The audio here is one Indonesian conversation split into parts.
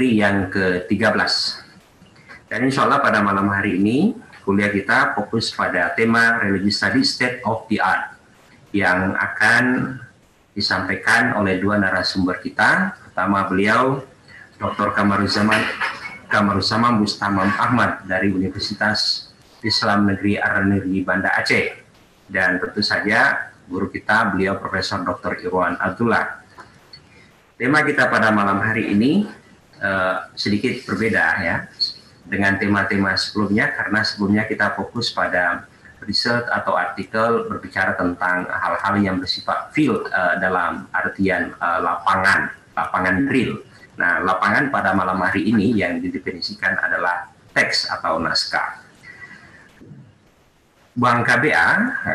yang ke-13. Dan insya Allah pada malam hari ini, kuliah kita fokus pada tema Religious Study State of the Art yang akan disampaikan oleh dua narasumber kita. Pertama beliau Dr. Kamaruzaman Kamaruzzaman Bustamam Ahmad dari Universitas Islam Negeri Araniri Banda Aceh. Dan tentu saja guru kita beliau Profesor Dr. Irwan Abdullah. Tema kita pada malam hari ini uh, sedikit berbeda ya dengan tema-tema sebelumnya karena sebelumnya kita fokus pada riset atau artikel berbicara tentang hal-hal yang bersifat field uh, dalam artian uh, lapangan, lapangan real. Nah, lapangan pada malam hari ini yang didefinisikan adalah teks atau naskah. Bang KBA,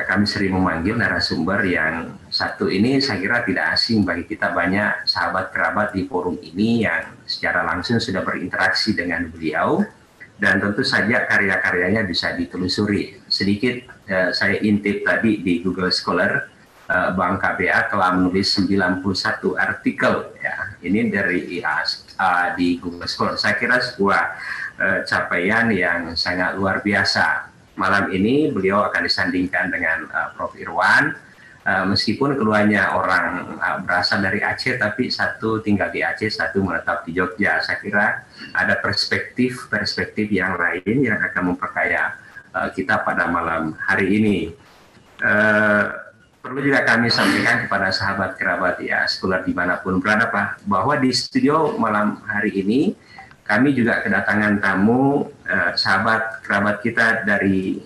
kami sering memanggil narasumber yang satu ini saya kira tidak asing bagi kita banyak sahabat kerabat di forum ini yang secara langsung sudah berinteraksi dengan beliau dan tentu saja karya-karyanya bisa ditelusuri. Sedikit eh, saya intip tadi di Google Scholar, eh, Bang KBA telah menulis 91 artikel ya. Ini dari uh, di Google Scholar. Saya kira sebuah eh, capaian yang sangat luar biasa. Malam ini beliau akan disandingkan dengan uh, Prof Irwan Eh, meskipun keduanya orang eh, berasal dari Aceh tapi satu tinggal di Aceh satu menetap di Jogja saya kira ada perspektif perspektif yang lain yang akan memperkaya uh, kita pada malam hari ini perlu juga kami sampaikan kepada sahabat kerabat ya sekolah dimanapun berada pak bahwa di studio malam hari ini kami juga kedatangan tamu eh, sahabat kerabat kita dari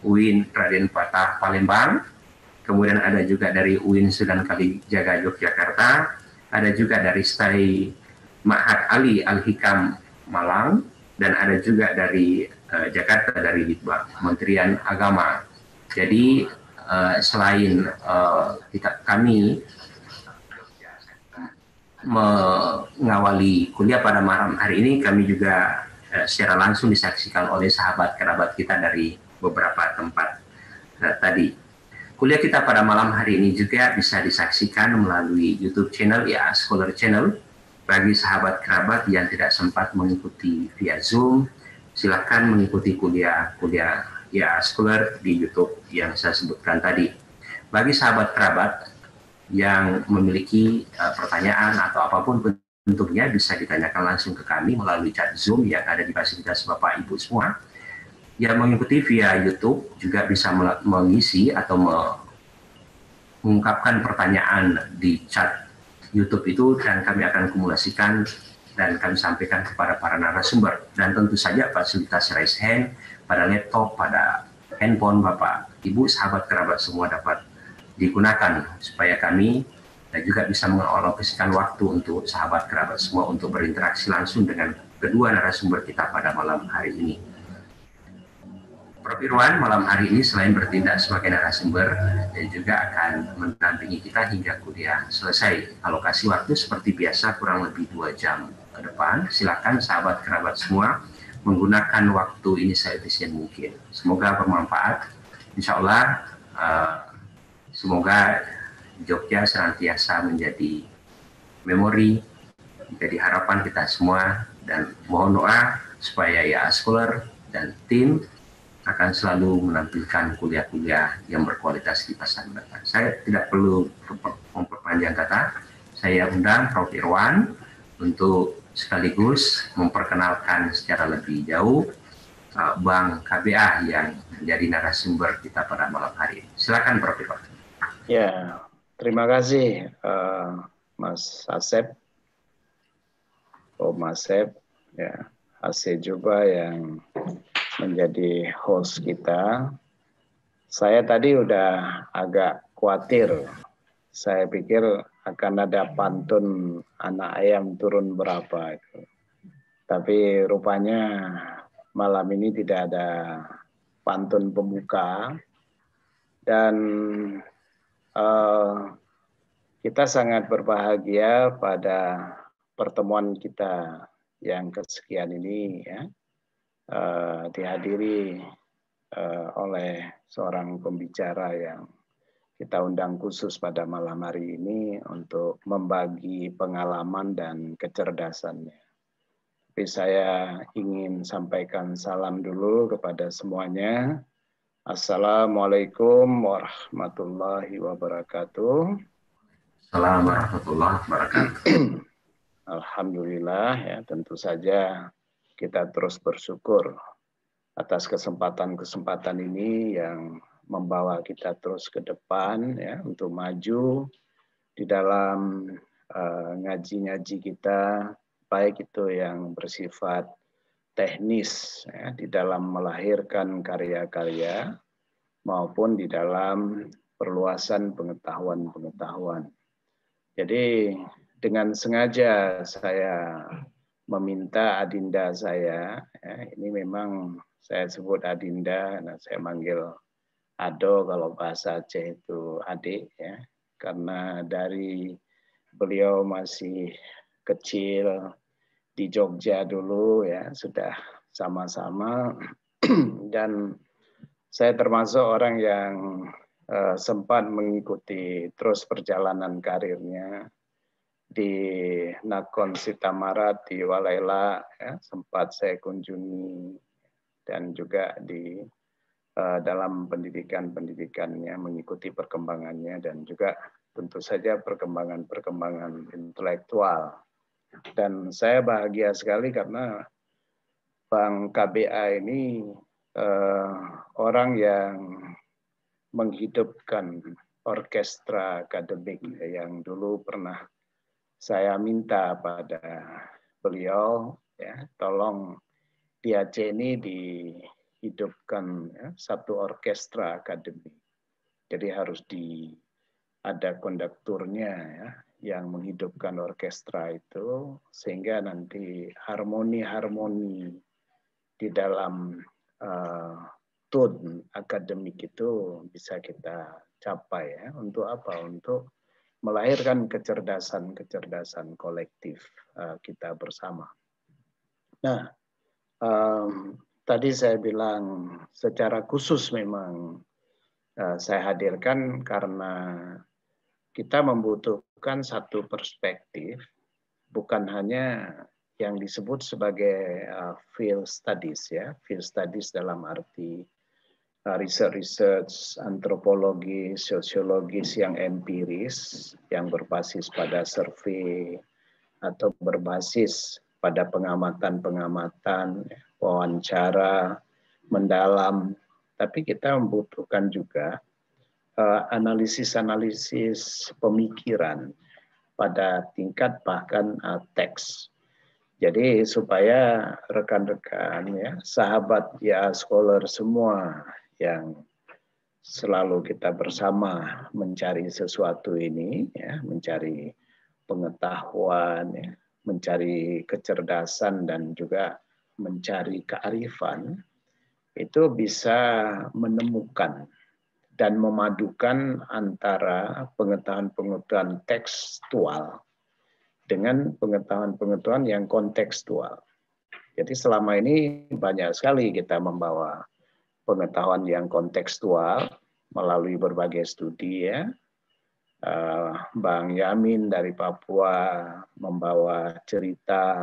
UIN Raden Patah Palembang kemudian ada juga dari UIN Sunan Kalijaga Yogyakarta, ada juga dari STAI Mahat Ali Al-Hikam Malang, dan ada juga dari uh, Jakarta dari Litbang, Kementerian Agama. Jadi uh, selain uh, kita kami mengawali kuliah pada malam hari ini, kami juga uh, secara langsung disaksikan oleh sahabat kerabat kita dari beberapa tempat uh, tadi. Kuliah kita pada malam hari ini juga bisa disaksikan melalui YouTube channel ya Scholar Channel. Bagi sahabat kerabat yang tidak sempat mengikuti via Zoom, silahkan mengikuti kuliah-kuliah ya Scholar di YouTube yang saya sebutkan tadi. Bagi sahabat kerabat yang memiliki uh, pertanyaan atau apapun bentuknya bisa ditanyakan langsung ke kami melalui chat Zoom yang ada di fasilitas Bapak Ibu semua yang mengikuti via YouTube juga bisa mengisi atau mengungkapkan pertanyaan di chat YouTube itu dan kami akan kumulasikan dan kami sampaikan kepada para narasumber dan tentu saja fasilitas raise hand pada laptop pada handphone Bapak Ibu sahabat kerabat semua dapat digunakan supaya kami dan juga bisa mengalokasikan waktu untuk sahabat kerabat semua untuk berinteraksi langsung dengan kedua narasumber kita pada malam hari ini. Prof. Irwan malam hari ini selain bertindak sebagai narasumber dan juga akan mendampingi kita hingga kuliah selesai. Alokasi waktu seperti biasa kurang lebih dua jam ke depan. Silakan sahabat kerabat semua menggunakan waktu ini seefisien mungkin. Semoga bermanfaat. Insya Allah uh, semoga Jogja senantiasa menjadi memori, menjadi harapan kita semua dan mohon doa supaya ya Scholar dan tim akan selalu menampilkan kuliah-kuliah yang berkualitas di pasar mendatang. Saya tidak perlu memperpanjang kata, saya undang Prof. Irwan untuk sekaligus memperkenalkan secara lebih jauh uh, Bank KBA yang menjadi narasumber kita pada malam hari ini. Silakan Prof. Irwan. Ya, terima kasih uh, Mas Asep. Oh, Mas Asep, ya, Asep juga yang menjadi host kita. Saya tadi udah agak khawatir. Saya pikir akan ada pantun anak ayam turun berapa itu. Tapi rupanya malam ini tidak ada pantun pembuka dan uh, kita sangat berbahagia pada pertemuan kita yang kesekian ini ya uh, dihadiri uh, oleh seorang pembicara yang kita undang khusus pada malam hari ini untuk membagi pengalaman dan kecerdasannya. Tapi saya ingin sampaikan salam dulu kepada semuanya. Assalamualaikum warahmatullahi wabarakatuh. Assalamualaikum warahmatullahi wabarakatuh. Alhamdulillah ya tentu saja kita terus bersyukur atas kesempatan-kesempatan ini yang membawa kita terus ke depan ya untuk maju di dalam eh, ngaji-ngaji uh, kita baik itu yang bersifat teknis ya, di dalam melahirkan karya-karya maupun di dalam perluasan pengetahuan-pengetahuan. Jadi dengan sengaja saya meminta adinda saya, ya, ini memang saya sebut adinda, nah saya manggil ado kalau bahasa Aceh itu adik ya, karena dari beliau masih kecil di Jogja dulu ya sudah sama-sama dan saya termasuk orang yang uh, sempat mengikuti terus perjalanan karirnya di Nakon Sitamara di Walaila ya, sempat saya kunjungi dan juga di uh, dalam pendidikan-pendidikannya mengikuti perkembangannya dan juga tentu saja perkembangan-perkembangan intelektual. Dan saya bahagia sekali karena Bang KBA ini uh, orang yang menghidupkan orkestra akademik yang dulu pernah saya minta pada beliau ya tolong di Aceh ini dihidupkan ya, satu orkestra akademi. Jadi harus di ada kondukturnya ya yang menghidupkan orkestra itu sehingga nanti harmoni-harmoni di dalam uh, eh, tone akademik itu bisa kita capai ya. Untuk apa? Untuk melahirkan kecerdasan-kecerdasan kolektif eh, kita bersama. Nah, um, tadi saya bilang secara khusus memang uh, saya hadirkan karena kita membutuhkan satu perspektif, bukan hanya yang disebut sebagai uh, field studies ya, field studies dalam arti Uh, riset-riset antropologi, sosiologis yang empiris, yang berbasis pada survei atau berbasis pada pengamatan-pengamatan, wawancara, mendalam. Tapi kita membutuhkan juga uh, analisis-analisis pemikiran pada tingkat bahkan uh, teks. Jadi supaya rekan-rekan ya, sahabat ya scholar semua yang selalu kita bersama mencari sesuatu ini, ya, mencari pengetahuan, ya, mencari kecerdasan dan juga mencari kearifan, itu bisa menemukan dan memadukan antara pengetahuan-pengetahuan tekstual dengan pengetahuan-pengetahuan yang kontekstual. Jadi selama ini banyak sekali kita membawa pengetahuan yang kontekstual melalui berbagai studi ya. Eh, Bang Yamin dari Papua membawa cerita,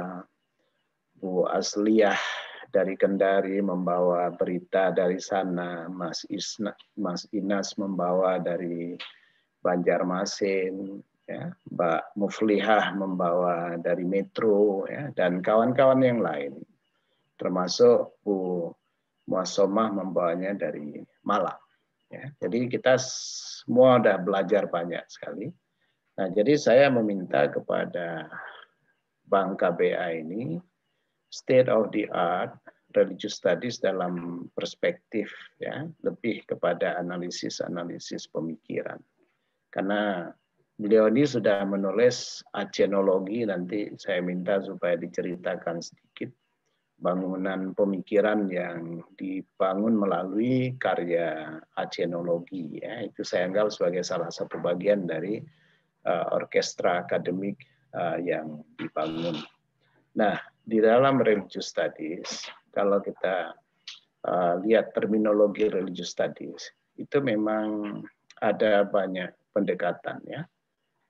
Bu Asliyah dari Kendari membawa berita dari sana, Mas, Isna, Mas Inas membawa dari Banjarmasin, ya, Mbak Muflihah membawa dari Metro, ya, dan kawan-kawan yang lain, termasuk Bu Muasomah membawanya dari Malam, Ya, jadi kita semua sudah belajar banyak sekali. Nah, jadi saya meminta kepada Bank KBA ini state of the art religious studies dalam perspektif ya lebih kepada analisis-analisis pemikiran. Karena beliau ini sudah menulis acenologi nanti saya minta supaya diceritakan sedikit bangunan pemikiran yang dibangun melalui karya acenologi ya itu saya anggap sebagai salah satu bagian dari uh, orkestra akademik uh, yang dibangun. Nah, di dalam religious studies kalau kita uh, lihat terminologi religious studies itu memang ada banyak pendekatan ya.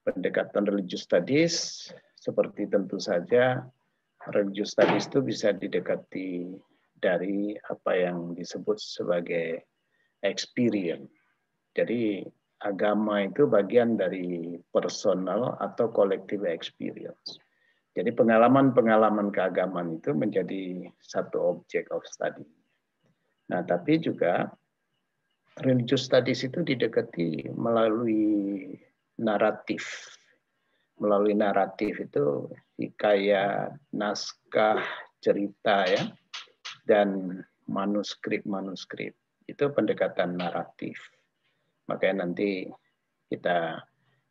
Pendekatan religious studies seperti tentu saja religious studies itu bisa didekati dari apa yang disebut sebagai experience. Jadi agama itu bagian dari personal atau collective experience. Jadi pengalaman-pengalaman keagamaan itu menjadi satu objek of study. Nah, tapi juga religious studies itu didekati melalui naratif melalui naratif itu kayak naskah cerita ya dan manuskrip-manuskrip. Itu pendekatan naratif. Makanya nanti kita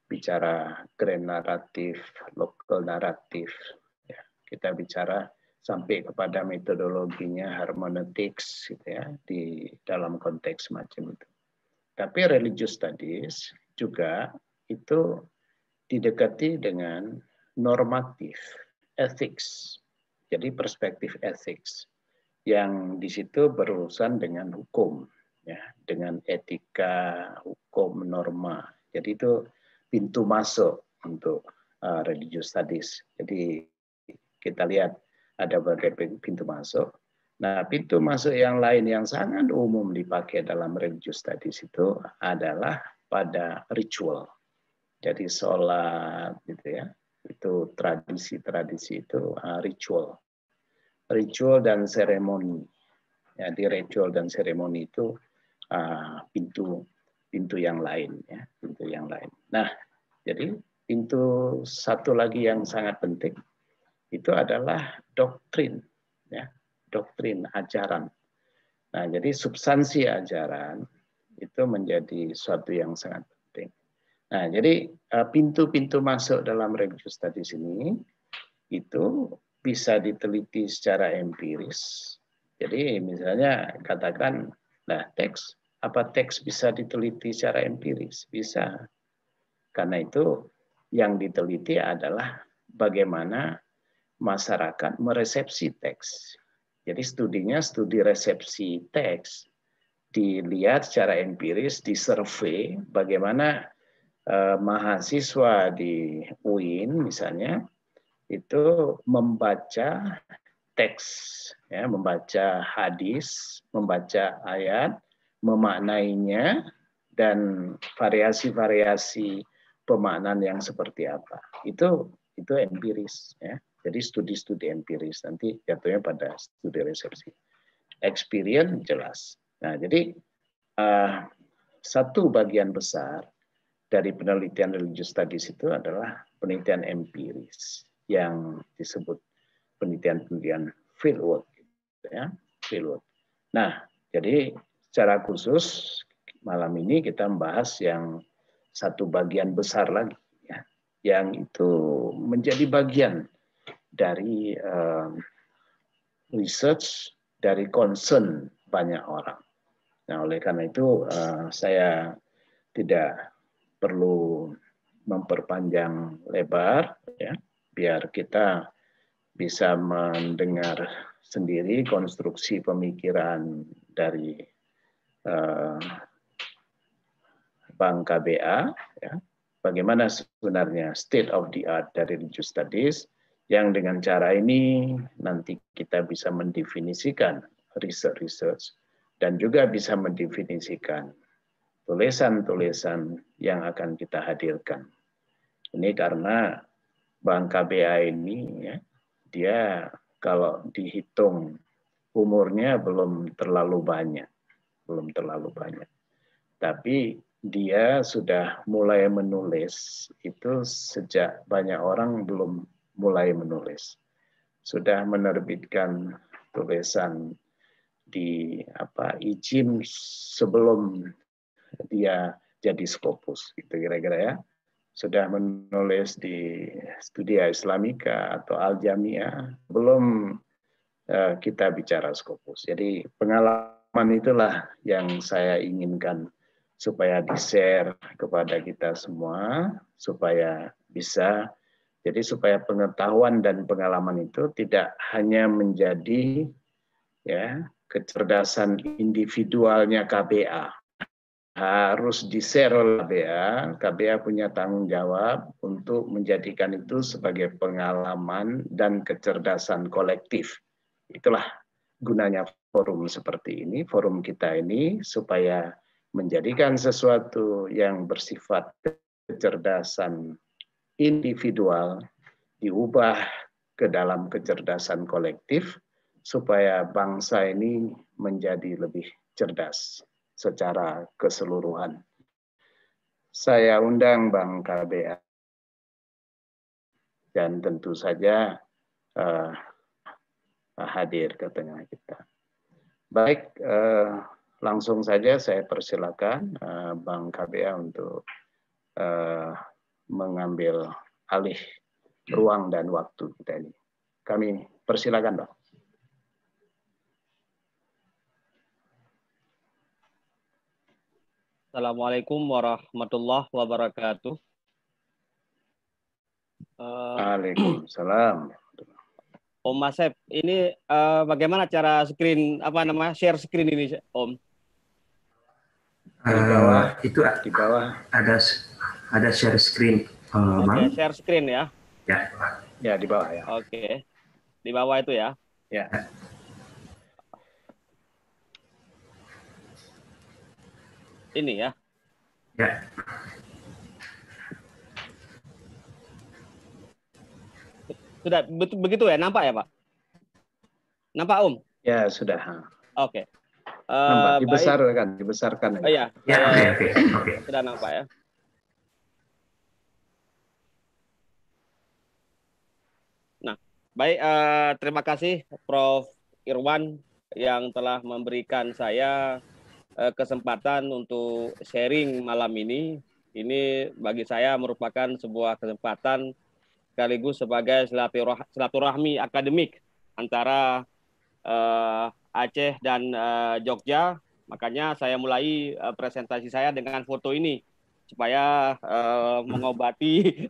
bicara grand naratif, lokal naratif. Ya, kita bicara sampai kepada metodologinya hermeneutics gitu ya di dalam konteks macam itu. Tapi religious studies juga itu didekati dengan normatif, ethics. Jadi perspektif ethics yang di situ berurusan dengan hukum, ya, dengan etika, hukum, norma. Jadi itu pintu masuk untuk uh, religious studies. Jadi kita lihat ada berbagai pintu masuk. Nah, pintu masuk yang lain yang sangat umum dipakai dalam religious studies itu adalah pada ritual jadi sholat gitu ya itu tradisi-tradisi itu uh, ritual ritual dan seremoni Jadi ritual dan seremoni itu uh, pintu pintu yang lain ya pintu yang lain nah jadi pintu satu lagi yang sangat penting itu adalah doktrin ya doktrin ajaran nah jadi substansi ajaran itu menjadi suatu yang sangat penting Nah, jadi eh, pintu-pintu masuk dalam religious studies ini itu bisa diteliti secara empiris. Jadi misalnya katakan, nah teks apa teks bisa diteliti secara empiris? Bisa. Karena itu yang diteliti adalah bagaimana masyarakat meresepsi teks. Jadi studinya studi resepsi teks dilihat secara empiris, disurvey bagaimana Eh, mahasiswa di UIN misalnya itu membaca teks, ya, membaca hadis, membaca ayat, memaknainya dan variasi-variasi pemaknaan yang seperti apa. Itu itu empiris ya. Jadi studi-studi empiris nanti jatuhnya pada studi resepsi. Experience jelas. Nah, jadi uh, satu bagian besar dari penelitian religious studies itu adalah penelitian empiris yang disebut penelitian-penelitian fieldwork. Gitu ya, fieldwork. Nah, jadi secara khusus malam ini kita membahas yang satu bagian besar lagi, ya, yang itu menjadi bagian dari uh, research, dari concern banyak orang. Nah, oleh karena itu uh, saya tidak perlu memperpanjang lebar ya biar kita bisa mendengar sendiri konstruksi pemikiran dari uh, Bank KBA ya bagaimana sebenarnya state of the art dari religious studies yang dengan cara ini nanti kita bisa mendefinisikan research research dan juga bisa mendefinisikan tulisan-tulisan yang akan kita hadirkan. Ini karena Bank KBA ini ya, dia kalau dihitung umurnya belum terlalu banyak, belum terlalu banyak. Tapi dia sudah mulai menulis itu sejak banyak orang belum mulai menulis. Sudah menerbitkan tulisan di apa izin sebelum dia jadi skopus itu kira-kira ya sudah menulis di Studia Islamika atau Al Jamia belum eh, kita bicara skopus jadi pengalaman itulah yang saya inginkan supaya di share kepada kita semua supaya bisa jadi supaya pengetahuan dan pengalaman itu tidak hanya menjadi ya kecerdasan individualnya KBA harus di-share oleh KBA. KBA punya tanggung jawab untuk menjadikan itu sebagai pengalaman dan kecerdasan kolektif. Itulah gunanya forum seperti ini, forum kita ini supaya menjadikan sesuatu yang bersifat kecerdasan individual diubah ke dalam kecerdasan kolektif supaya bangsa ini menjadi lebih cerdas secara keseluruhan. Saya undang Bang KBA dan tentu saja uh, hadir ke tengah kita. Baik, uh, langsung saja saya persilakan uh, Bang KBA untuk uh, mengambil alih ruang dan waktu kita ini. Kami persilakan, Bang. Assalamualaikum warahmatullahi wabarakatuh. Uh, Waalaikumsalam. Om Masep, ini uh, bagaimana cara screen apa namanya share screen ini, Om? Uh, di bawah itu di bawah ada ada share screen. Uh, okay, share screen ya. Ya. Ya di bawah ya. Oke. Okay. Di bawah itu ya. Ya. ini ya. Ya. Sudah begitu ya, nampak ya, Pak? Nampak, Om? Ya, sudah. Oke. Okay. Uh, nampak, eh, kan, dibesarkan, baik. Ya? dibesarkan. Oh, iya. ya. Ya, oke, oke. Okay. Sudah nampak ya. Nah, baik uh, terima kasih Prof Irwan yang telah memberikan saya Eh, kesempatan untuk sharing malam ini. Ini bagi saya merupakan sebuah kesempatan sekaligus sebagai silaturahmi akademik antara eh, Aceh dan eh, Jogja. Makanya saya mulai presentasi saya dengan foto ini supaya uh, mengobati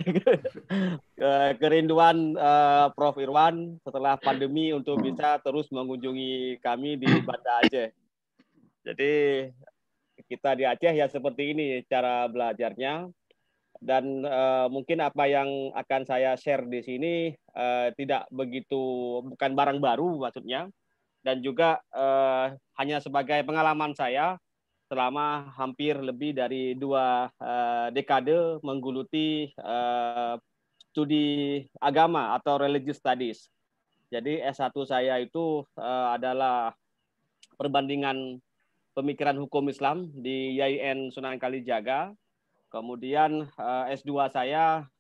kerinduan uh, Prof Irwan setelah pandemi untuk bisa terus mengunjungi kami di Banda Aceh. Jadi kita di Aceh ya seperti ini cara belajarnya dan uh, mungkin apa yang akan saya share di sini uh, tidak begitu bukan barang baru maksudnya dan juga uh, hanya sebagai pengalaman saya selama hampir lebih dari dua uh, dekade mengguluti uh, studi agama atau religious studies. Jadi S1 saya itu uh, adalah perbandingan pemikiran hukum Islam di YIN Sunan Kalijaga. Kemudian eh, S2 saya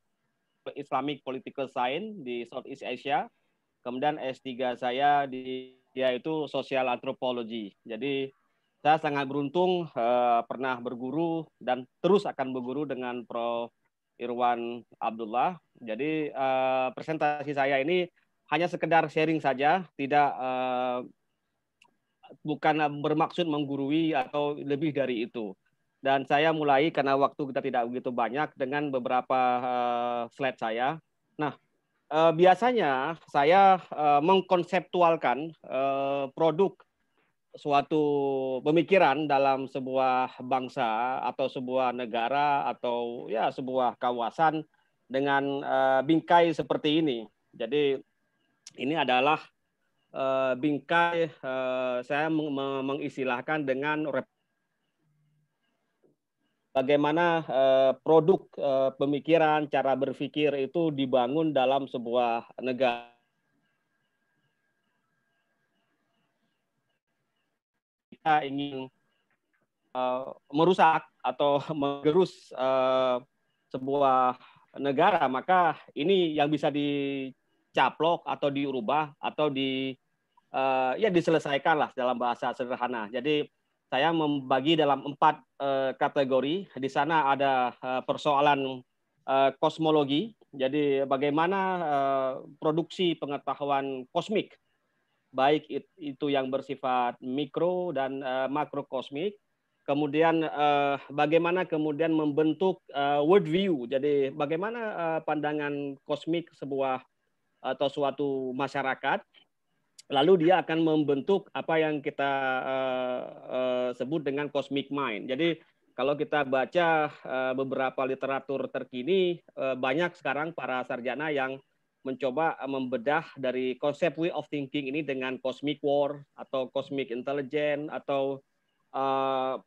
Islamic Political Science di Southeast Asia. Kemudian S3 saya di yaitu Social Anthropology. Jadi saya sangat beruntung eh, pernah berguru dan terus akan berguru dengan Prof. Irwan Abdullah. Jadi eh, presentasi saya ini hanya sekedar sharing saja, tidak bukan bermaksud menggurui atau lebih dari itu. Dan saya mulai karena waktu kita tidak begitu banyak dengan beberapa uh, slide saya. Nah, uh, biasanya saya uh, mengkonseptualkan uh, produk suatu pemikiran dalam sebuah bangsa atau sebuah negara atau ya sebuah kawasan dengan uh, bingkai seperti ini. Jadi ini adalah Eh, bingkai uh, saya meng mengistilahkan dengan bagaimana uh, produk uh, pemikiran, cara berpikir itu dibangun dalam sebuah negara. Kita ingin uh, merusak atau menggerus uh, sebuah negara, maka ini yang bisa di dicaplok atau diubah atau di uh, ya diselesaikan lah dalam bahasa sederhana. Jadi saya membagi dalam empat uh, kategori. Di sana ada uh, persoalan uh, kosmologi. Jadi bagaimana uh, produksi pengetahuan kosmik, baik itu yang bersifat mikro dan uh, makro Kemudian uh, bagaimana kemudian membentuk uh, worldview. Jadi bagaimana uh, pandangan kosmik sebuah atau suatu masyarakat lalu dia akan membentuk apa yang kita uh, uh, sebut dengan cosmic mind. Jadi kalau kita baca uh, beberapa literatur terkini uh, banyak sekarang para sarjana yang mencoba membedah dari konsep way of thinking ini dengan cosmic war atau cosmic intelligence atau uh,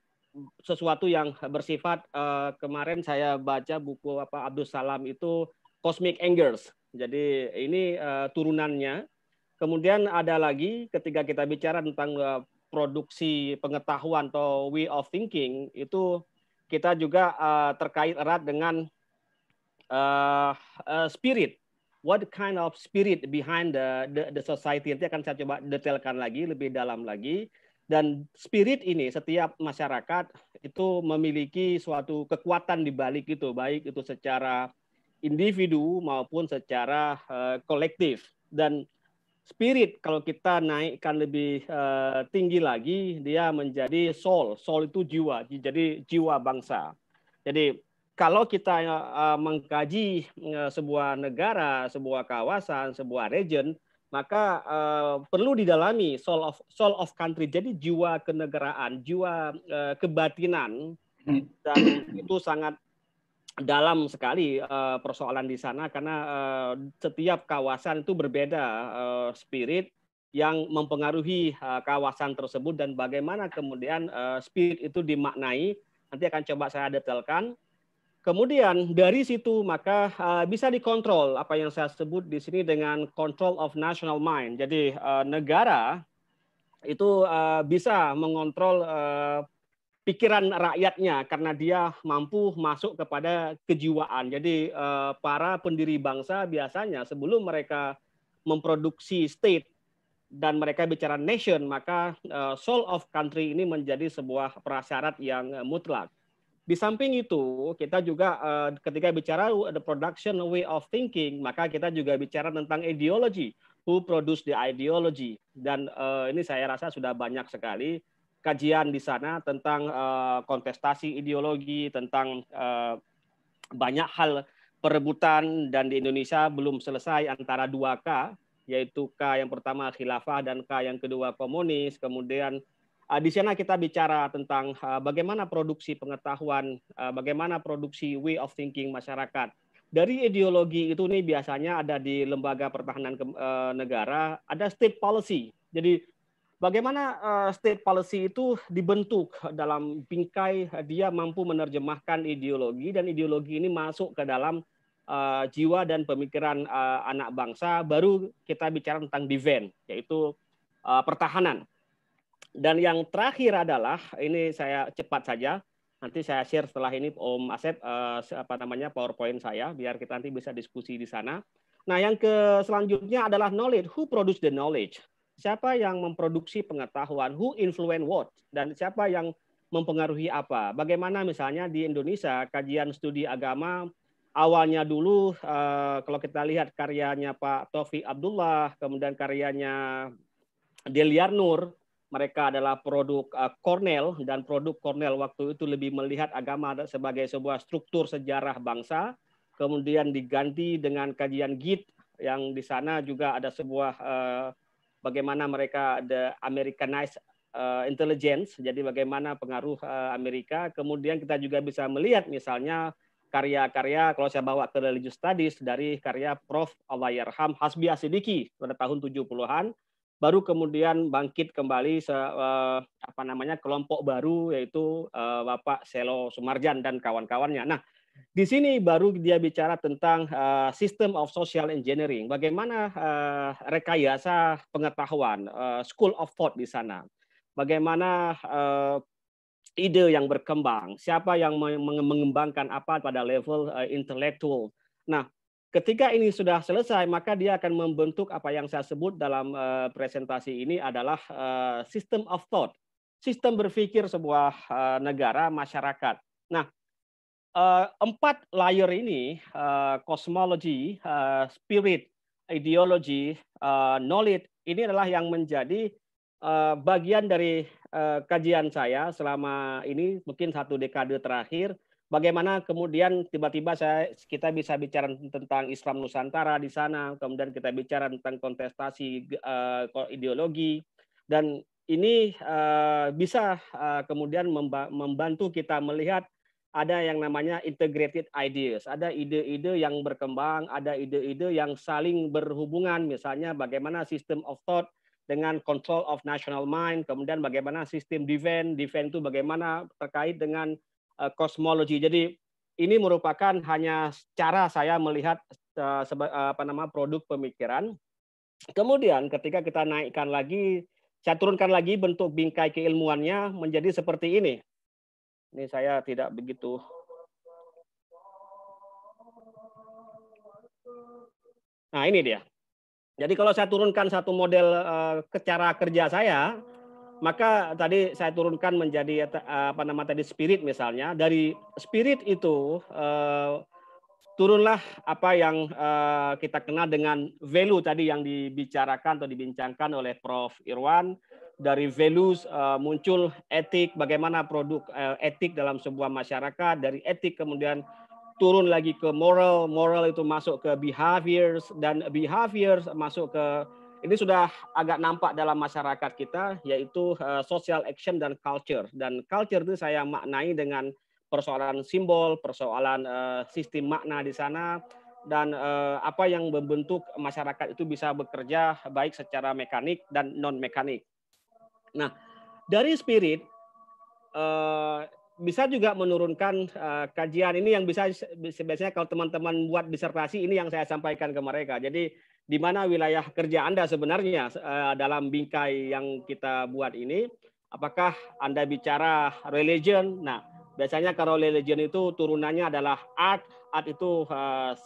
sesuatu yang bersifat uh, kemarin saya baca buku apa Abdul Salam itu cosmic angers jadi ini uh, turunannya. Kemudian ada lagi ketika kita bicara tentang uh, produksi pengetahuan atau way of thinking itu kita juga uh, terkait erat dengan uh, uh, spirit. What kind of spirit behind the, the the society nanti akan saya coba detailkan lagi lebih dalam lagi. Dan spirit ini setiap masyarakat itu memiliki suatu kekuatan di balik itu, baik itu secara individu maupun secara uh, kolektif dan spirit kalau kita naikkan lebih uh, tinggi lagi dia menjadi soul soul itu jiwa jadi jiwa bangsa jadi kalau kita uh, mengkaji uh, sebuah negara sebuah kawasan sebuah region maka uh, perlu didalami soul of soul of country jadi jiwa kenegaraan jiwa uh, kebatinan hmm. dan itu sangat dalam sekali uh, persoalan di sana karena uh, setiap kawasan itu berbeda uh, spirit yang mempengaruhi uh, kawasan tersebut dan bagaimana kemudian uh, spirit itu dimaknai nanti akan coba saya detailkan. Kemudian dari situ maka uh, bisa dikontrol apa yang saya sebut di sini dengan control of national mind. Jadi uh, negara itu uh, bisa mengontrol uh, pikiran rakyatnya karena dia mampu masuk kepada kejiwaan. Jadi eh, para pendiri bangsa biasanya sebelum mereka memproduksi state dan mereka bicara nation, maka eh, soul of country ini menjadi sebuah prasyarat yang eh, mutlak. Di samping itu, kita juga ketika bicara the production way of thinking, maka kita juga bicara tentang ideologi, who produce the ideology. Dan ini saya rasa sudah banyak sekali kajian di sana tentang eh, kontestasi ideologi, tentang eh, banyak hal perebutan dan di Indonesia belum selesai antara dua K, yaitu K yang pertama khilafah dan K yang kedua komunis. Kemudian eh, di sana kita bicara tentang bagaimana produksi pengetahuan, bagaimana produksi way of thinking masyarakat. Dari ideologi itu nih biasanya ada di lembaga pertahanan negara, ada state policy. Jadi Bagaimana eh, state policy itu dibentuk dalam bingkai dia mampu menerjemahkan ideologi dan ideologi ini masuk ke dalam eh, jiwa dan pemikiran eh, anak bangsa baru kita bicara tentang defense yaitu pertahanan. Dan yang terakhir adalah ini saya cepat saja nanti saya share setelah ini Om Asep apa namanya PowerPoint saya biar kita nanti bisa diskusi di sana. Nah, yang ke selanjutnya adalah knowledge. Who produce the knowledge? siapa yang memproduksi pengetahuan, who influence what, dan siapa yang mempengaruhi apa. Bagaimana misalnya di Indonesia kajian studi agama awalnya dulu uh, kalau kita lihat karyanya Pak Taufik Abdullah, kemudian karyanya Deliar Nur, mereka adalah produk uh, Cornell dan produk Cornell waktu itu lebih melihat agama sebagai sebuah struktur sejarah bangsa, kemudian diganti dengan kajian Git yang di sana juga ada sebuah uh, bagaimana mereka ada Americanized uh, intelligence, jadi bagaimana pengaruh uh, Amerika. Kemudian kita juga bisa melihat misalnya karya-karya kalau saya bawa ke religious studies dari karya Prof. Allahyarham Hasbi Asidiki pada tahun 70-an baru kemudian bangkit kembali se, uh, apa namanya kelompok baru yaitu uh, Bapak Selo Sumarjan dan kawan-kawannya. Nah, di sini baru dia bicara tentang uh, system of social engineering, bagaimana uh, rekayasa pengetahuan, uh, school of thought di sana, bagaimana uh, ide yang berkembang, siapa yang mengembangkan apa pada level uh, intelektual. Nah, ketika ini sudah selesai, maka dia akan membentuk apa yang saya sebut dalam uh, presentasi ini adalah uh, system of thought, sistem berpikir sebuah uh, negara masyarakat. Nah, uh, empat layer ini uh, cosmology, uh, spirit, ideologi, uh, knowledge ini adalah yang menjadi uh, bagian dari uh, kajian saya selama ini mungkin satu dekade terakhir. Bagaimana kemudian tiba-tiba saya kita bisa bicara tentang Islam Nusantara di sana, kemudian kita bicara tentang kontestasi uh, ideologi dan ini uh, bisa uh, kemudian membantu kita melihat ada yang namanya integrated ideas, ada ide-ide yang berkembang, ada ide-ide yang saling berhubungan, misalnya bagaimana sistem of thought dengan control of national mind, kemudian bagaimana sistem defense, defense itu bagaimana terkait dengan uh, Jadi ini merupakan hanya cara saya melihat eh, eh, apa nama produk pemikiran. Kemudian ketika kita naikkan lagi, saya turunkan lagi bentuk bingkai keilmuannya menjadi seperti ini ini saya tidak begitu Nah, ini dia. Jadi kalau saya turunkan satu model eh, ke cara kerja saya, maka tadi saya turunkan menjadi eh, apa nama tadi spirit misalnya. Dari spirit itu eh, turunlah apa yang kita kenal dengan value tadi yang dibicarakan atau dibincangkan oleh Prof. Irwan dari values uh, muncul etik, bagaimana produk uh, etik dalam sebuah masyarakat, dari etik kemudian turun lagi ke moral, moral itu masuk ke behaviors dan behaviors masuk ke ini sudah agak nampak dalam masyarakat kita yaitu uh, social action dan culture dan culture itu saya maknai dengan persoalan simbol, persoalan uh, sistem makna di sana dan uh, apa yang membentuk masyarakat itu bisa bekerja baik secara mekanik dan non mekanik. Nah, dari spirit eh, bisa juga menurunkan eh, kajian ini yang bisa biasanya kalau teman-teman buat disertasi ini yang saya sampaikan ke mereka. Jadi di mana wilayah kerja Anda sebenarnya eh, dalam bingkai yang kita buat ini, apakah Anda bicara religion? Nah, biasanya kalau religion itu turunannya adalah art, art itu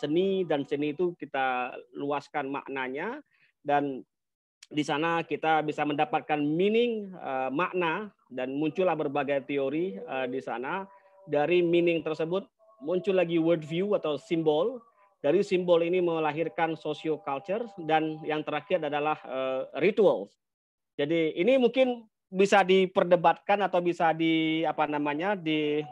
seni dan seni itu kita luaskan maknanya dan di sana kita bisa mendapatkan meaning uh, makna dan muncullah berbagai teori uh, di sana dari meaning tersebut muncul lagi word view atau simbol dari simbol ini melahirkan socio culture dan yang terakhir adalah uh, rituals jadi ini mungkin bisa diperdebatkan atau bisa di apa namanya di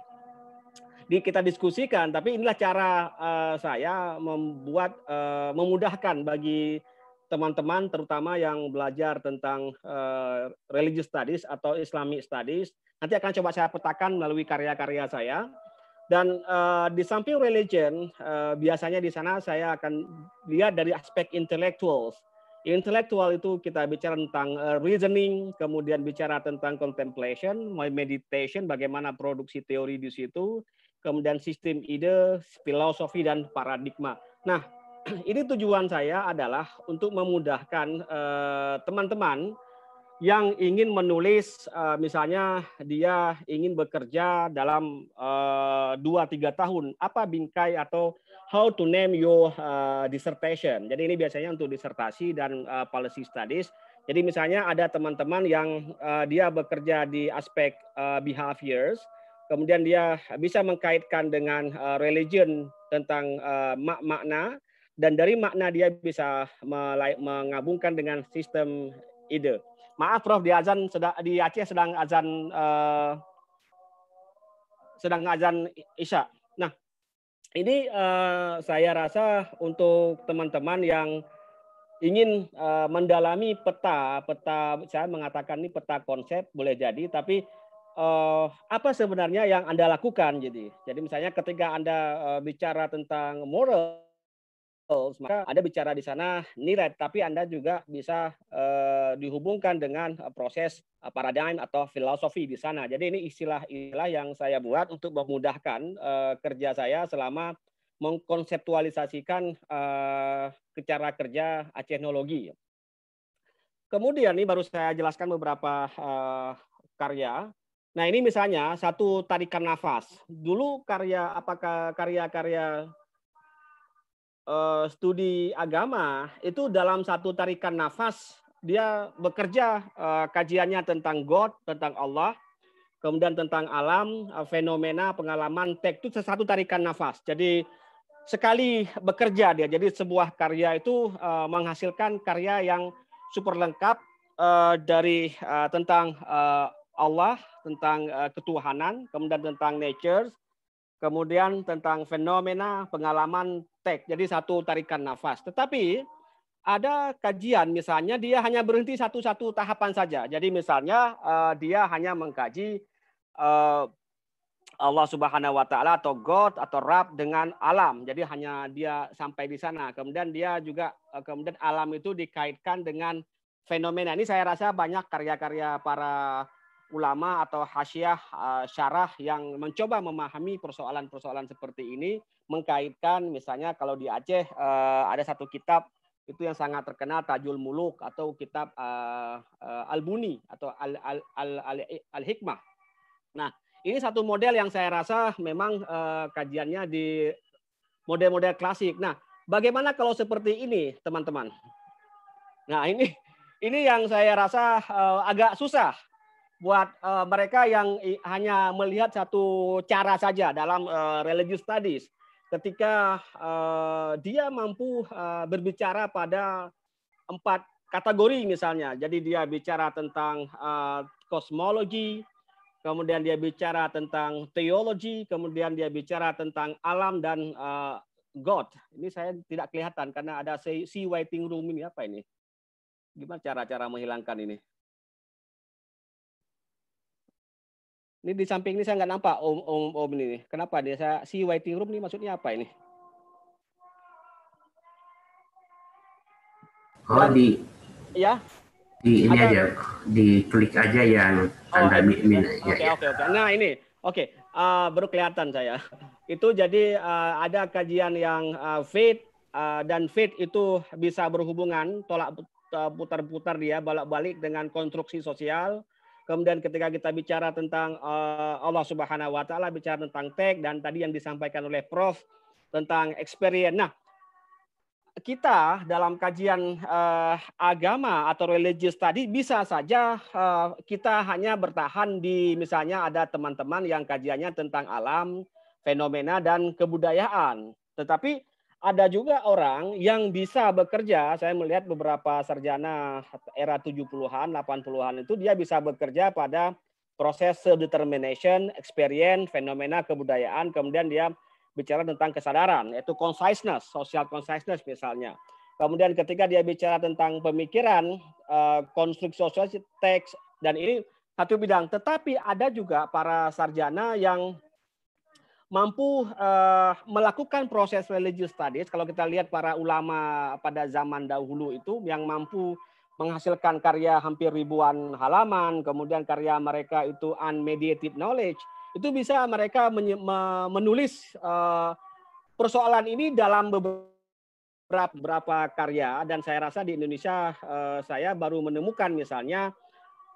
di kita diskusikan tapi inilah cara uh, saya membuat uh, memudahkan bagi teman-teman terutama yang belajar tentang uh, religious studies atau Islamic studies nanti akan coba saya petakan melalui karya-karya saya dan uh, di samping religion uh, biasanya di sana saya akan lihat dari aspek intellectuals intellectual itu kita bicara tentang uh, reasoning kemudian bicara tentang contemplation meditation bagaimana produksi teori di situ kemudian sistem ide filosofi dan paradigma nah ini tujuan saya adalah untuk memudahkan eh, teman-teman yang ingin menulis, eh, misalnya dia ingin bekerja dalam eh, dua tiga tahun, apa bingkai atau how to name your dissertation. Jadi ini biasanya untuk disertasi dan policy studies. Jadi misalnya ada teman-teman yang dia bekerja di aspek behaviors, kemudian dia bisa mengkaitkan dengan religion tentang makna dan dari makna dia bisa mengabungkan dengan sistem ide. Maaf Prof di azan sedang di Aceh sedang azan uh, sedang azan Isya. Nah, ini uh, saya rasa untuk teman-teman yang ingin uh, mendalami peta, peta saya mengatakan ini peta konsep boleh jadi tapi uh, apa sebenarnya yang Anda lakukan jadi. Jadi misalnya ketika Anda uh, bicara tentang moral goals. Maka Anda bicara di sana nilai, tapi Anda juga bisa uh, dihubungkan dengan eh, proses eh, paradigm atau filosofi di sana. Jadi ini istilah-istilah yang saya buat untuk memudahkan uh, kerja saya selama mengkonseptualisasikan uh, cara kerja teknologi. Kemudian ini baru saya jelaskan beberapa uh, karya. Nah ini misalnya satu tarikan nafas. Dulu karya apakah karya-karya uh, studi agama itu dalam satu tarikan nafas dia bekerja uh, kajiannya tentang God, tentang Allah, kemudian tentang alam, uh, fenomena, pengalaman, teks itu satu tarikan nafas. Jadi sekali bekerja dia, jadi sebuah karya itu uh, menghasilkan karya yang super lengkap uh, dari uh, tentang uh, Allah, tentang uh, ketuhanan, kemudian tentang nature, kemudian tentang fenomena pengalaman tek, jadi satu tarikan nafas. Tetapi ada kajian misalnya dia hanya berhenti satu-satu tahapan saja. Jadi misalnya eh, dia hanya mengkaji eh, Allah Subhanahu wa taala atau God atau Rab dengan alam. Jadi hanya dia sampai di sana. Kemudian dia juga eh, kemudian alam itu dikaitkan dengan fenomena. Ini saya rasa banyak karya-karya para ulama atau hasyah uh, eh, syarah yang mencoba memahami persoalan-persoalan seperti ini mengkaitkan misalnya kalau di Aceh uh, ada satu kitab itu yang sangat terkenal Tajul Muluk atau kitab uh, uh, Al-Buni atau Al Al Al, Al, Al Hikmah. Nah, ini satu model yang saya rasa memang uh, kajiannya di model-model klasik. Nah, bagaimana kalau seperti ini, teman-teman? Nah, ini ini yang saya rasa uh, agak susah buat uh, mereka yang hanya melihat satu cara saja dalam uh, religious studies ketika uh, dia mampu uh, berbicara pada empat kategori misalnya jadi dia bicara tentang uh, kosmologi kemudian dia bicara tentang teologi kemudian dia bicara tentang alam dan uh, God ini saya tidak kelihatan karena ada si waiting room ini apa ini gimana cara-cara menghilangkan ini Ini di samping ini saya nggak nampak om om om ini. Kenapa dia saya si waiting room ini maksudnya apa ini? Oh di ya di ini ada. aja klik aja yang tanda oh, min ya, Oke ya. oke oke. Nah ini oke uh, baru kelihatan saya. Itu jadi uh, ada kajian yang uh, fit uh, dan fit itu bisa berhubungan tolak putar-putar dia balik-balik dengan konstruksi sosial Kemudian ketika kita bicara tentang eh, Allah Subhanahu wa taala bicara tentang tag dan tadi yang disampaikan oleh Prof tentang experience. Nah, kita dalam kajian eh, agama atau religius tadi bisa saja eh, kita hanya bertahan di misalnya ada teman-teman yang kajiannya tentang alam, fenomena dan kebudayaan. Tetapi ada juga orang yang bisa bekerja. Saya melihat beberapa sarjana era 70-an, 80-an itu dia bisa bekerja pada proses self-determination, experience, fenomena kebudayaan, kemudian dia bicara tentang kesadaran, yaitu conciseness, social conciseness misalnya. Kemudian ketika dia bicara tentang pemikiran, eh, konstruksi sosial, teks, dan ini satu bidang. Tetapi ada juga para sarjana yang mampu uh, melakukan proses religious studies. Kalau kita lihat para ulama pada zaman dahulu itu yang mampu menghasilkan karya hampir ribuan halaman, kemudian karya mereka itu unmediated knowledge, itu bisa mereka menulis uh, persoalan ini dalam beberapa, beberapa karya. Dan saya rasa di Indonesia uh, saya baru menemukan misalnya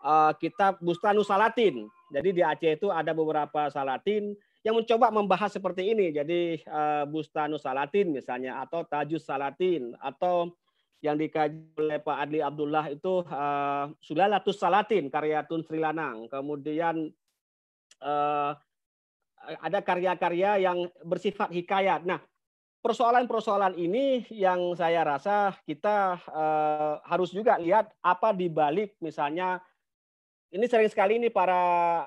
uh, kitab Bustanu Salatin. Jadi di Aceh itu ada beberapa Salatin yang mencoba membahas seperti ini. Jadi eh, Bustanu Salatin misalnya atau Tajus Salatin atau yang dikaji oleh Pak Adli Abdullah itu uh, eh, Sulalatus Salatin karya Tun Sri Lanang. Kemudian uh, ada karya-karya yang bersifat hikayat. Nah, persoalan-persoalan ini yang saya rasa kita uh, harus juga lihat apa di balik misalnya ini sering sekali ini para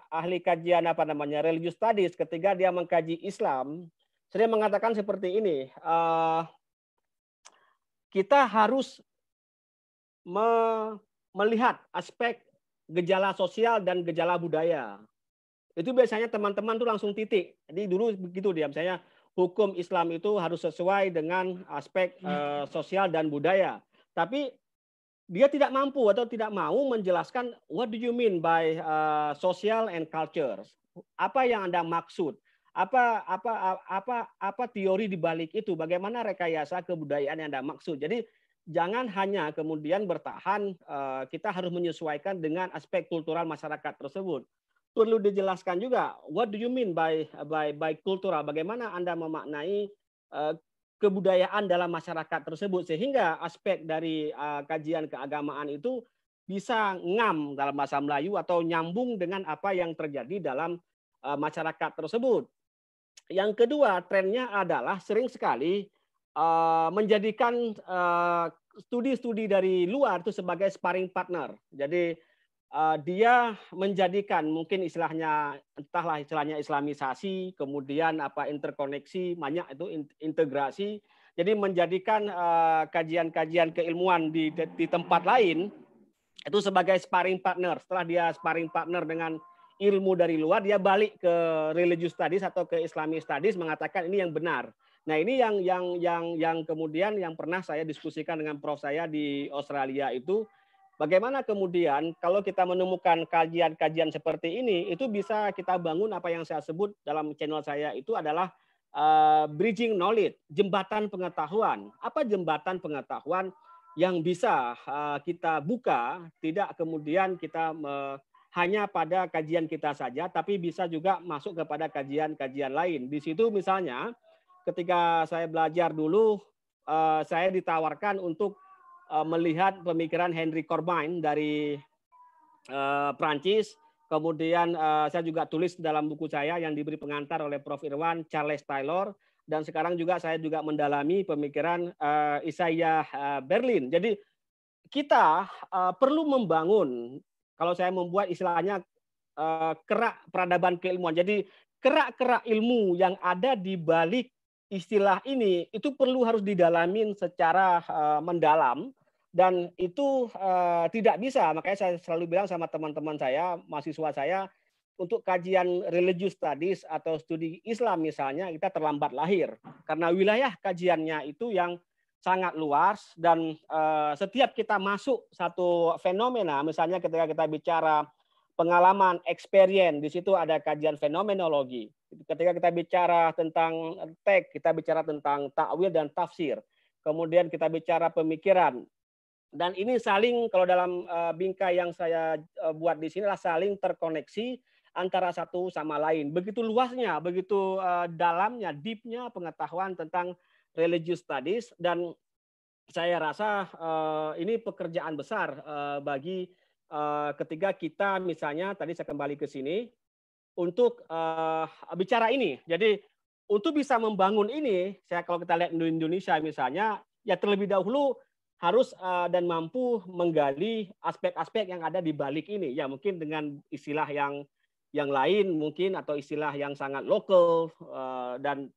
ahli kajian apa namanya religius tadi ketika dia mengkaji Islam sering mengatakan seperti ini uh, kita harus me melihat aspek gejala sosial dan gejala budaya itu biasanya teman-teman tuh langsung titik jadi dulu begitu dia misalnya hukum Islam itu harus sesuai dengan aspek uh, sosial dan budaya tapi dia tidak mampu atau tidak mau menjelaskan what do you mean by uh, social and culture. Apa yang Anda maksud? Apa apa apa apa teori dibalik itu? Bagaimana rekayasa kebudayaan yang Anda maksud? Jadi jangan hanya kemudian bertahan uh, kita harus menyesuaikan dengan aspek kultural masyarakat tersebut. Perlu dijelaskan juga what do you mean by by by kultural? Bagaimana Anda memaknai uh, kebudayaan dalam masyarakat tersebut sehingga aspek dari uh, kajian keagamaan itu bisa ngam dalam bahasa Melayu atau nyambung dengan apa yang terjadi dalam uh, masyarakat tersebut. Yang kedua, trennya adalah sering sekali uh, menjadikan uh, studi-studi dari luar itu sebagai sparring partner. Jadi uh, dia menjadikan mungkin istilahnya entahlah istilahnya islamisasi, kemudian apa interkoneksi, banyak itu integrasi. Jadi menjadikan eh, kajian-kajian uh, keilmuan di, di tempat lain itu sebagai sparring partner. Setelah dia sparring partner dengan ilmu dari luar, dia balik ke religious studies atau ke islami studies mengatakan ini yang benar. Nah ini yang yang yang yang kemudian yang pernah saya diskusikan dengan prof saya di Australia itu Bagaimana kemudian kalau kita menemukan kajian-kajian seperti ini, itu bisa kita bangun apa yang saya sebut dalam channel saya itu adalah uh, bridging knowledge, jembatan pengetahuan. Apa jembatan pengetahuan yang bisa uh, kita buka, tidak kemudian kita uh, hanya pada kajian kita saja, tapi bisa juga masuk kepada kajian-kajian lain. Di situ misalnya, ketika saya belajar dulu, uh, saya ditawarkan untuk Eh, melihat pemikiran Henry Corbin dari uh, eh, Prancis. Kemudian eh, saya juga tulis dalam buku saya yang diberi pengantar oleh Prof. Irwan, Charles Taylor. Dan sekarang juga saya juga mendalami pemikiran Isaiah Berlin. Jadi kita perlu membangun, kalau saya membuat istilahnya kerak peradaban keilmuan. Jadi kerak-kerak ilmu yang ada di balik istilah ini itu perlu harus didalamin secara mendalam dan itu uh, tidak bisa makanya saya selalu bilang sama teman-teman saya mahasiswa saya untuk kajian religius studies atau studi Islam misalnya kita terlambat lahir karena wilayah kajiannya itu yang sangat luas dan uh, setiap kita masuk satu fenomena misalnya ketika kita bicara pengalaman experience di situ ada kajian fenomenologi ketika kita bicara tentang teks kita bicara tentang takwil dan tafsir kemudian kita bicara pemikiran dan ini saling kalau dalam uh, bingkai yang saya uh, buat di sinilah saling terkoneksi antara satu sama lain. Begitu luasnya, begitu uh, dalamnya, deepnya pengetahuan tentang religious studies dan saya rasa uh, ini pekerjaan besar uh, bagi uh, ketika kita misalnya tadi saya kembali ke sini untuk uh, bicara ini. Jadi untuk bisa membangun ini, saya kalau kita lihat di Indonesia misalnya, ya terlebih dahulu harus uh, dan mampu menggali aspek-aspek yang ada di balik ini ya mungkin dengan istilah yang yang lain mungkin atau istilah yang sangat lokal uh, dan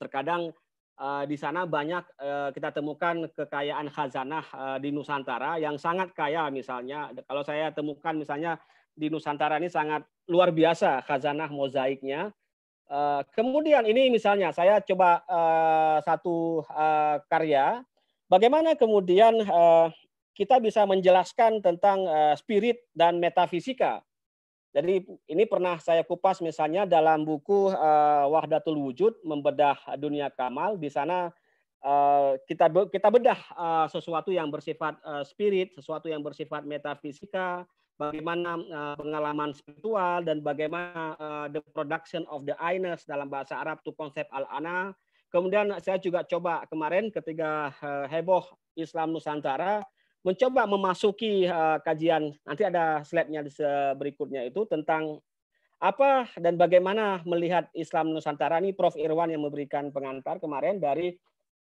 terkadang uh, di sana banyak uh, kita temukan kekayaan khazanah uh, di Nusantara yang sangat kaya misalnya kalau saya temukan misalnya di Nusantara ini sangat luar biasa khazanah mozaiknya uh, kemudian ini misalnya saya coba uh, satu uh, karya Bagaimana kemudian eh, kita bisa menjelaskan tentang eh, spirit dan metafisika? Jadi ini pernah saya kupas misalnya dalam buku eh, Wahdatul Wujud membedah dunia kamal di sana kita kita bedah sesuatu yang bersifat spirit, sesuatu yang bersifat metafisika, bagaimana pengalaman spiritual dan bagaimana the production of the inas dalam bahasa Arab itu konsep al-ana Kemudian saya juga coba kemarin ketika eh, heboh Islam Nusantara mencoba memasuki eh, kajian nanti ada slide-nya berikutnya itu tentang apa dan bagaimana melihat Islam Nusantara ini Prof Irwan yang memberikan pengantar kemarin dari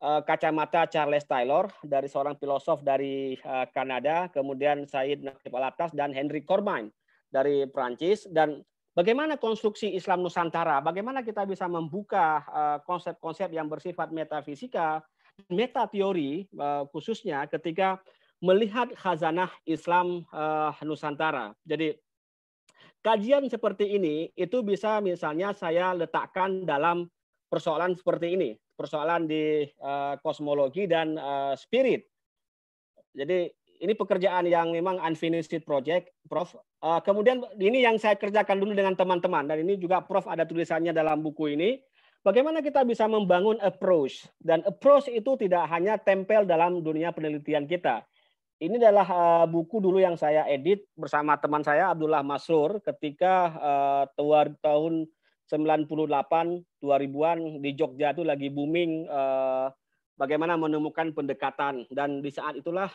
eh, kacamata Charles Taylor dari seorang filosof dari Kanada, kemudian Said Naqib Alatas dan Henry Corbin dari Prancis dan Bagaimana konstruksi Islam Nusantara? Bagaimana kita bisa membuka eh, konsep-konsep yang bersifat metafisika, meta teori eh, khususnya ketika melihat khazanah Islam eh, Nusantara. Jadi kajian seperti ini itu bisa misalnya saya letakkan dalam persoalan seperti ini, persoalan di kosmologi dan spirit. Jadi ini pekerjaan yang memang unfinished project, Prof. Ah, kemudian ini yang saya kerjakan dulu dengan teman-teman dan ini juga Prof ada tulisannya dalam buku ini. Bagaimana kita bisa membangun approach dan approach itu tidak hanya tempel dalam dunia penelitian kita. Ini adalah ah, buku dulu yang saya edit bersama teman saya Abdullah Masur ketika ah, tahun 98 2000-an di Jogja itu lagi booming bagaimana menemukan pendekatan dan di saat itulah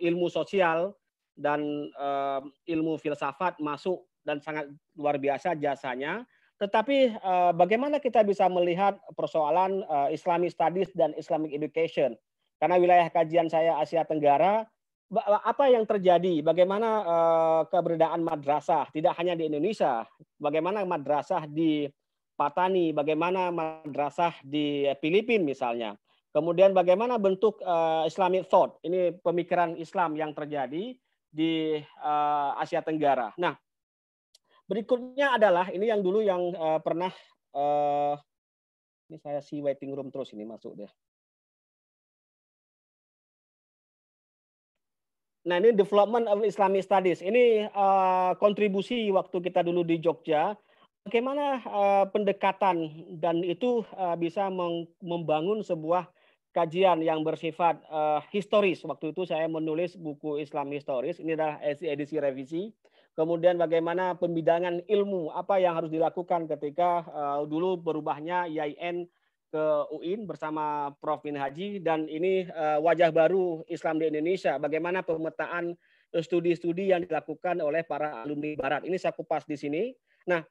ilmu sosial dan uh, ilmu filsafat masuk dan sangat luar biasa jasanya. Tetapi uh, bagaimana kita bisa melihat persoalan uh, Islamic Studies dan Islamic Education? Karena wilayah kajian saya Asia Tenggara, apa yang terjadi? Bagaimana uh, keberadaan madrasah tidak hanya di Indonesia? Bagaimana madrasah di Patani, bagaimana madrasah di Filipina misalnya? Kemudian bagaimana bentuk uh, Islamic thought? Ini pemikiran Islam yang terjadi di uh, Asia Tenggara. Nah, berikutnya adalah ini yang dulu yang uh, pernah uh, ini saya si waiting room terus ini masuk deh. Nah, ini development of Islamic studies. Ini uh, kontribusi waktu kita dulu di Jogja bagaimana uh, pendekatan dan itu uh, bisa membangun sebuah kajian yang bersifat uh, historis. Waktu itu saya menulis buku Islam historis. Ini adalah edisi revisi. Kemudian bagaimana pembidangan ilmu, apa yang harus dilakukan ketika uh, dulu berubahnya IAIN ke UIN bersama Prof. Min Haji dan ini uh, wajah baru Islam di Indonesia. Bagaimana pemetaan studi-studi yang dilakukan oleh para alumni Barat. Ini saya kupas di sini. Nah,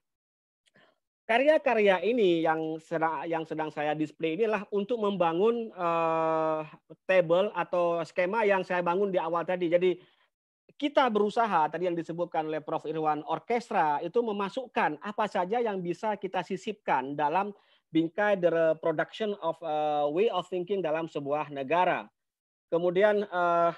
Karya-karya ini yang sedang, yang sedang saya display inilah untuk membangun uh, table atau skema yang saya bangun di awal tadi. Jadi kita berusaha tadi yang disebutkan oleh Prof Irwan orkestra itu memasukkan apa saja yang bisa kita sisipkan dalam bingkai the production of uh, way of thinking dalam sebuah negara. Kemudian uh,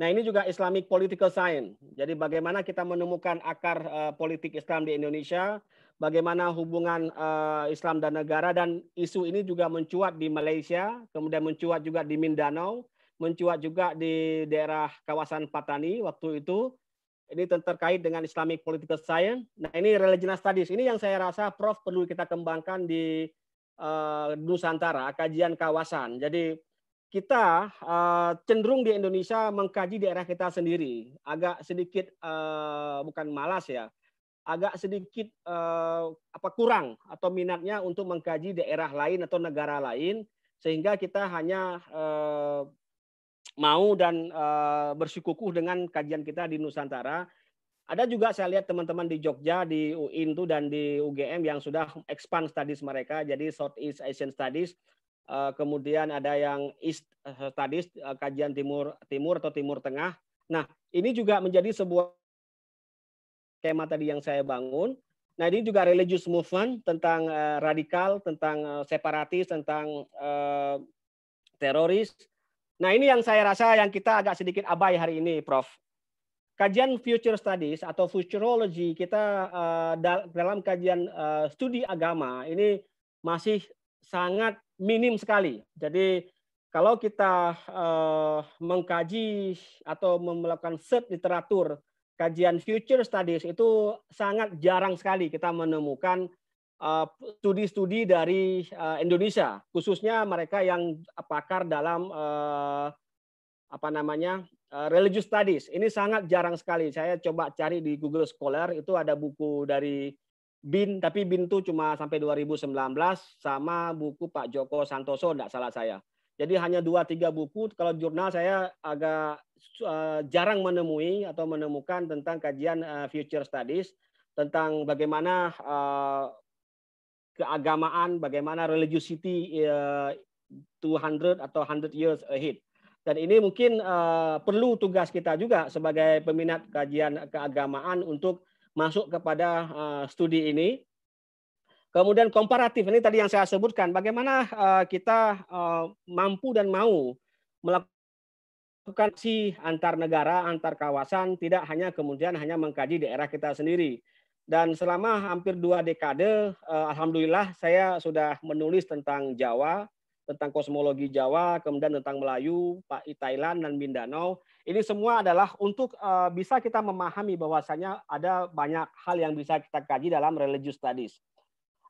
Nah ini juga Islamic Political Science. Jadi bagaimana kita menemukan akar uh, politik Islam di Indonesia, bagaimana hubungan uh, Islam dan negara dan isu ini juga mencuat di Malaysia, kemudian mencuat juga di Mindanao, mencuat juga di daerah kawasan Patani waktu itu. Ini terkait dengan Islamic Political Science. Nah ini Religious Studies. Ini yang saya rasa Prof perlu kita kembangkan di uh, Nusantara, kajian kawasan. Jadi kita uh, cenderung di Indonesia mengkaji daerah kita sendiri, agak sedikit uh, bukan malas ya, agak sedikit uh, apa kurang atau minatnya untuk mengkaji daerah lain atau negara lain, sehingga kita hanya uh, mau dan uh, bersikukuh dengan kajian kita di Nusantara. Ada juga saya lihat teman-teman di Jogja, di UIN itu dan di UGM yang sudah expand studies mereka jadi Southeast Asian Studies Eh, kemudian ada yang East Studies eh, eh, kajian timur timur atau timur tengah. Nah, ini juga menjadi sebuah tema tadi yang saya bangun. Nah, ini juga religious movement tentang radikal, tentang separatis, tentang teroris. Nah, ini yang saya rasa yang kita agak sedikit abai hari ini, Prof. Kajian future studies atau futurology kita dalam kajian studi agama ini masih sangat minim sekali. Jadi kalau kita uh, mengkaji atau melakukan search literatur kajian future studies itu sangat jarang sekali kita menemukan eh, studi-studi uh, dari uh, Indonesia, khususnya mereka yang pakar dalam uh, apa namanya religious studies. Ini sangat jarang sekali. Saya coba cari di Google Scholar itu ada buku dari Bin, tapi bin Bintu cuma sampai 2019 sama buku Pak Joko Santoso, tidak salah saya. Jadi hanya dua tiga buku. Kalau jurnal saya agak uh, jarang menemui atau menemukan tentang kajian uh, future studies tentang bagaimana uh, keagamaan, bagaimana religiosity uh, 200 atau 100 years ahead. Dan ini mungkin uh, perlu tugas kita juga sebagai peminat kajian keagamaan untuk masuk kepada eh, studi ini. Kemudian komparatif ini tadi yang saya sebutkan, bagaimana eh, kita eh, mampu dan mau melakukan si antar negara, antar kawasan, tidak hanya kemudian hanya mengkaji daerah kita sendiri. Dan selama hampir dua dekade, alhamdulillah saya sudah menulis tentang Jawa, tentang kosmologi Jawa, kemudian tentang Melayu, Pak Thailand dan Mindanao. Ini semua adalah untuk uh, bisa kita memahami bahwasanya ada banyak hal yang bisa kita kaji dalam religious studies.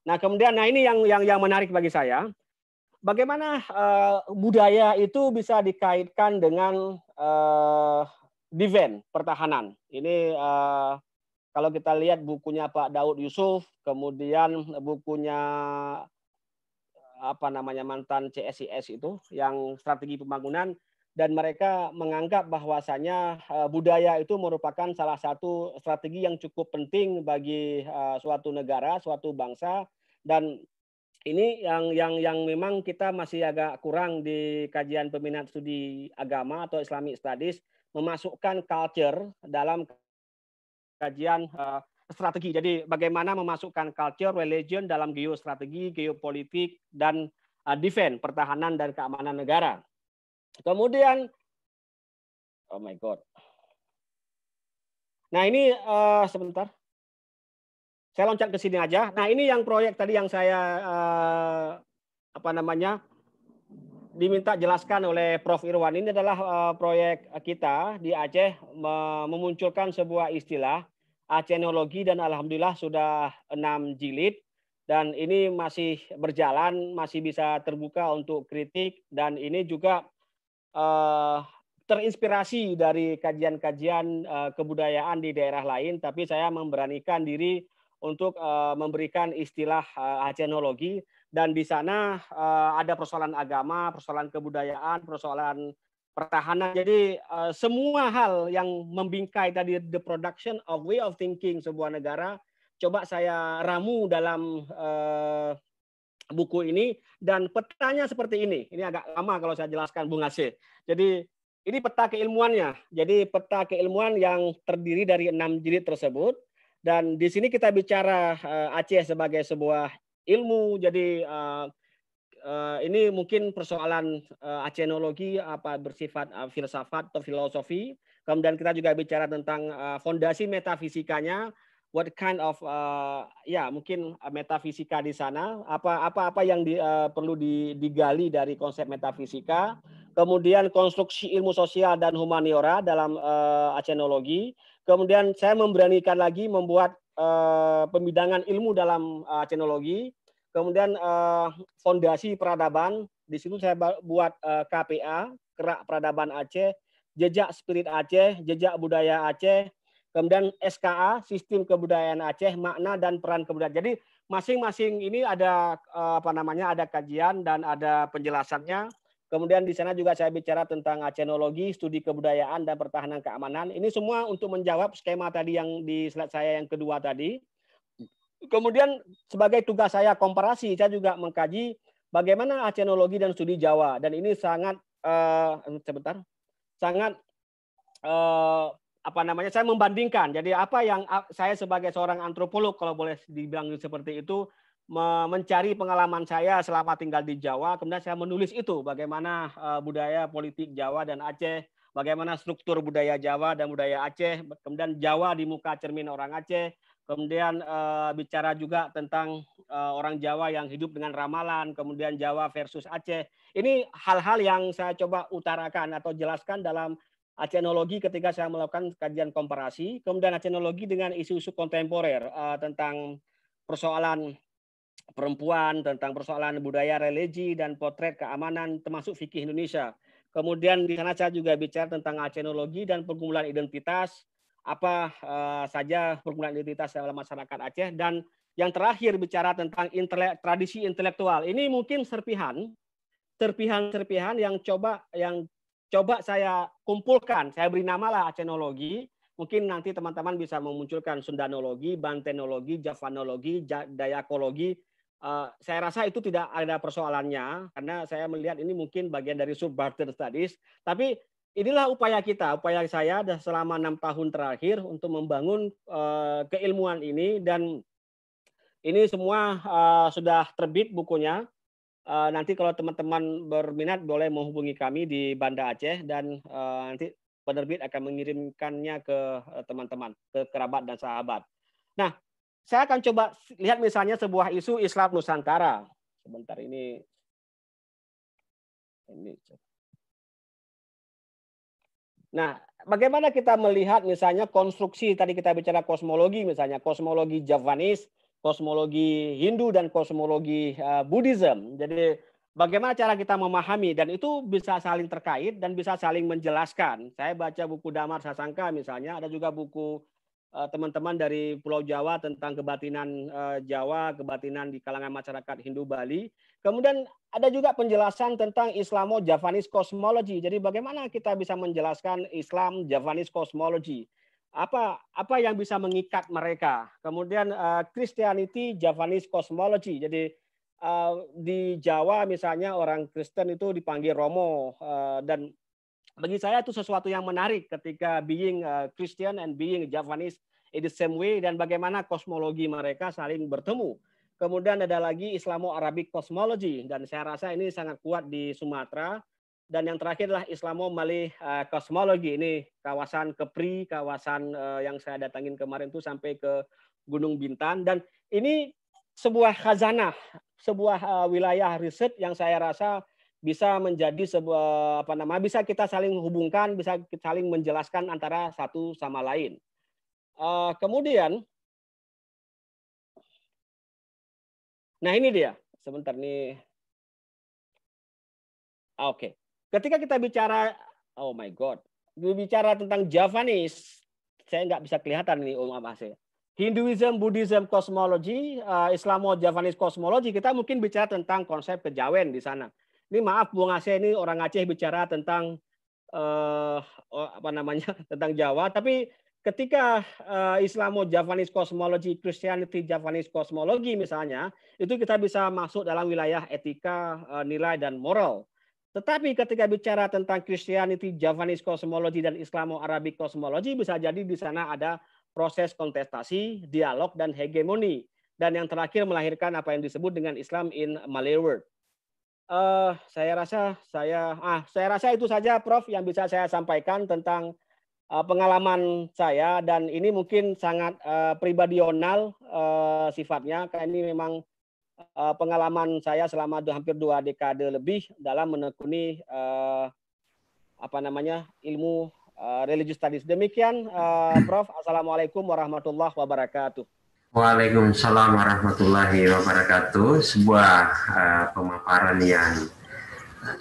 Nah, kemudian nah ini yang yang yang menarik bagi saya. Bagaimana uh, budaya itu bisa dikaitkan dengan uh, eh, defense, pertahanan. Ini uh, kalau kita lihat bukunya Pak Daud Yusuf, kemudian bukunya apa namanya mantan CSIS itu yang strategi pembangunan dan mereka menganggap bahwasanya eh, budaya itu merupakan salah satu strategi yang cukup penting bagi eh, suatu negara, suatu bangsa dan ini yang yang yang memang kita masih agak kurang di kajian peminat studi agama atau Islamic Studies memasukkan culture dalam kajian eh, strategi. Jadi bagaimana memasukkan culture, religion dalam geostrategi, geopolitik, dan uh, defense, pertahanan dan keamanan negara. Kemudian, oh my god. Nah ini uh, sebentar, saya loncat ke sini aja. Nah ini yang proyek tadi yang saya uh, apa namanya diminta jelaskan oleh Prof. Irwan ini adalah uh, proyek uh, kita di Aceh memunculkan sebuah istilah Aceneologi dan alhamdulillah sudah enam jilid dan ini masih berjalan, masih bisa terbuka untuk kritik dan ini juga uh, terinspirasi dari kajian-kajian uh, kebudayaan di daerah lain, tapi saya memberanikan diri untuk uh, memberikan istilah uh, Aceneologi dan di sana uh, ada persoalan agama, persoalan kebudayaan, persoalan pertahanan. Jadi uh, semua hal yang membingkai tadi the production of way of thinking sebuah negara coba saya ramu dalam uh, buku ini dan petanya seperti ini. Ini agak lama kalau saya jelaskan Bung Asih. Jadi ini peta keilmuannya. Jadi peta keilmuan yang terdiri dari enam jilid tersebut dan di sini kita bicara uh, Aceh sebagai sebuah ilmu. Jadi uh, uh, ini mungkin persoalan uh, acenologi apa bersifat uh, filsafat atau filosofi. Kemudian kita juga bicara tentang uh, fondasi metafisikanya, what kind of uh, ya mungkin metafisika di sana, apa apa apa yang di, uh, perlu di, digali dari konsep metafisika. Kemudian konstruksi ilmu sosial dan humaniora dalam uh, acenologi. Kemudian saya memberanikan lagi membuat uh, pembidangan ilmu dalam uh, acenologi Kemudian eh, fondasi peradaban, di situ saya buat eh, KPA, Kerak Peradaban Aceh, Jejak Spirit Aceh, Jejak Budaya Aceh, kemudian SKA, Sistem Kebudayaan Aceh, Makna dan Peran Kebudayaan. Jadi masing-masing ini ada eh, apa namanya ada kajian dan ada penjelasannya. Kemudian di sana juga saya bicara tentang acenologi, studi kebudayaan dan pertahanan keamanan. Ini semua untuk menjawab skema tadi yang di slide saya yang kedua tadi. Kemudian sebagai tugas saya komparasi, saya juga mengkaji bagaimana acenologi dan studi Jawa dan ini sangat uh, sebentar sangat uh, apa namanya saya membandingkan jadi apa yang saya sebagai seorang antropolog kalau boleh dibilang seperti itu mencari pengalaman saya selama tinggal di Jawa kemudian saya menulis itu bagaimana eh, budaya politik Jawa dan Aceh bagaimana struktur budaya Jawa dan budaya Aceh kemudian Jawa di muka cermin orang Aceh Kemudian uh, bicara juga tentang uh, orang Jawa yang hidup dengan ramalan, kemudian Jawa versus Aceh. Ini hal-hal yang saya coba utarakan atau jelaskan dalam Acenologi ketika saya melakukan kajian komparasi, kemudian Acenologi dengan isu-isu kontemporer uh, tentang persoalan perempuan, tentang persoalan budaya religi dan potret keamanan termasuk fikih Indonesia. Kemudian di sana saya juga bicara tentang Acenologi dan pergumulan identitas, apa uh, saja pergumulan identitas dalam masyarakat Aceh dan yang terakhir bicara tentang intele tradisi intelektual. Ini mungkin serpihan serpihan-serpihan yang coba yang coba saya kumpulkan. Saya beri nama lah Acehnologi Mungkin nanti teman-teman bisa memunculkan Sundanologi, Bantenologi, Javanologi, Dayakologi. Uh, saya rasa itu tidak ada persoalannya karena saya melihat ini mungkin bagian dari sub studies. Tapi inilah upaya kita, upaya saya selama enam tahun terakhir untuk membangun uh, keilmuan ini dan ini semua uh, sudah terbit bukunya. Uh, nanti kalau teman-teman berminat boleh menghubungi kami di Banda Aceh dan uh, nanti penerbit akan mengirimkannya ke teman-teman, ke kerabat dan sahabat. Nah, saya akan coba lihat misalnya sebuah isu Islam Nusantara. Sebentar ini ini Nah, bagaimana kita melihat misalnya konstruksi tadi kita bicara kosmologi misalnya kosmologi Javanis, kosmologi Hindu dan kosmologi uh, Buddhism. Jadi bagaimana cara kita memahami dan itu bisa saling terkait dan bisa saling menjelaskan. Saya baca buku Damar Sasangka misalnya, ada juga buku Eh, teman-teman dari Pulau Jawa tentang kebatinan eh, Jawa, kebatinan di kalangan masyarakat Hindu Bali. Kemudian ada juga penjelasan tentang Islamo Javanese cosmology. Jadi bagaimana kita bisa menjelaskan Islam Javanese cosmology? Apa apa yang bisa mengikat mereka? Kemudian eh, Christianity Javanese cosmology. Jadi di Jawa misalnya orang Kristen itu dipanggil Romo dan bagi saya itu sesuatu yang menarik ketika being eh, Christian and being Japanese in the same way dan bagaimana kosmologi mereka saling bertemu. Kemudian ada lagi Islamo-Arabic cosmology dan saya rasa ini sangat kuat di Sumatera. Dan yang terakhir adalah Islamo-Malay eh, cosmology. Ini kawasan Kepri, kawasan eh, yang saya datangin kemarin itu sampai ke Gunung Bintan dan ini sebuah khazanah, sebuah wilayah riset yang saya rasa bisa menjadi sebuah apa nama bisa kita saling hubungkan, bisa kita saling menjelaskan antara satu sama lain. Uh, kemudian, nah ini dia, sebentar nih. Ah, oke, okay. ketika kita bicara, oh my god, bicara tentang Javanis saya nggak bisa kelihatan nih Om Abase. Hinduism, Buddhism, Cosmology, uh, eh, Islamo-Javanese Cosmology, kita mungkin bicara tentang konsep kejawen di sana ini maaf Bung Aceh ini orang Aceh bicara tentang eh, apa namanya tentang Jawa, tapi ketika eh, Islamo Javanese cosmology, Christianity Javanese cosmology misalnya, itu kita bisa masuk dalam wilayah etika, eh, nilai dan moral. Tetapi ketika bicara tentang Christianity Javanese cosmology dan Islamo Arabic cosmology bisa jadi di sana ada proses kontestasi, dialog dan hegemoni dan yang terakhir melahirkan apa yang disebut dengan Islam in Malay world uh, saya rasa saya ah saya rasa itu saja Prof yang bisa saya sampaikan tentang uh, pengalaman saya dan ini mungkin sangat uh, eh, pribadional uh, sifatnya karena ini memang uh, pengalaman saya selama hampir dua dekade lebih dalam menekuni uh, apa namanya ilmu uh, tadi. tadi Demikian uh, Prof. Assalamualaikum warahmatullahi wabarakatuh. Waalaikumsalam warahmatullahi wabarakatuh. Sebuah uh, pemaparan yang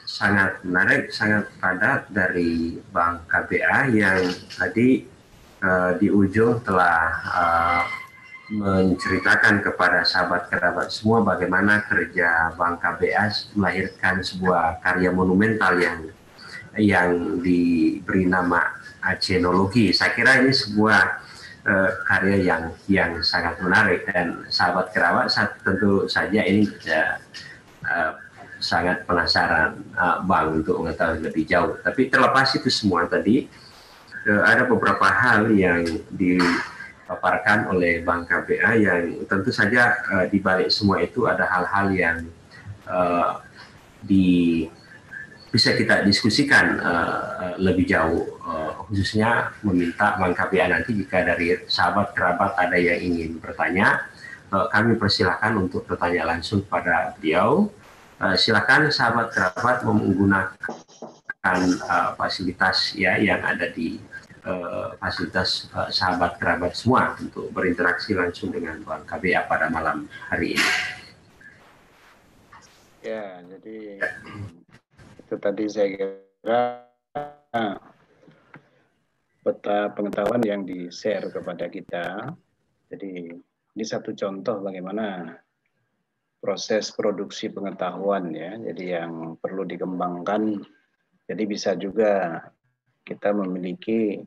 sangat menarik, sangat padat dari Bank KBA yang tadi uh, di ujung telah uh, menceritakan kepada sahabat kerabat semua bagaimana kerja Bank KBA melahirkan sebuah karya monumental yang yang diberi nama Acenologi. Saya kira ini sebuah uh, karya yang yang sangat menarik dan sahabat kerawat tentu saja ini eh, uh, sangat penasaran uh, bang untuk mengetahui lebih jauh. Tapi terlepas itu semua tadi uh, ada beberapa hal yang dipaparkan oleh bang KPA yang tentu saja uh, di semua itu ada hal-hal yang uh, di bisa kita diskusikan uh, lebih jauh uh, khususnya meminta Bang KPA nanti jika dari sahabat kerabat ada yang ingin bertanya uh, kami persilahkan untuk bertanya langsung pada beliau uh, silakan sahabat kerabat menggunakan uh, fasilitas ya yang ada di uh, fasilitas uh, sahabat kerabat semua untuk berinteraksi langsung dengan Bang KPA pada malam hari ini ya jadi ya itu tadi saya kira ah, peta pengetahuan yang di-share kepada kita. Jadi ini satu contoh bagaimana proses produksi pengetahuan ya. Jadi yang perlu dikembangkan. Jadi bisa juga kita memiliki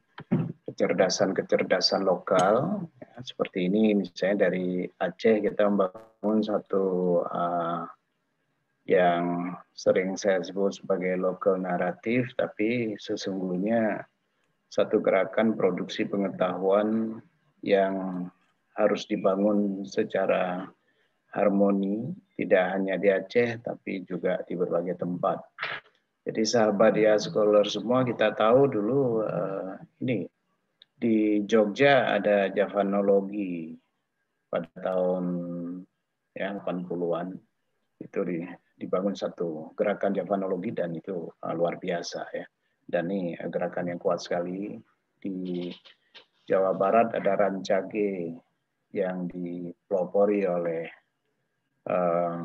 kecerdasan-kecerdasan lokal ya, seperti ini misalnya dari Aceh kita membangun satu uh, yang sering saya sebut sebagai lokal naratif, tapi sesungguhnya satu gerakan produksi pengetahuan yang harus dibangun secara harmoni, tidak hanya di Aceh, tapi juga di berbagai tempat. Jadi sahabat ya scholar semua kita tahu dulu eh, ini di Jogja ada javanologi pada tahun ya 80-an itu di dibangun satu gerakan javanologi dan itu uh, luar biasa ya. Dan ini uh, gerakan yang kuat sekali di Jawa Barat ada Rancage yang dipelopori oleh uh,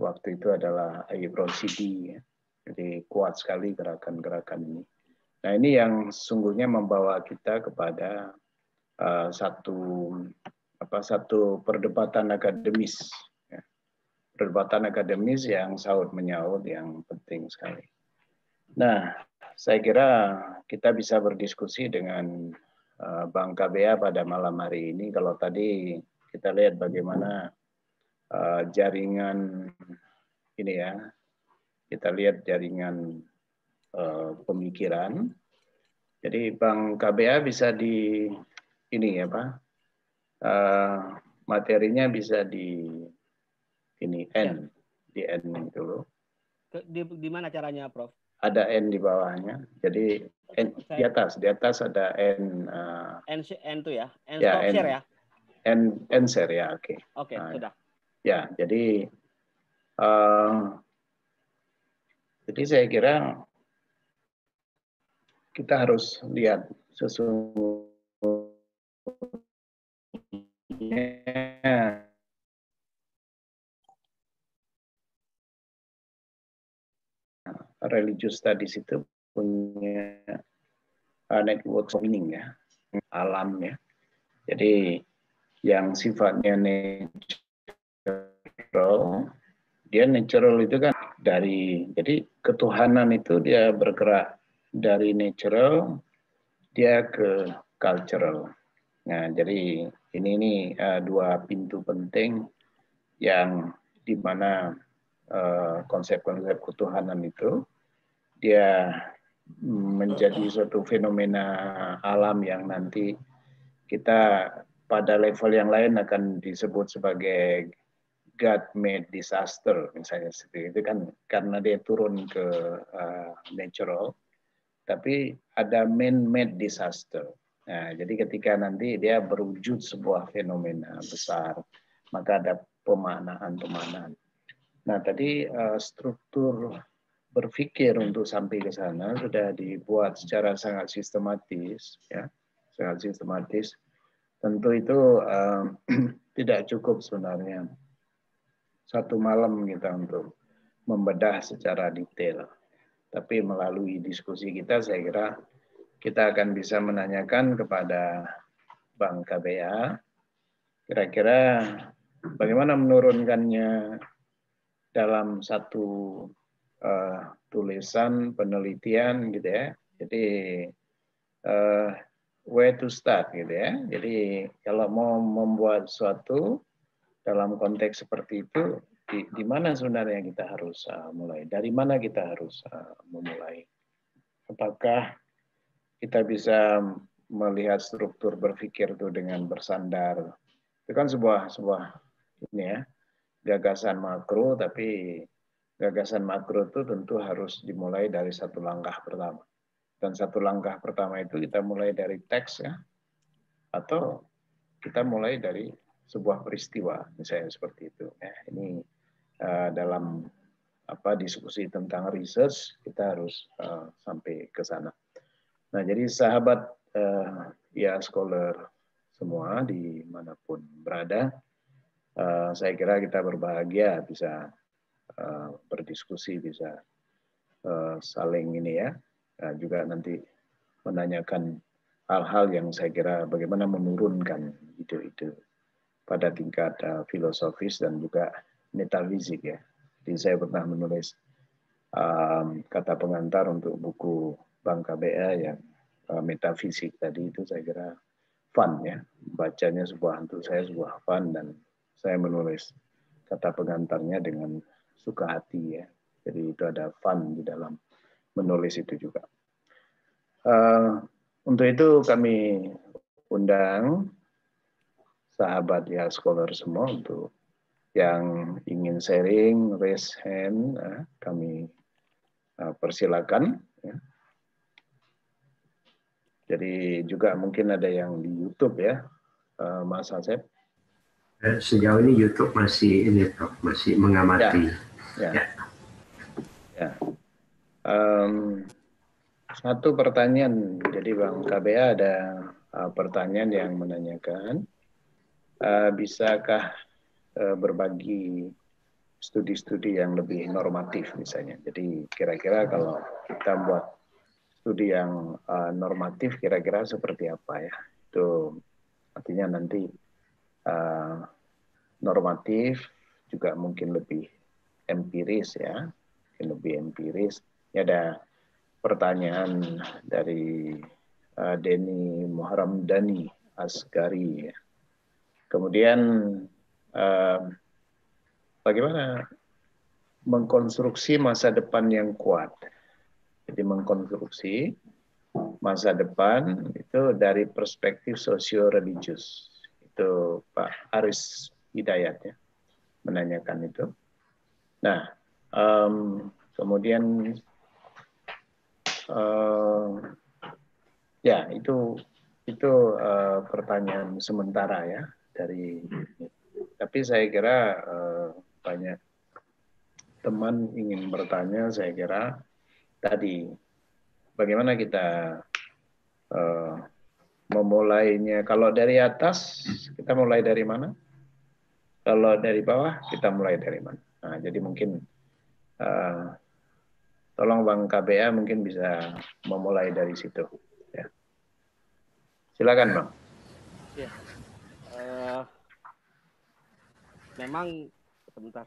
waktu itu adalah Ibro Sidi. Ya. Jadi kuat sekali gerakan-gerakan ini. Nah ini yang sungguhnya membawa kita kepada uh, satu apa satu perdebatan akademis perdebatan akademis yang saut menyaut yang penting sekali. Nah, saya kira kita bisa berdiskusi dengan eh, Bang KBA pada malam hari ini. Kalau tadi kita lihat bagaimana eh, jaringan ini ya, kita lihat jaringan eh, pemikiran. Jadi Bang KBA bisa di ini ya Pak, materinya bisa di ini ya. n ya. di n dulu di, di mana caranya prof ada n di bawahnya jadi n di atas di atas ada n uh, n n tuh ya n ya, n, share ya n n share ya oke okay. oke okay, nah, ya. sudah ya jadi uh, jadi saya kira kita harus lihat sesungguhnya religious studies itu punya uh, network of meaning ya, alam ya. Jadi yang sifatnya natural, dia natural itu kan dari jadi ketuhanan itu dia bergerak dari natural dia ke cultural. Nah, jadi ini ini uh, dua pintu penting yang di mana uh, konsep-konsep uh, ketuhanan itu dia menjadi suatu fenomena alam yang nanti kita pada level yang lain akan disebut sebagai God-made disaster misalnya seperti itu kan karena dia turun ke uh, natural, tapi ada man-made disaster. Nah, jadi ketika nanti dia berwujud sebuah fenomena besar, maka ada pemanahan pemanahan Nah, tadi uh, struktur berpikir hmm. untuk sampai ke sana sudah dibuat secara sangat sistematis ya sangat sistematis tentu itu uh, tidak cukup sebenarnya satu malam kita untuk membedah secara detail tapi melalui diskusi kita saya kira kita akan bisa menanyakan kepada Bang KBA kira-kira bagaimana menurunkannya dalam satu uh, tulisan penelitian gitu ya. Jadi uh, where to start gitu ya. Jadi kalau mau membuat suatu dalam konteks seperti itu, di, di mana sebenarnya kita harus uh, mulai? Dari mana kita harus uh, memulai? Apakah kita bisa melihat struktur berpikir itu dengan bersandar? Itu kan sebuah sebuah ini ya gagasan makro tapi gagasan makro itu tentu harus dimulai dari satu langkah pertama. Dan satu langkah pertama itu kita mulai dari teks ya, atau kita mulai dari sebuah peristiwa, misalnya seperti itu. Ya, ini uh, dalam apa diskusi tentang research kita harus uh, sampai ke sana. Nah, jadi sahabat uh, ya scholar semua dimanapun berada, uh, saya kira kita berbahagia bisa Eh, berdiskusi, bisa eh, saling ini ya, nah, juga nanti menanyakan hal-hal yang saya kira bagaimana menurunkan itu-itu pada tingkat uh, filosofis dan juga metafisik ya. Jadi saya pernah menulis um, kata pengantar untuk buku Bank KBA yang uh, metafisik tadi itu saya kira fun ya. Bacanya sebuah untuk saya sebuah fun dan saya menulis kata pengantarnya dengan suka hati ya. Jadi itu ada fun di dalam menulis itu juga. Uh, untuk itu kami undang sahabat ya scholar semua untuk yang ingin sharing raise hand uh, kami uh, persilakan. Ya. Jadi juga mungkin ada yang di YouTube ya, eh, Mas Asep. Sejauh ini YouTube masih ini masih mengamati. Ya Ya. ya. Um, satu pertanyaan, jadi Bang KBA ada uh, pertanyaan yang menanyakan, uh, bisakah uh, berbagi studi-studi yang lebih normatif misalnya. Jadi kira-kira kalau kita buat studi yang uh, normatif kira-kira seperti apa ya? Itu artinya nanti uh, normatif juga mungkin lebih empiris ya, lebih empiris. Ini ada pertanyaan dari uh, Denny Muharram Dani Asgari. Kemudian uh, bagaimana mengkonstruksi masa depan yang kuat? Jadi mengkonstruksi masa depan itu dari perspektif sosio-religius. Itu Pak Aris Hidayat ya menanyakan itu. Nah, um, kemudian uh, ya itu itu uh, pertanyaan sementara ya dari tapi saya kira uh, banyak teman ingin bertanya saya kira tadi bagaimana kita uh, memulainya kalau dari atas kita mulai dari mana kalau dari bawah kita mulai dari mana Nah, jadi mungkin uh, tolong Bang KBA mungkin bisa memulai dari situ. Ya. Silakan Bang. Ya. Uh, memang sebentar.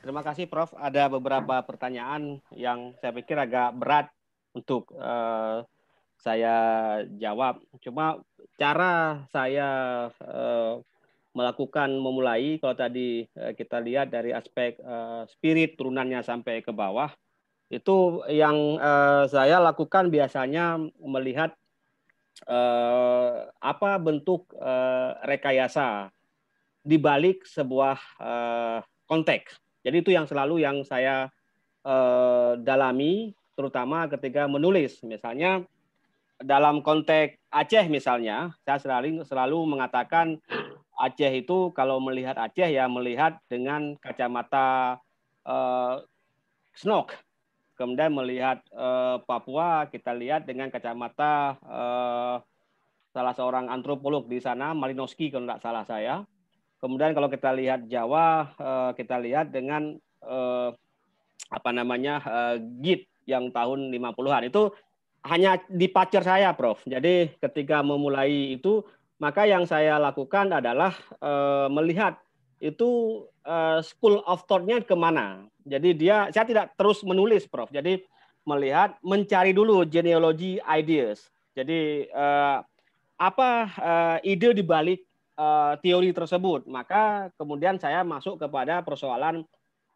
Terima kasih Prof. Ada beberapa pertanyaan yang saya pikir agak berat untuk uh, saya jawab. Cuma cara saya uh, melakukan memulai kalau tadi eh, kita lihat dari aspek eh, spirit turunannya sampai ke bawah itu yang eh, saya lakukan biasanya melihat apa bentuk rekayasa di balik sebuah konteks. Jadi itu yang selalu yang saya dalami terutama ketika menulis misalnya dalam konteks Aceh misalnya saya selalu selalu mengatakan Aceh itu kalau melihat Aceh ya melihat dengan kacamata uh, eh, snok. Kemudian melihat uh, Papua kita lihat dengan kacamata uh, salah seorang antropolog di sana Malinowski kalau tidak salah saya. Kemudian kalau kita lihat Jawa uh, kita lihat dengan uh, apa namanya uh, git yang tahun 50-an itu hanya di pacar saya, Prof. Jadi ketika memulai itu maka yang saya lakukan adalah uh, melihat itu uh, school of thought-nya kemana. Jadi dia, saya tidak terus menulis, Prof. Jadi melihat, mencari dulu genealogy ideas. Jadi uh, apa uh, ide dibalik balik teori tersebut. Maka kemudian saya masuk kepada persoalan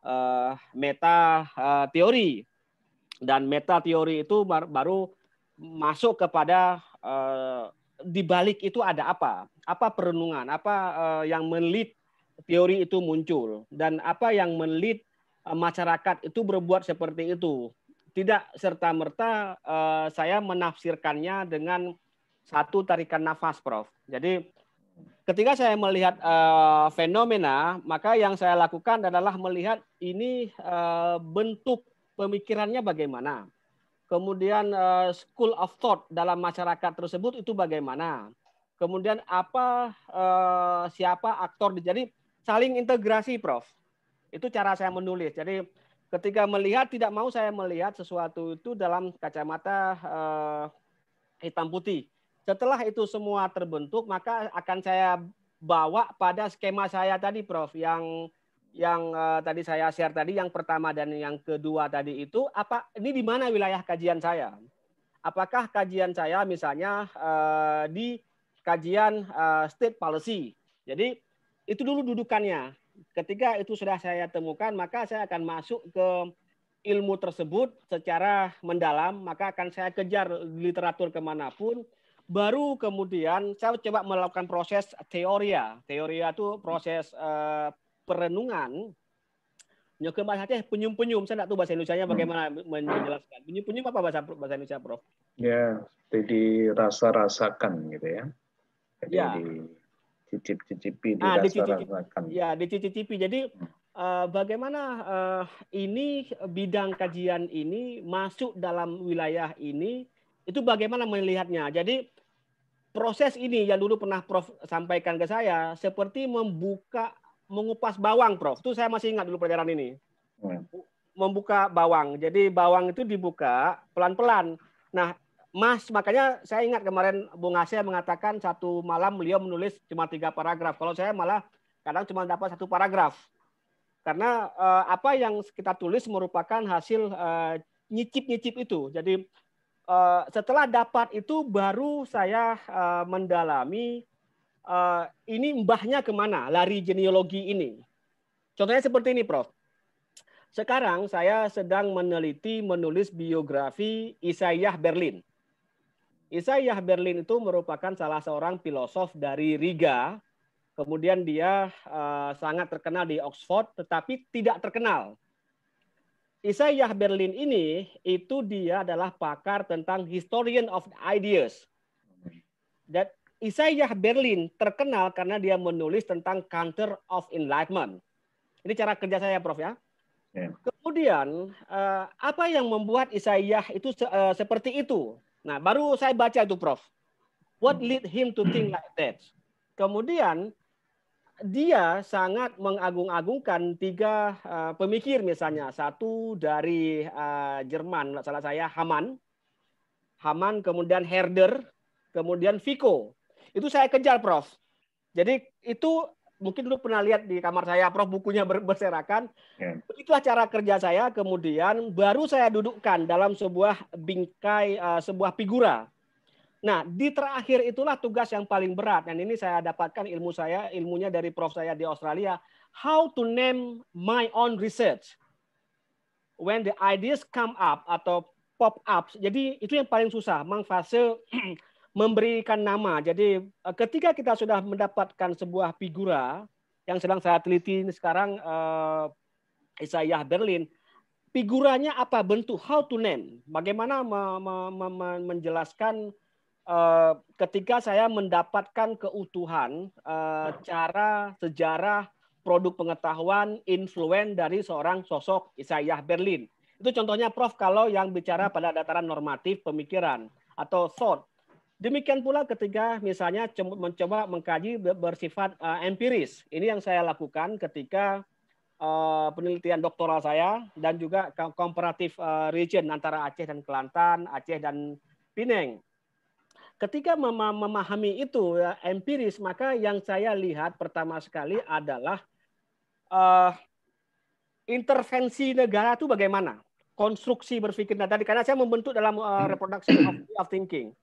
uh, meta uh, teori dan meta teori itu baru masuk kepada uh, di balik itu ada apa? Apa perenungan? Apa eh, yang melit teori itu muncul dan apa yang melit eh, masyarakat itu berbuat seperti itu? Tidak serta merta eh, saya menafsirkannya dengan satu tarikan nafas, Prof. Jadi ketika saya melihat fenomena, maka yang saya lakukan adalah melihat ini bentuk pemikirannya bagaimana kemudian uh, school of thought dalam masyarakat tersebut itu bagaimana, kemudian apa uh, siapa aktor jadi saling integrasi, Prof. Itu cara saya menulis. Jadi ketika melihat tidak mau saya melihat sesuatu itu dalam kacamata uh, hitam putih. Setelah itu semua terbentuk, maka akan saya bawa pada skema saya tadi, Prof, yang yang uh, tadi saya share tadi yang pertama dan yang kedua tadi itu apa ini di mana wilayah kajian saya? Apakah kajian saya misalnya uh, di kajian uh, state policy. Jadi itu dulu dudukannya. Ketika itu sudah saya temukan, maka saya akan masuk ke ilmu tersebut secara mendalam, maka akan saya kejar literatur kemanapun, baru kemudian saya coba melakukan proses teoria. Teoria itu proses uh, perenungan nyo ke bahasa teh penyum-penyum saya tidak tahu bahasa Indonesia hmm. bagaimana menjelaskan penyum-penyum apa bahasa bahasa Indonesia Prof ya jadi rasa-rasakan gitu ya jadi ya. dicicip-cicipi ah, rasakan ya dicicipi jadi uh, bagaimana uh, ini bidang kajian ini masuk dalam wilayah ini itu bagaimana melihatnya jadi proses ini yang dulu pernah Prof sampaikan ke saya seperti membuka mengupas bawang, Prof. Itu saya masih ingat dulu pelajaran ini. Hmm. Membuka bawang. Jadi bawang itu dibuka pelan-pelan. Nah, Mas, makanya saya ingat kemarin Bung Asya mengatakan satu malam beliau menulis cuma tiga paragraf. Kalau saya malah kadang cuma dapat satu paragraf. Karena eh, apa yang kita tulis merupakan hasil eh, nyicip-nyicip eh, itu. Jadi eh, setelah dapat itu baru saya eh, mendalami uh, ini mbahnya kemana lari genealogi ini. Contohnya seperti ini, Prof. Sekarang saya sedang meneliti menulis biografi Isaiah Berlin. Isaiah Berlin itu merupakan salah seorang filosof dari Riga. Kemudian dia uh, sangat terkenal di Oxford, tetapi tidak terkenal. Isaiah Berlin ini itu dia adalah pakar tentang historian of ideas. that. Isaiah Berlin terkenal karena dia menulis tentang Counter of Enlightenment. Ini cara kerja saya, Prof ya. ya. Kemudian eh, apa yang membuat Isaiah itu eh, seperti itu? Nah, baru saya baca itu, Prof. What lead him to think like that? Kemudian dia sangat mengagung-agungkan tiga eh, pemikir misalnya satu dari Jerman salah saya Haman Haman kemudian Herder kemudian Vico itu saya kejar, Prof. Jadi itu mungkin lu pernah lihat di kamar saya, Prof bukunya ber berserakan. Yeah. Itulah cara kerja saya. Kemudian baru saya dudukkan dalam sebuah bingkai, uh, sebuah figura. Nah, di terakhir itulah tugas yang paling berat. Dan ini saya dapatkan ilmu saya, ilmunya dari Prof saya di Australia. How to name my own research. When the ideas come up atau pop up. Jadi itu yang paling susah, fase memberikan nama. Jadi eh, ketika kita sudah mendapatkan sebuah figura yang sedang saya teliti sekarang uh, Isaiah Berlin, figuranya apa bentuk how to name, bagaimana me- me- me- menjelaskan uh, ketika saya mendapatkan keutuhan uh, cara sejarah produk pengetahuan influen dari seorang sosok Isaiah Berlin. Itu contohnya Prof kalau yang bicara pada dataran normatif pemikiran atau thought Demikian pula ketika misalnya mencoba mengkaji bersifat eh, empiris. Ini yang saya lakukan ketika eh, penelitian doktoral saya dan juga komparatif eh, region antara Aceh dan Kelantan, Aceh dan Pineng. Ketika memahami itu empiris, maka yang saya lihat pertama sekali adalah uh, intervensi negara itu bagaimana? Konstruksi berpikir. Nah, tadi karena saya membentuk dalam uh, reproduction of, of thinking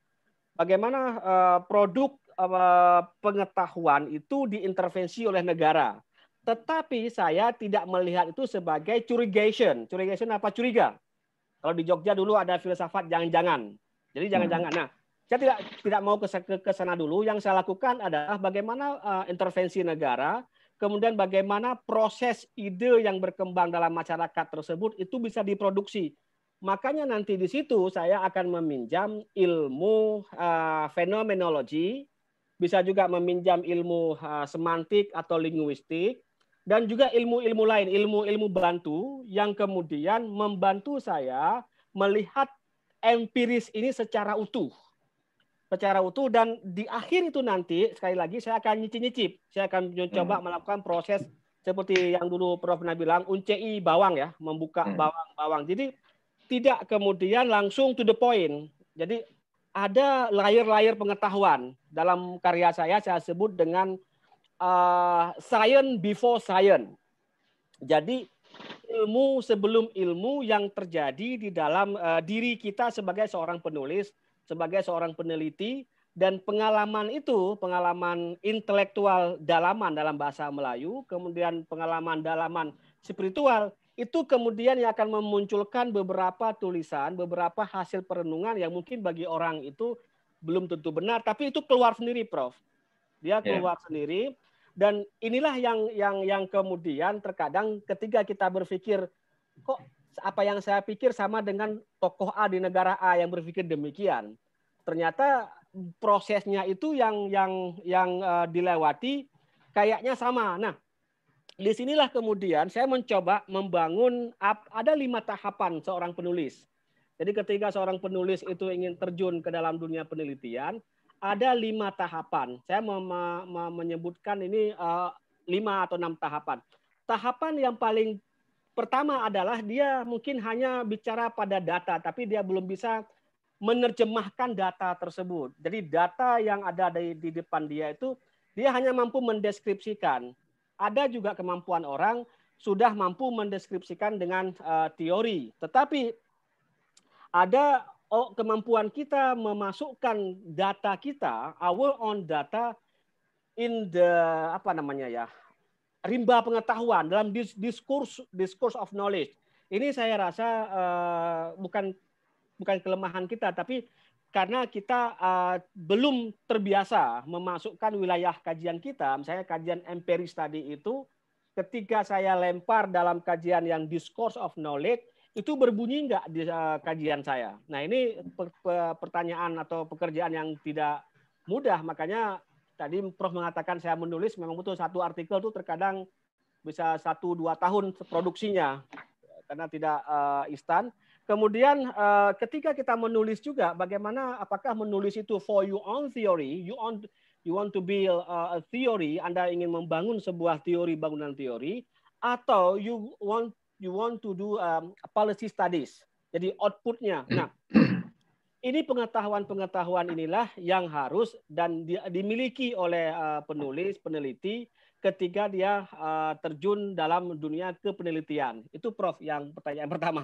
bagaimana uh, produk uh, pengetahuan itu diintervensi oleh negara. Tetapi saya tidak melihat itu sebagai curigation. Curigation apa curiga? Kalau di Jogja dulu ada filsafat jangan-jangan. Jadi hmm. jangan-jangan. Nah, saya tidak tidak mau ke ke sana dulu. Yang saya lakukan adalah bagaimana uh, intervensi negara, kemudian bagaimana proses ide yang berkembang dalam masyarakat tersebut itu bisa diproduksi Makanya nanti di situ saya akan meminjam ilmu uh, fenomenologi, bisa juga meminjam ilmu uh, semantik atau linguistik, dan juga ilmu-ilmu lain, ilmu-ilmu bantu yang kemudian membantu saya melihat empiris ini secara utuh. Secara utuh dan di akhir itu nanti sekali lagi saya akan nyicip-nyicip. Saya akan mencoba hmm. melakukan proses seperti yang dulu Prof. Nabi bilang, UNCI bawang ya, membuka hmm. bawang-bawang. Jadi tidak kemudian langsung to the point. Jadi ada layer-layer pengetahuan dalam karya saya saya sebut dengan uh, science before science. Jadi ilmu sebelum ilmu yang terjadi di dalam uh, diri kita sebagai seorang penulis, sebagai seorang peneliti dan pengalaman itu, pengalaman intelektual dalaman dalam bahasa Melayu, kemudian pengalaman dalaman spiritual itu kemudian yang akan memunculkan beberapa tulisan, beberapa hasil perenungan yang mungkin bagi orang itu belum tentu benar, tapi itu keluar sendiri, Prof. Dia iya. keluar yeah. sendiri dan inilah yang yang yang kemudian terkadang ketika kita berpikir kok apa yang saya pikir sama dengan tokoh A di negara A yang berpikir demikian. Ternyata prosesnya itu yang yang yang uh, dilewati kayaknya sama. Nah, di sinilah kemudian saya mencoba membangun ada lima tahapan seorang penulis. Jadi ketika seorang penulis itu ingin terjun ke dalam dunia penelitian, ada lima tahapan. Saya mau menyebutkan ini uh, lima atau enam tahapan. Tahapan yang paling pertama adalah dia mungkin hanya bicara pada data, tapi dia belum bisa menerjemahkan data tersebut. Jadi data yang ada di, di depan dia itu dia hanya mampu mendeskripsikan ada juga kemampuan orang sudah mampu mendeskripsikan dengan uh, teori. Tetapi ada oh, kemampuan kita memasukkan data kita, our own data in the apa namanya ya rimba pengetahuan dalam discourse discourse of knowledge. Ini saya rasa uh, bukan bukan kelemahan kita, tapi karena kita uh, belum terbiasa memasukkan wilayah kajian kita, misalnya kajian empiris tadi itu, ketika saya lempar dalam kajian yang discourse of knowledge, itu berbunyi nggak di uh, kajian saya? Nah ini per, per, pertanyaan atau pekerjaan yang tidak mudah, makanya tadi Prof mengatakan saya menulis, memang butuh satu artikel itu terkadang bisa satu dua tahun produksinya, karena tidak uh, instan. Kemudian eh, ketika kita menulis juga bagaimana apakah menulis itu for your own theory, you want you want to build a theory, Anda ingin membangun sebuah teori bangunan teori atau you want you want to do um, policy studies. Jadi outputnya. Hmm. Nah, ini pengetahuan-pengetahuan inilah yang harus dan dimiliki oleh eh, penulis, peneliti ketika dia eh, terjun dalam dunia kepenelitian. Itu Prof yang pertanyaan pertama.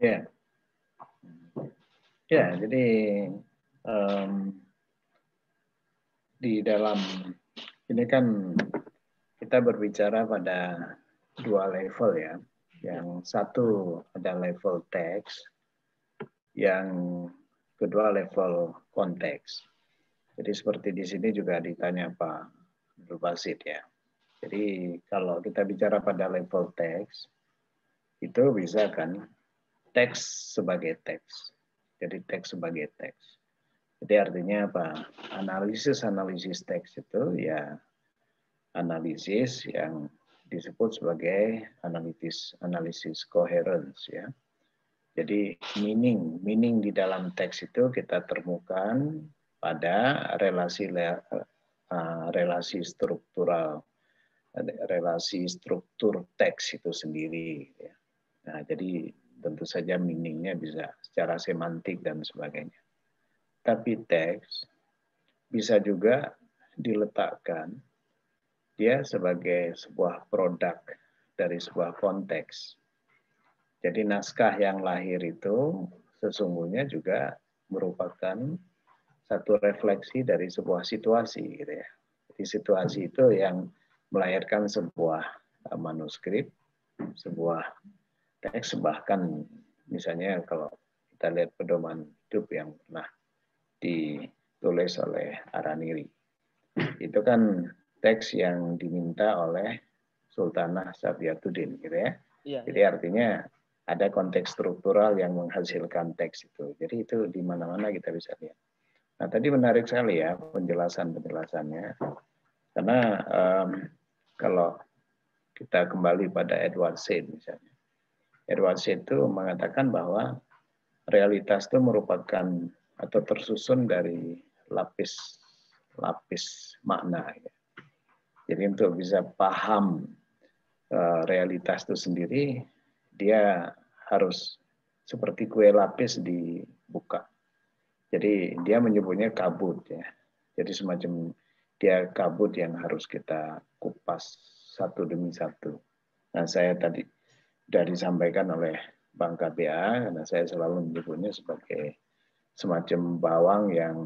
Ya, ya jadi um, di dalam ini kan kita berbicara pada dua level ya. Yang satu ada level teks, yang kedua level konteks. Jadi seperti di sini juga ditanya Pak Abdul Basit ya. Jadi kalau kita bicara pada level teks, itu bisa kan teks sebagai teks. Jadi teks sebagai teks. Jadi artinya apa? Analisis-analisis teks itu ya analisis yang disebut sebagai analisis analisis coherence ya. Jadi meaning, meaning di dalam teks itu kita temukan pada relasi eh, eh, relasi struktural, relasi struktur teks itu sendiri. Ya. Nah, jadi tentu saja meaningnya bisa secara semantik dan sebagainya. Tapi teks bisa juga diletakkan dia sebagai sebuah produk dari sebuah konteks. Jadi naskah yang lahir itu sesungguhnya juga merupakan satu refleksi dari sebuah situasi gitu ya. Di situasi itu yang melahirkan sebuah manuskrip, sebuah teks bahkan misalnya kalau kita lihat pedoman hidup yang pernah ditulis oleh Araniri itu kan teks yang diminta oleh Sultanah Sabiatuddin gitu ya. Iya, Jadi iya. artinya ada konteks struktural yang menghasilkan teks itu. Jadi itu di mana-mana kita bisa lihat. Nah tadi menarik sekali ya penjelasan penjelasannya karena um, kalau kita kembali pada Edward Said misalnya Edwards itu mengatakan bahwa realitas itu merupakan atau tersusun dari lapis lapis makna. Ya. Jadi untuk bisa paham eh, realitas itu sendiri, dia harus seperti kue lapis dibuka. Jadi dia menyebutnya kabut ya. Jadi semacam dia kabut yang harus kita kupas satu demi satu. Nah saya tadi sudah disampaikan oleh Bang KBA karena saya selalu menyebutnya sebagai semacam bawang yang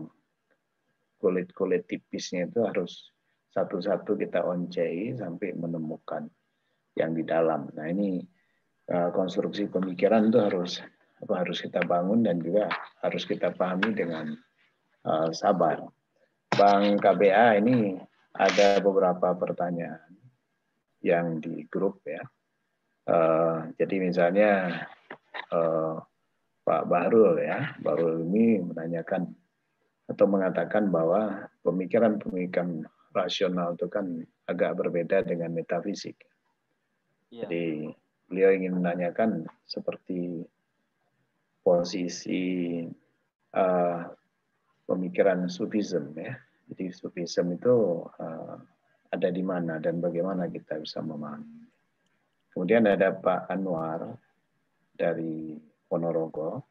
kulit-kulit tipisnya itu harus satu-satu kita oncei sampai menemukan yang di dalam. Nah ini eh, konstruksi pemikiran itu harus apa harus kita bangun dan juga harus kita pahami dengan uh, sabar. Bang KBA ini ada beberapa pertanyaan yang di grup ya. Eh, jadi misalnya uh, Pak Bahrul ya, Bahrul ini menanyakan atau mengatakan bahwa pemikiran-pemikiran rasional itu kan agak berbeda dengan metafisik. Ya. Jadi beliau ingin menanyakan seperti posisi uh, pemikiran sufism ya. Jadi sufism itu uh, ada di mana dan bagaimana kita bisa memahami. Kemudian ada Pak Anwar dari Ponorogo.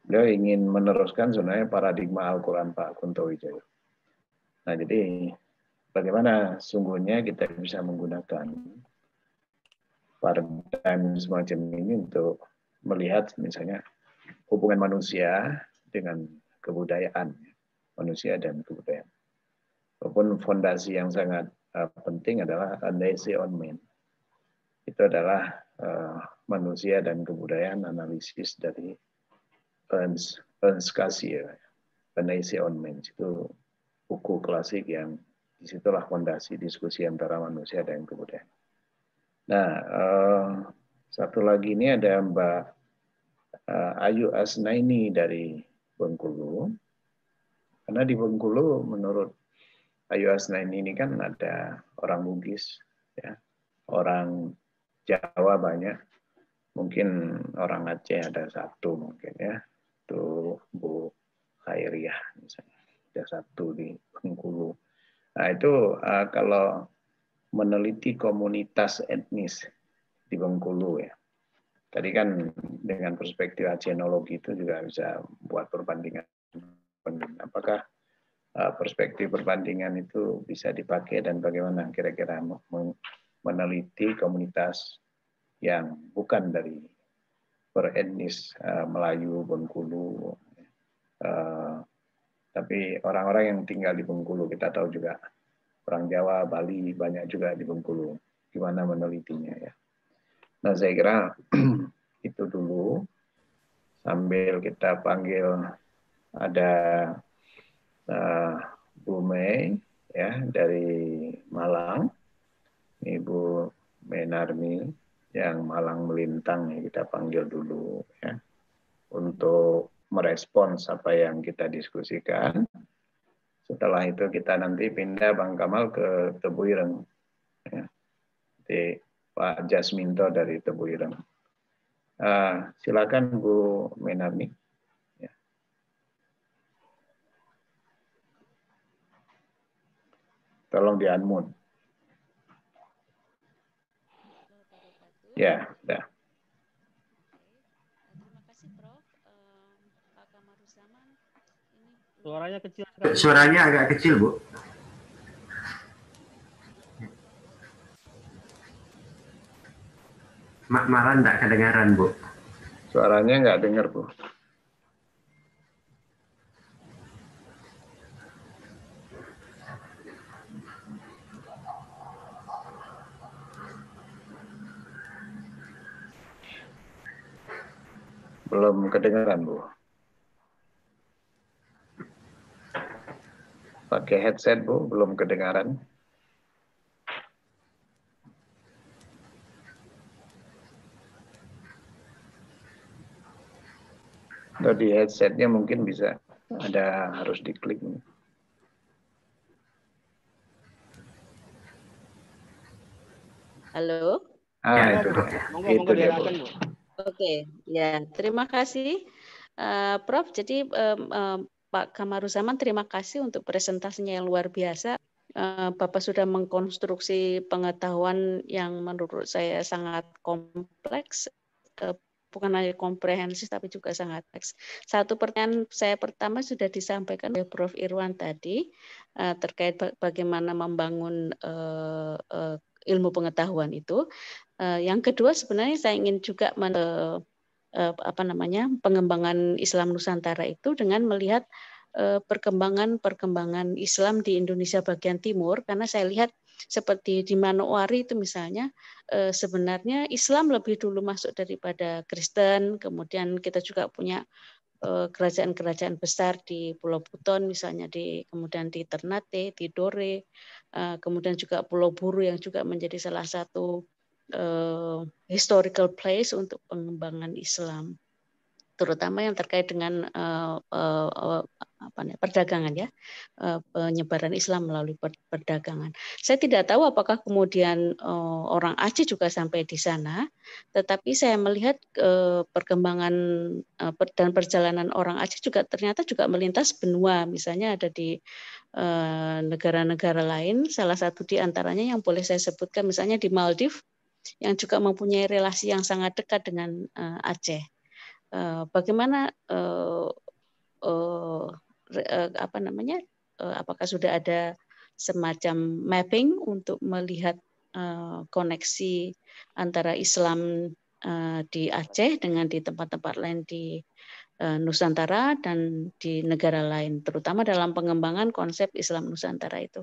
Beliau ingin meneruskan sebenarnya paradigma Al-Quran Pak Kunto Wijoyo. Nah, jadi bagaimana sungguhnya kita bisa menggunakan paradigma semacam ini untuk melihat misalnya hubungan manusia dengan kebudayaan, manusia dan kebudayaan. Walaupun fondasi yang sangat eh, penting adalah andai on men itu adalah uh, manusia dan kebudayaan analisis dari Ernst, Ernst Cassier, Panacea on Mens. Itu buku klasik yang disitulah fondasi diskusi antara manusia dan kebudayaan. Nah, uh, satu lagi ini ada Mbak uh, Ayu Asnaini dari Bengkulu. Karena di Bengkulu menurut Ayu Asnaini ini kan ada orang Bugis, ya, orang Jawa banyak. Mungkin orang Aceh ada satu mungkin ya. Itu Bu Khairiyah misalnya. Ada satu di Bengkulu. Nah itu eh, kalau meneliti komunitas etnis di Bengkulu ya. Tadi kan dengan perspektif Acehnologi itu juga bisa buat perbandingan. Apakah eh, perspektif perbandingan itu bisa dipakai dan bagaimana kira-kira meneliti komunitas yang bukan dari beretnis uh, eh, Melayu, Bengkulu, uh, tapi orang-orang yang tinggal di Bengkulu kita tahu juga orang Jawa, Bali banyak juga di Bengkulu. Gimana menelitinya ya? Nah saya kira itu dulu sambil kita panggil ada uh, Bu Mei ya dari Malang Ibu Menarmi yang malang melintang ya kita panggil dulu ya untuk merespons apa yang kita diskusikan. Setelah itu kita nanti pindah Bang Kamal ke Tebu Ireng. Ya. Di Pak Jasminto dari Tebu Ireng. Uh, silakan Bu Menarmi, Ya. Tolong di unmute. Ya, sudah. Ya. Ya. Terima kasih Prof. Pak Kamaruzaman. Suaranya kecil. Suaranya agak kecil, Bu. Mak Maran tidak kedengaran, Bu. Suaranya nggak dengar, Bu. Belum kedengaran, Bu. Pakai headset, Bu, belum kedengaran. Atau di headsetnya mungkin bisa ada harus diklik. Halo? Ah, ya, itu dia. Itu dia, Bu. Oke, okay. ya terima kasih uh, Prof. Jadi um, um, Pak Kamaruzaman terima kasih untuk presentasinya yang luar biasa. Eh, Bapak sudah mengkonstruksi pengetahuan yang menurut saya sangat kompleks, eh, bukan hanya komprehensif tapi juga sangat teks. Satu pertanyaan saya pertama sudah disampaikan oleh Prof. Irwan tadi terkait bagaimana membangun ilmu pengetahuan itu. Eh, yang kedua sebenarnya saya ingin juga men, eh, eh, apa namanya pengembangan Islam Nusantara itu dengan melihat perkembangan-perkembangan Islam di Indonesia bagian timur karena saya lihat seperti di Manokwari itu misalnya sebenarnya Islam lebih dulu masuk daripada Kristen kemudian kita juga punya Eh, kerajaan-kerajaan besar di Pulau Buton misalnya di kemudian di Ternate, di Dore, eh, kemudian juga Pulau Buru yang juga menjadi salah satu eh, historical place untuk pengembangan Islam terutama yang terkait dengan uh, uh, apa nih, perdagangan ya uh, penyebaran Islam melalui perdagangan. Saya tidak tahu apakah kemudian uh, orang Aceh juga sampai di sana, tetapi saya melihat uh, perkembangan uh, dan perjalanan orang Aceh juga ternyata juga melintas benua, misalnya ada di negara-negara lain. Salah satu di antaranya yang boleh saya sebutkan misalnya di Maldives yang juga mempunyai relasi yang sangat dekat dengan Aceh. Eh, bagaimana uh, uh, uh, apa namanya uh, apakah sudah ada semacam mapping untuk melihat uh, koneksi antara Islam uh, di Aceh dengan di tempat-tempat lain di uh, Nusantara dan di negara lain terutama dalam pengembangan konsep Islam Nusantara itu.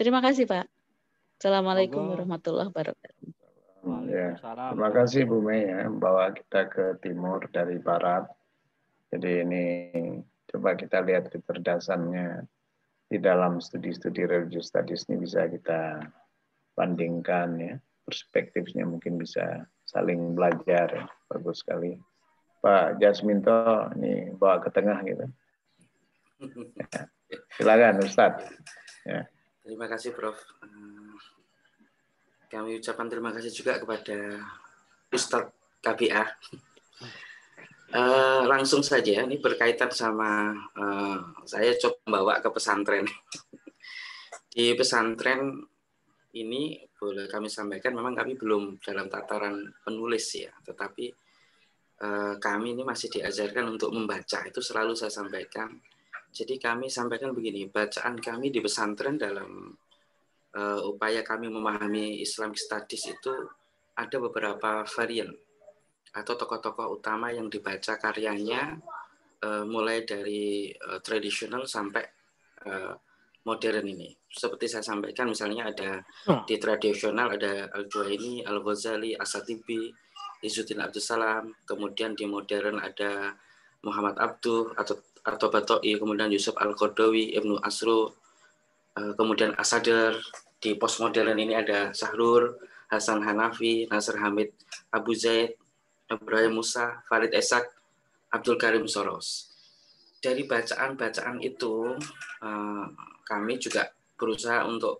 Terima kasih Pak. Assalamualaikum warahmatullahi wabarakatuh. Ya. Terima kasih Bu Mei ya, bawa kita ke timur dari barat. Jadi ini coba kita lihat keterdasannya di dalam studi-studi religious studies ini bisa kita bandingkan ya. Perspektifnya mungkin bisa saling belajar ya. Bagus sekali. Pak Jasminto ini bawa ke tengah gitu. Ya. Silakan Ustadz. Ya. ya. Terima kasih Prof. Kami ucapkan terima kasih juga kepada Ustadz KBA. Uh, eh, langsung saja, ini berkaitan sama uh, saya coba membawa ke pesantren. Di pesantren ini boleh kami sampaikan, memang kami belum dalam tataran penulis ya, tetapi uh, kami ini masih diajarkan untuk membaca. Itu selalu saya sampaikan. Jadi kami sampaikan begini, bacaan kami di pesantren dalam uh, upaya kami memahami Islam Studies itu ada beberapa varian atau tokoh-tokoh utama yang dibaca karyanya uh, mulai dari uh, tradisional sampai uh, modern ini. Seperti saya sampaikan misalnya ada hmm. di tradisional ada Al-Juaini, Al-Ghazali, Asatibi, Izzuddin Abdussalam, kemudian di modern ada Muhammad Abduh atau atau Batoi, kemudian Yusuf Al-Qardawi, Ibnu Asru, kemudian Asader, di postmodern ini ada Syahrul, Hasan Hanafi, Nasr Hamid, Abu Zaid, Ibrahim Musa, Farid Esak, Abdul Karim Soros. Dari bacaan-bacaan itu eh, kami juga berusaha untuk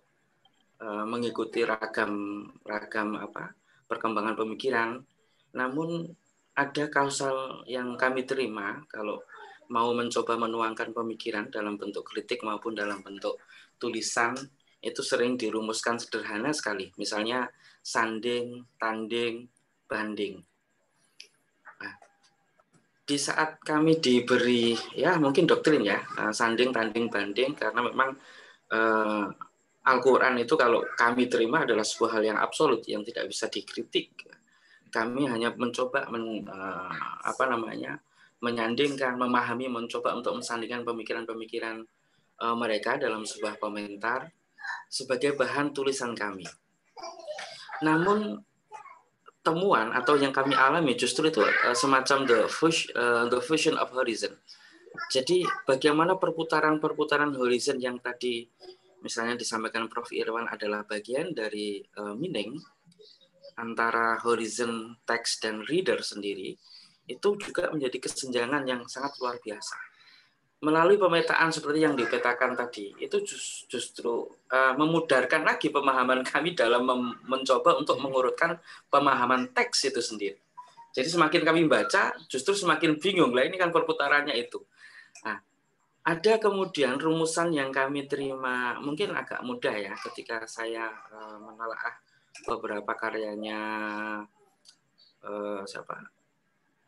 eh, mengikuti ragam ragam apa perkembangan pemikiran. Namun ada kausal yang kami terima kalau mau mencoba menuangkan pemikiran dalam bentuk kritik maupun dalam bentuk tulisan itu sering dirumuskan sederhana sekali. Misalnya sanding, tanding, banding. Nah, di saat kami diberi ya mungkin doktrin ya eh, sanding, tanding, banding karena memang eh, Al-Quran itu kalau kami terima adalah sebuah hal yang absolut yang tidak bisa dikritik. Kami hanya mencoba men, eh, apa namanya menyandingkan, memahami, mencoba untuk mensandingkan pemikiran-pemikiran eh, mereka dalam sebuah komentar sebagai bahan tulisan kami. Namun temuan atau yang kami alami justru itu eh, semacam the fush, eh, the fusion of horizon. Jadi bagaimana perputaran-perputaran horizon yang tadi misalnya disampaikan Prof Irwan adalah bagian dari uh, meaning antara horizon text dan reader sendiri itu juga menjadi kesenjangan yang sangat luar biasa melalui pemetaan seperti yang dipetakan tadi itu justru uh, memudarkan lagi pemahaman kami dalam mencoba untuk hmm. mengurutkan pemahaman teks itu sendiri. Jadi semakin kami baca justru semakin bingung lah ini kan perputarannya itu. Nah, ada kemudian rumusan yang kami terima mungkin agak mudah ya ketika saya uh, menelaah beberapa karyanya uh, siapa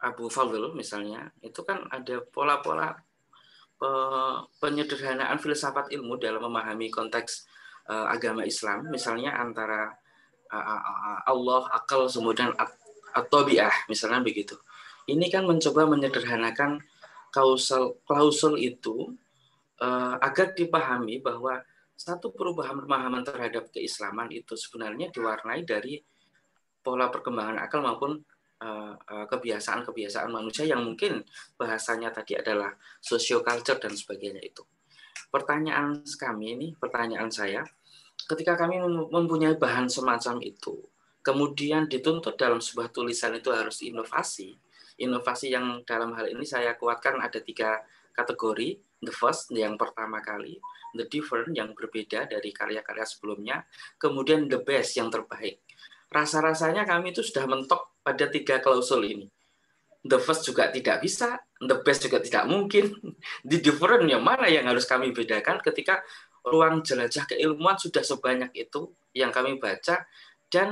Abu Fadl misalnya itu kan ada pola-pola Eh, penyederhanaan filsafat ilmu dalam memahami konteks eh, agama Islam, misalnya antara eh, Allah, akal, kemudian atobiyah, biah, misalnya begitu. Ini kan mencoba menyederhanakan klausul klausul itu agar dipahami bahwa satu perubahan pemahaman terhadap keislaman itu sebenarnya diwarnai dari pola perkembangan akal maupun Eh, eh, kebiasaan-kebiasaan manusia yang mungkin bahasanya tadi adalah socioculture dan sebagainya itu. Pertanyaan kami ini, pertanyaan saya, ketika kami mempunyai bahan semacam itu, kemudian dituntut dalam sebuah tulisan itu harus inovasi. Inovasi yang dalam hal ini saya kuatkan ada tiga kategori. The first, yang pertama kali, the different, yang berbeda dari karya-karya sebelumnya, kemudian the best, yang terbaik rasa-rasanya kami itu sudah mentok pada tiga klausul ini. The first juga tidak bisa, the best juga tidak mungkin. Di different yang mana yang harus kami bedakan ketika ruang jelajah keilmuan sudah sebanyak itu yang kami baca dan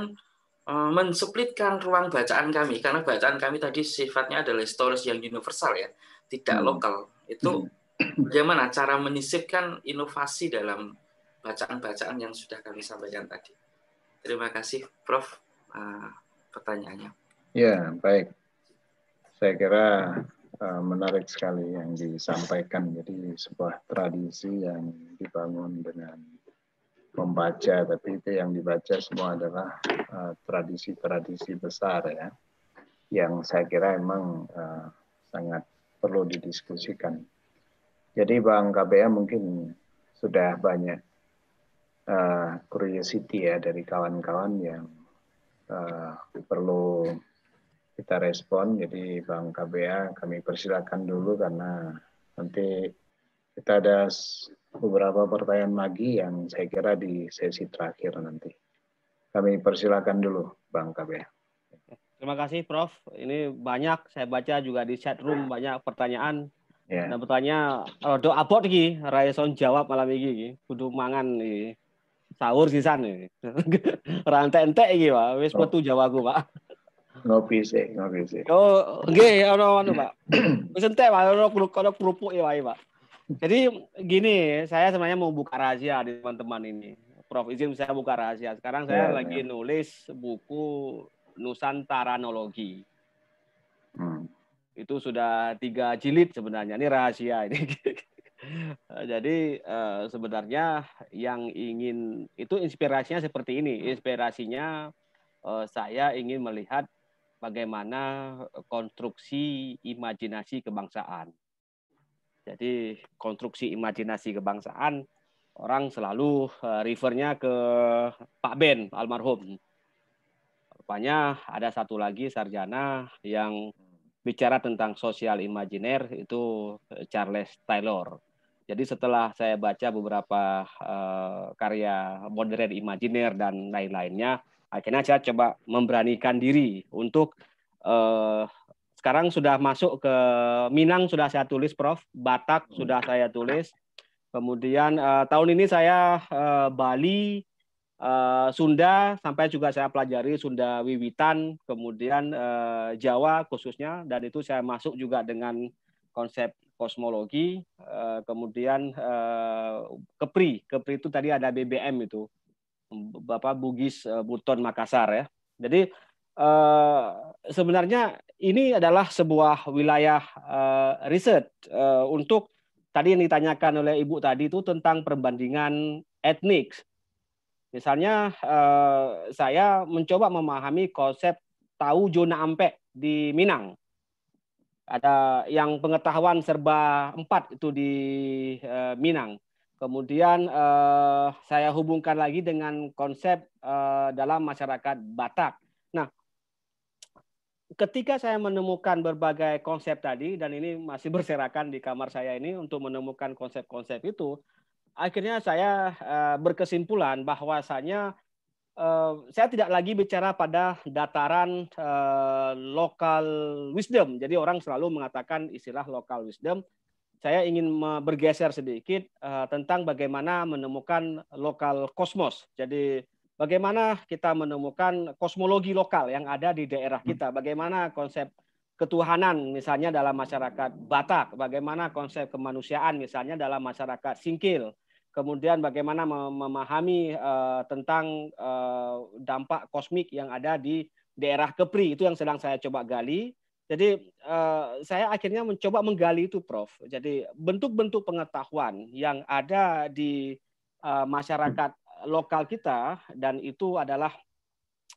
eh, mensuplitkan ruang bacaan kami karena bacaan kami tadi sifatnya adalah stories yang universal ya tidak hmm. lokal itu hmm. bagaimana cara menyisipkan inovasi dalam bacaan-bacaan yang sudah kami sampaikan tadi Terima kasih, Prof. Uh, pertanyaannya. Ya, baik. Saya kira uh, menarik sekali yang disampaikan. Jadi sebuah tradisi yang dibangun dengan membaca, tapi itu yang dibaca semua adalah eh, tradisi-tradisi uh, besar ya, yang saya kira emang uh, sangat perlu didiskusikan. Jadi Bang KBA mungkin sudah banyak Eh, curiosity ya dari kawan-kawan yang uh, perlu kita respon. Jadi Bang KBA kami persilakan dulu karena nanti kita ada beberapa pertanyaan lagi yang saya kira di sesi terakhir nanti. Kami persilakan dulu Bang KBA. Terima kasih Prof. Ini banyak saya baca juga di chat room banyak pertanyaan. Yeah. Nah, bertanya rodo abot iki, Rayson jawab malam ini, Kudu mangan ini sahur sih sana, e. Rantai entek iki, Pak. Wis metu oh. jawaku, Pak. Ngopi sih, ngopi sih. Oh, oke ono ono Pak. Wis entek, Pak. Ono ono kerupuk ya, Pak. Jadi gini, saya sebenarnya mau buka rahasia di teman-teman ini. Prof izin saya buka rahasia. Sekarang saya ya, lagi ya. nulis buku Nusantaranologi. Hmm. Itu sudah tiga jilid sebenarnya. Ini rahasia ini. Eh, jadi uh, sebenarnya yang ingin itu inspirasinya seperti ini. Inspirasinya uh, saya ingin melihat bagaimana konstruksi imajinasi kebangsaan. Jadi konstruksi imajinasi kebangsaan orang selalu uh, refernya ke Pak Ben almarhum. Rupanya ada satu lagi sarjana yang bicara tentang sosial imajiner itu Charles Taylor jadi setelah saya baca beberapa uh, karya modern imajiner dan lain-lainnya, akhirnya saya coba memberanikan diri untuk uh, sekarang sudah masuk ke Minang sudah saya tulis Prof, Batak hmm. sudah saya tulis. Kemudian uh, tahun ini saya uh, Bali, uh, Sunda sampai juga saya pelajari Sunda Wiwitan, kemudian uh, Jawa khususnya dan itu saya masuk juga dengan konsep kosmologi, eh, kemudian eh, Kepri. Kepri itu tadi ada BBM itu, Bapak Bugis eh, Buton Makassar ya. Jadi sebenarnya ini adalah sebuah wilayah riset untuk tadi yang ditanyakan oleh Ibu tadi itu tentang perbandingan etnik. Misalnya saya mencoba memahami konsep tahu zona ampek di Minang ada yang pengetahuan serba empat itu di uh, Minang. Kemudian uh, saya hubungkan lagi dengan konsep uh, dalam masyarakat Batak. Nah, ketika saya menemukan berbagai konsep tadi dan ini masih berserakan di kamar saya ini untuk menemukan konsep-konsep itu, akhirnya saya berkesimpulan bahwasanya Eh, saya tidak lagi bicara pada dataran uh, lokal wisdom. Jadi orang selalu mengatakan istilah lokal wisdom. Saya ingin bergeser sedikit uh, tentang bagaimana menemukan lokal kosmos. Jadi bagaimana kita menemukan kosmologi lokal yang ada di daerah kita. Hmm. Bagaimana konsep ketuhanan misalnya dalam masyarakat Batak, bagaimana konsep kemanusiaan misalnya dalam masyarakat Singkil kemudian bagaimana memahami uh, tentang uh, dampak kosmik yang ada di daerah Kepri itu yang sedang saya coba gali. Jadi uh, saya akhirnya mencoba menggali itu, Prof. Jadi bentuk-bentuk pengetahuan yang ada di uh, masyarakat lokal kita dan itu adalah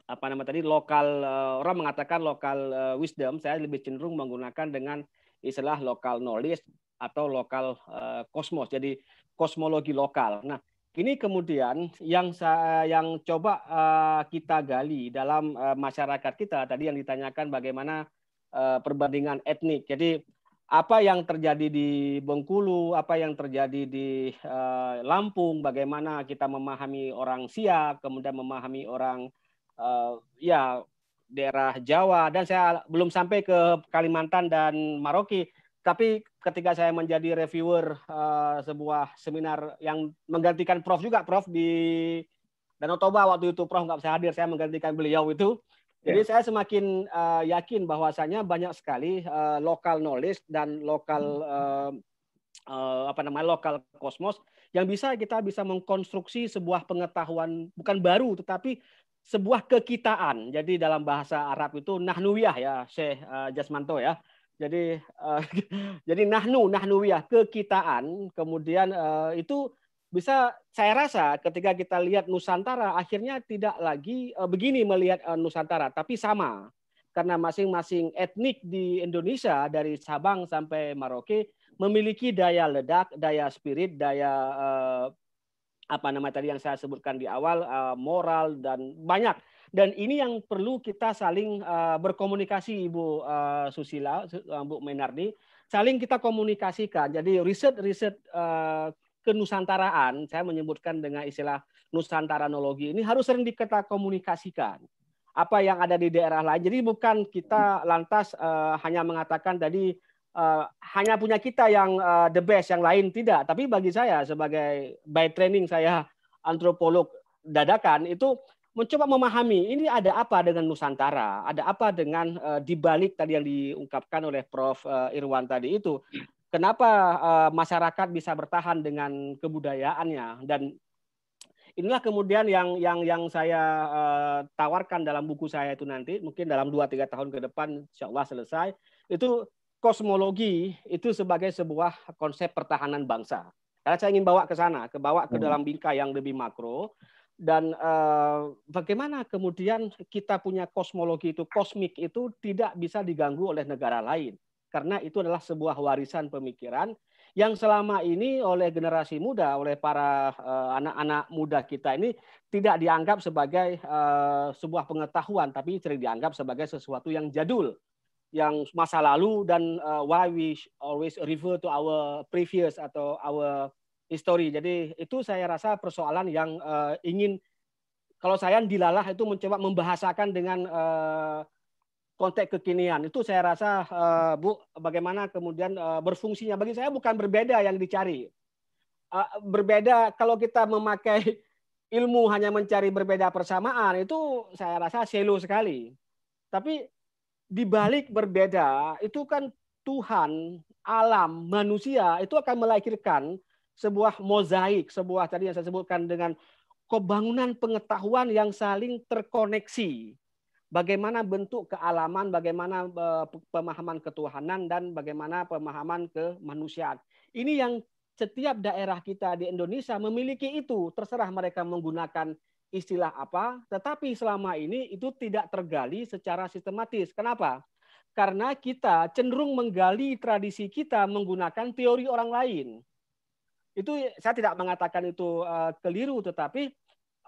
apa nama tadi lokal uh, orang mengatakan lokal uh, wisdom. Saya lebih cenderung menggunakan dengan istilah lokal knowledge atau lokal uh, Jadi kosmologi lokal. Nah, ini kemudian yang saya, yang coba uh, kita gali dalam uh, masyarakat kita tadi yang ditanyakan bagaimana uh, perbandingan etnik. Jadi apa yang terjadi di Bengkulu, apa yang terjadi di uh, Lampung, bagaimana kita memahami orang Sia, kemudian memahami orang uh, ya daerah Jawa dan saya belum sampai ke Kalimantan dan Maroki tapi ketika saya menjadi reviewer uh, sebuah seminar yang menggantikan Prof juga Prof di Danau Toba waktu itu Prof nggak bisa hadir saya menggantikan beliau itu yeah. jadi ya. saya semakin uh, yakin bahwasanya banyak sekali uh, lokal knowledge dan lokal uh, uh, apa namanya lokal kosmos yang bisa kita bisa mengkonstruksi sebuah pengetahuan bukan baru tetapi sebuah kekitaan jadi dalam bahasa Arab itu nahnuyah ya Syekh uh, Jasmanto ya jadi eh, jadi nahnu nahnuwiyah kekitaan kemudian eh, itu bisa saya rasa ketika kita lihat Nusantara akhirnya tidak lagi eh, begini melihat Nusantara tapi sama karena masing-masing etnik di Indonesia dari Sabang sampai Maroke memiliki daya ledak, daya spirit, daya apa nama tadi yang saya sebutkan di awal moral dan banyak dan ini yang perlu kita saling eh, berkomunikasi Ibu uh, Susila, eh, Bu Menardi, saling kita komunikasikan. Jadi riset-riset kenusantaraan, saya menyebutkan dengan istilah nusantaranologi ini harus sering kita komunikasikan. Apa yang ada di daerah lain. Jadi bukan kita lantas hanya mengatakan tadi uh, hanya punya kita yang uh, the best, yang lain tidak. Tapi bagi saya sebagai by training saya antropolog dadakan itu mencoba memahami ini ada apa dengan Nusantara, ada apa dengan uh, dibalik tadi yang diungkapkan oleh Prof. Eh, Irwan tadi itu, kenapa uh, masyarakat bisa bertahan dengan kebudayaannya dan inilah kemudian yang yang yang saya uh, tawarkan dalam buku saya itu nanti mungkin dalam 2-3 tahun ke depan insya Allah selesai itu kosmologi itu sebagai sebuah konsep pertahanan bangsa. Karena saya ingin bawa ke sana, ke bawa ke hmm. dalam bingkai yang lebih makro dan eh, bagaimana kemudian kita punya kosmologi itu kosmik itu tidak bisa diganggu oleh negara lain karena itu adalah sebuah warisan pemikiran yang selama ini oleh generasi muda oleh para eh, anak-anak muda kita ini tidak dianggap sebagai eh, sebuah pengetahuan tapi sering dianggap sebagai sesuatu yang jadul yang masa lalu dan why we always refer to our previous atau our history. Jadi itu saya rasa persoalan yang uh, ingin kalau saya dilalah itu mencoba membahasakan dengan uh, konteks kekinian. Itu saya rasa uh, Bu bagaimana kemudian uh, berfungsinya bagi saya bukan berbeda yang dicari. Uh, berbeda kalau kita memakai ilmu hanya mencari berbeda persamaan itu saya rasa selo sekali. Tapi dibalik berbeda itu kan Tuhan, alam, manusia itu akan melahirkan sebuah mozaik, sebuah tadi yang saya sebutkan dengan kebangunan pengetahuan yang saling terkoneksi. Bagaimana bentuk kealaman, bagaimana eh, pemahaman ketuhanan dan bagaimana pemahaman kemanusiaan. Ini yang setiap daerah kita di Indonesia memiliki itu, terserah mereka menggunakan istilah apa, tetapi selama ini itu tidak tergali secara sistematis. Kenapa? Karena kita cenderung menggali tradisi kita menggunakan teori orang lain itu saya tidak mengatakan itu uh, keliru tetapi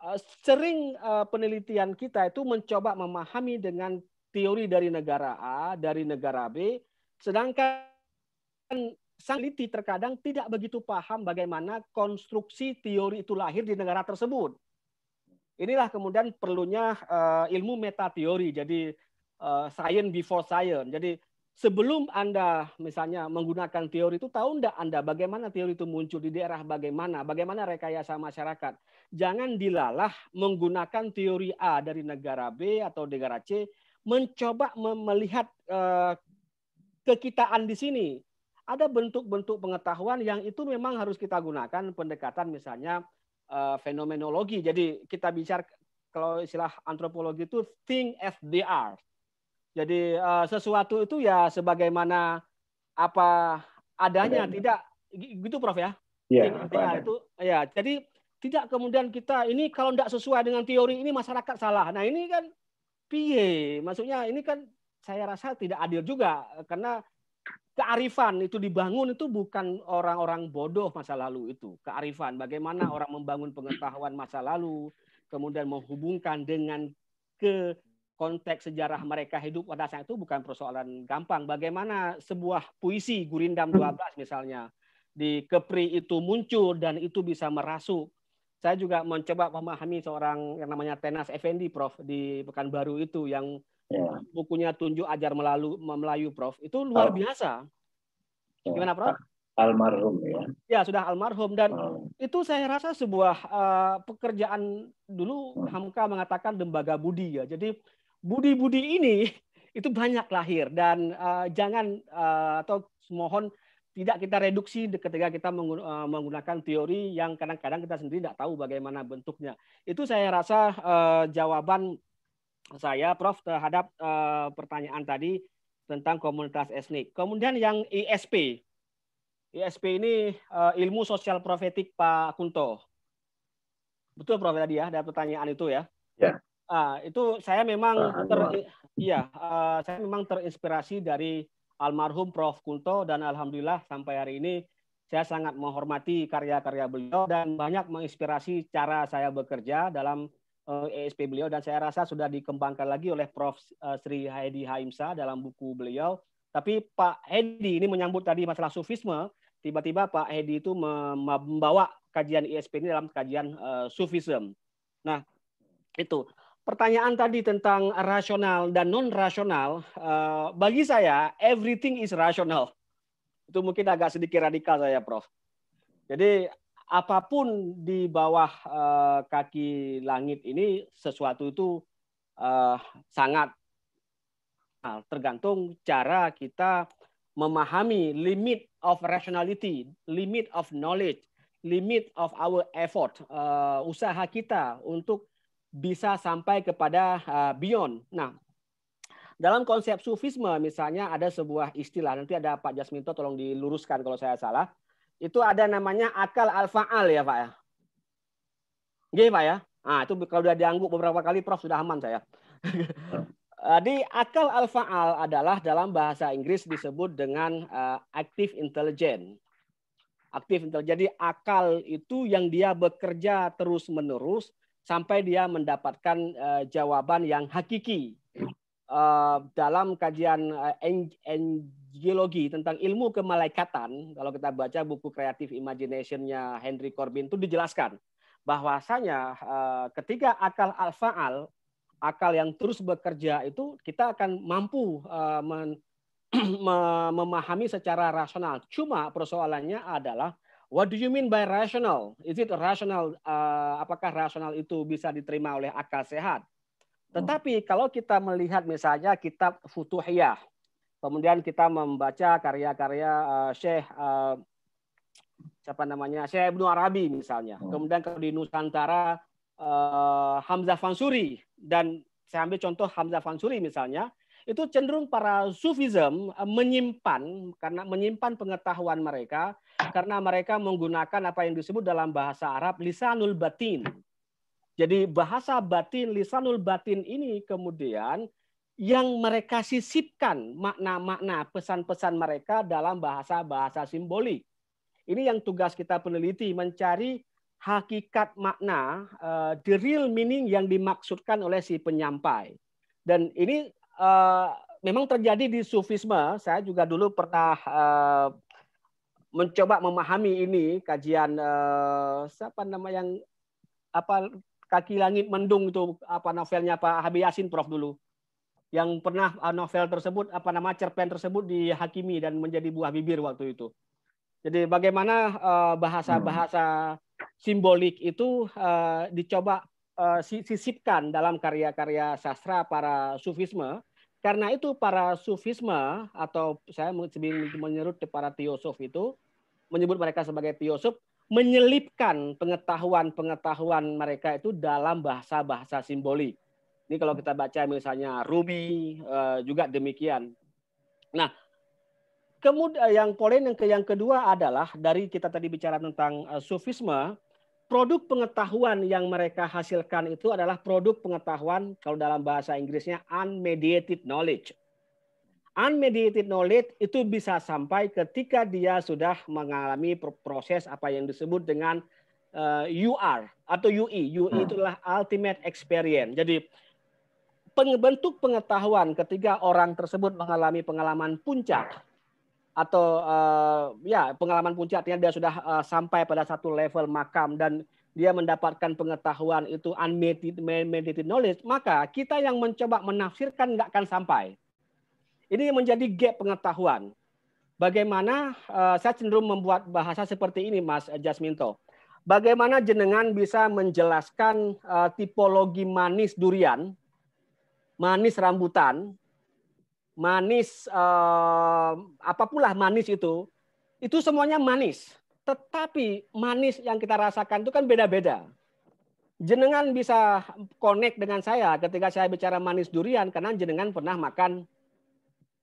uh, sering uh, penelitian kita itu mencoba memahami dengan teori dari negara A dari negara B sedangkan sang peneliti terkadang tidak begitu paham bagaimana konstruksi teori itu lahir di negara tersebut inilah kemudian perlunya uh, ilmu meta teori jadi uh, science before science jadi sebelum Anda misalnya menggunakan teori itu tahu enggak Anda bagaimana teori itu muncul di daerah bagaimana, bagaimana rekayasa masyarakat. Jangan dilalah menggunakan teori A dari negara B atau negara C mencoba melihat eh, kekitaan di sini. Ada bentuk-bentuk pengetahuan yang itu memang harus kita gunakan pendekatan misalnya eh, fenomenologi. Jadi kita bicara kalau istilah antropologi itu think as they are jadi uh, sesuatu itu ya sebagaimana apa adanya, adanya. tidak gitu Prof ya. Iya, ya, itu ya. Jadi tidak kemudian kita ini kalau tidak sesuai dengan teori ini masyarakat salah. Nah, ini kan pie, Maksudnya ini kan saya rasa tidak adil juga karena kearifan itu dibangun itu bukan orang-orang bodoh masa lalu itu. Kearifan bagaimana orang membangun pengetahuan masa lalu kemudian menghubungkan dengan ke konteks sejarah mereka hidup pada saat itu bukan persoalan gampang. Bagaimana sebuah puisi Gurindam 12 hmm. misalnya di Kepri itu muncul dan itu bisa merasuk. Saya juga mencoba memahami seorang yang namanya Tenas Effendi Prof di Pekanbaru itu yang ya. bukunya Tunjuk Ajar melalui Melayu Prof. Itu luar ah. biasa. Ya. Gimana Prof? Ah, almarhum ya. Ya sudah almarhum dan oh. itu saya rasa sebuah uh, pekerjaan dulu hmm. Hamka mengatakan lembaga budi ya. Jadi budi-budi ini itu banyak lahir dan uh, jangan uh, atau mohon tidak kita reduksi ketika kita eh, menggunakan teori yang kadang-kadang kita sendiri tidak tahu bagaimana bentuknya. Itu saya rasa uh, jawaban saya, Prof, terhadap uh, pertanyaan tadi tentang komunitas etnik. Kemudian yang ISP, ISP ini uh, ilmu sosial profetik Pak Kunto. Betul Prof tadi ya, ada pertanyaan itu ya? Ya. Ah, itu saya memang ah, ter, iya, uh, saya memang terinspirasi dari almarhum Prof Kunto dan alhamdulillah sampai hari ini saya sangat menghormati karya-karya beliau dan banyak menginspirasi cara saya bekerja dalam uh, eh, ESP beliau dan saya rasa sudah dikembangkan lagi oleh Prof eh, Sri Hadi Haimsa dalam buku beliau. Tapi Pak Hedi ini menyambut tadi masalah sufisme, tiba-tiba Pak Hedi itu membawa kajian ESP ini dalam kajian uh, sufisme. Nah, itu pertanyaan tadi tentang rasional dan non rasional, eh, bagi saya everything is rational. Itu mungkin agak sedikit radikal saya, Prof. Jadi apapun di bawah eh, kaki langit ini sesuatu itu eh, sangat ah, tergantung cara kita memahami limit of rationality, limit of knowledge, limit of our effort, usaha kita untuk bisa sampai kepada uh, eh, beyond. Nah, dalam konsep sufisme misalnya ada sebuah istilah nanti ada Pak Jasminto tolong diluruskan kalau saya salah. Itu ada namanya akal al ya, Pak ya. Gih, iya, Pak ya. Ah itu kalau sudah diangguk beberapa kali Prof sudah aman saya. Jadi akal al adalah dalam bahasa Inggris disebut dengan eh, active intelligence Active intel. Jadi akal itu yang dia bekerja terus-menerus sampai dia mendapatkan uh, jawaban yang hakiki. Uh, dalam kajian uh, eh, angelologi tentang ilmu kemalaikatan, kalau kita baca buku kreatif imaginationnya Henry Corbin itu dijelaskan bahwasanya uh, ketika akal alfaal akal yang terus bekerja itu kita akan mampu uh, men, memahami secara rasional. Cuma persoalannya adalah What do you mean by rational? Is it rational? Uh, apakah rasional itu bisa diterima oleh akal sehat? Hmm. Tetapi kalau kita melihat misalnya kitab Futuhiyah, kemudian kita membaca karya-karya uh, Syekh uh, siapa namanya Syekh Ibnu Arabi misalnya, hmm. kemudian kalau di Nusantara uh, Hamzah Fansuri dan saya ambil contoh Hamzah Fansuri misalnya, itu cenderung para sufism uh, menyimpan karena menyimpan pengetahuan mereka karena mereka menggunakan apa yang disebut dalam bahasa Arab lisanul batin. Jadi bahasa batin lisanul batin ini kemudian yang mereka sisipkan makna-makna pesan-pesan mereka dalam bahasa-bahasa simbolik. Ini yang tugas kita peneliti mencari hakikat makna eh, the real meaning yang dimaksudkan oleh si penyampai. Dan ini eh, memang terjadi di sufisme. Saya juga dulu pernah eh, mencoba memahami ini kajian eh, siapa nama yang apa kaki langit mendung itu apa novelnya Pak Habib Yasin Prof dulu yang pernah eh, novel tersebut apa nama cerpen tersebut dihakimi dan menjadi buah bibir waktu itu. Jadi bagaimana eh, bahasa-bahasa simbolik itu eh, dicoba sisipkan dalam karya-karya sastra para sufisme. Karena itu para sufisme atau saya sebenarnya menyerut para teosof itu menyebut mereka sebagai filsuf menyelipkan pengetahuan-pengetahuan mereka itu dalam bahasa-bahasa simbolik. Ini kalau kita baca misalnya Rumi eh, juga demikian. Nah, kemudian eh, yang poin yang, ke, yang kedua adalah dari kita tadi bicara tentang eh, sufisme, produk pengetahuan yang mereka hasilkan itu adalah produk pengetahuan kalau dalam bahasa Inggrisnya unmediated knowledge unmediated knowledge itu bisa sampai ketika dia sudah mengalami proses apa yang disebut dengan uh, eh, UR atau UI. E. UI e hmm. itulah ultimate experience. Jadi bentuk pengetahuan ketika orang tersebut mengalami pengalaman puncak atau eh, ya pengalaman puncak artinya dia sudah eh, sampai pada satu level makam dan dia mendapatkan pengetahuan itu unmediated knowledge, maka kita yang mencoba menafsirkan nggak akan sampai. Ini menjadi gap pengetahuan. Bagaimana uh, saya cenderung membuat bahasa seperti ini, Mas Jasminto. Bagaimana jenengan bisa menjelaskan uh, tipologi manis durian, manis rambutan, manis uh, eh, lah manis itu, itu semuanya manis. Tetapi manis yang kita rasakan itu kan beda-beda. Jenengan bisa connect dengan saya ketika saya bicara manis durian karena jenengan pernah makan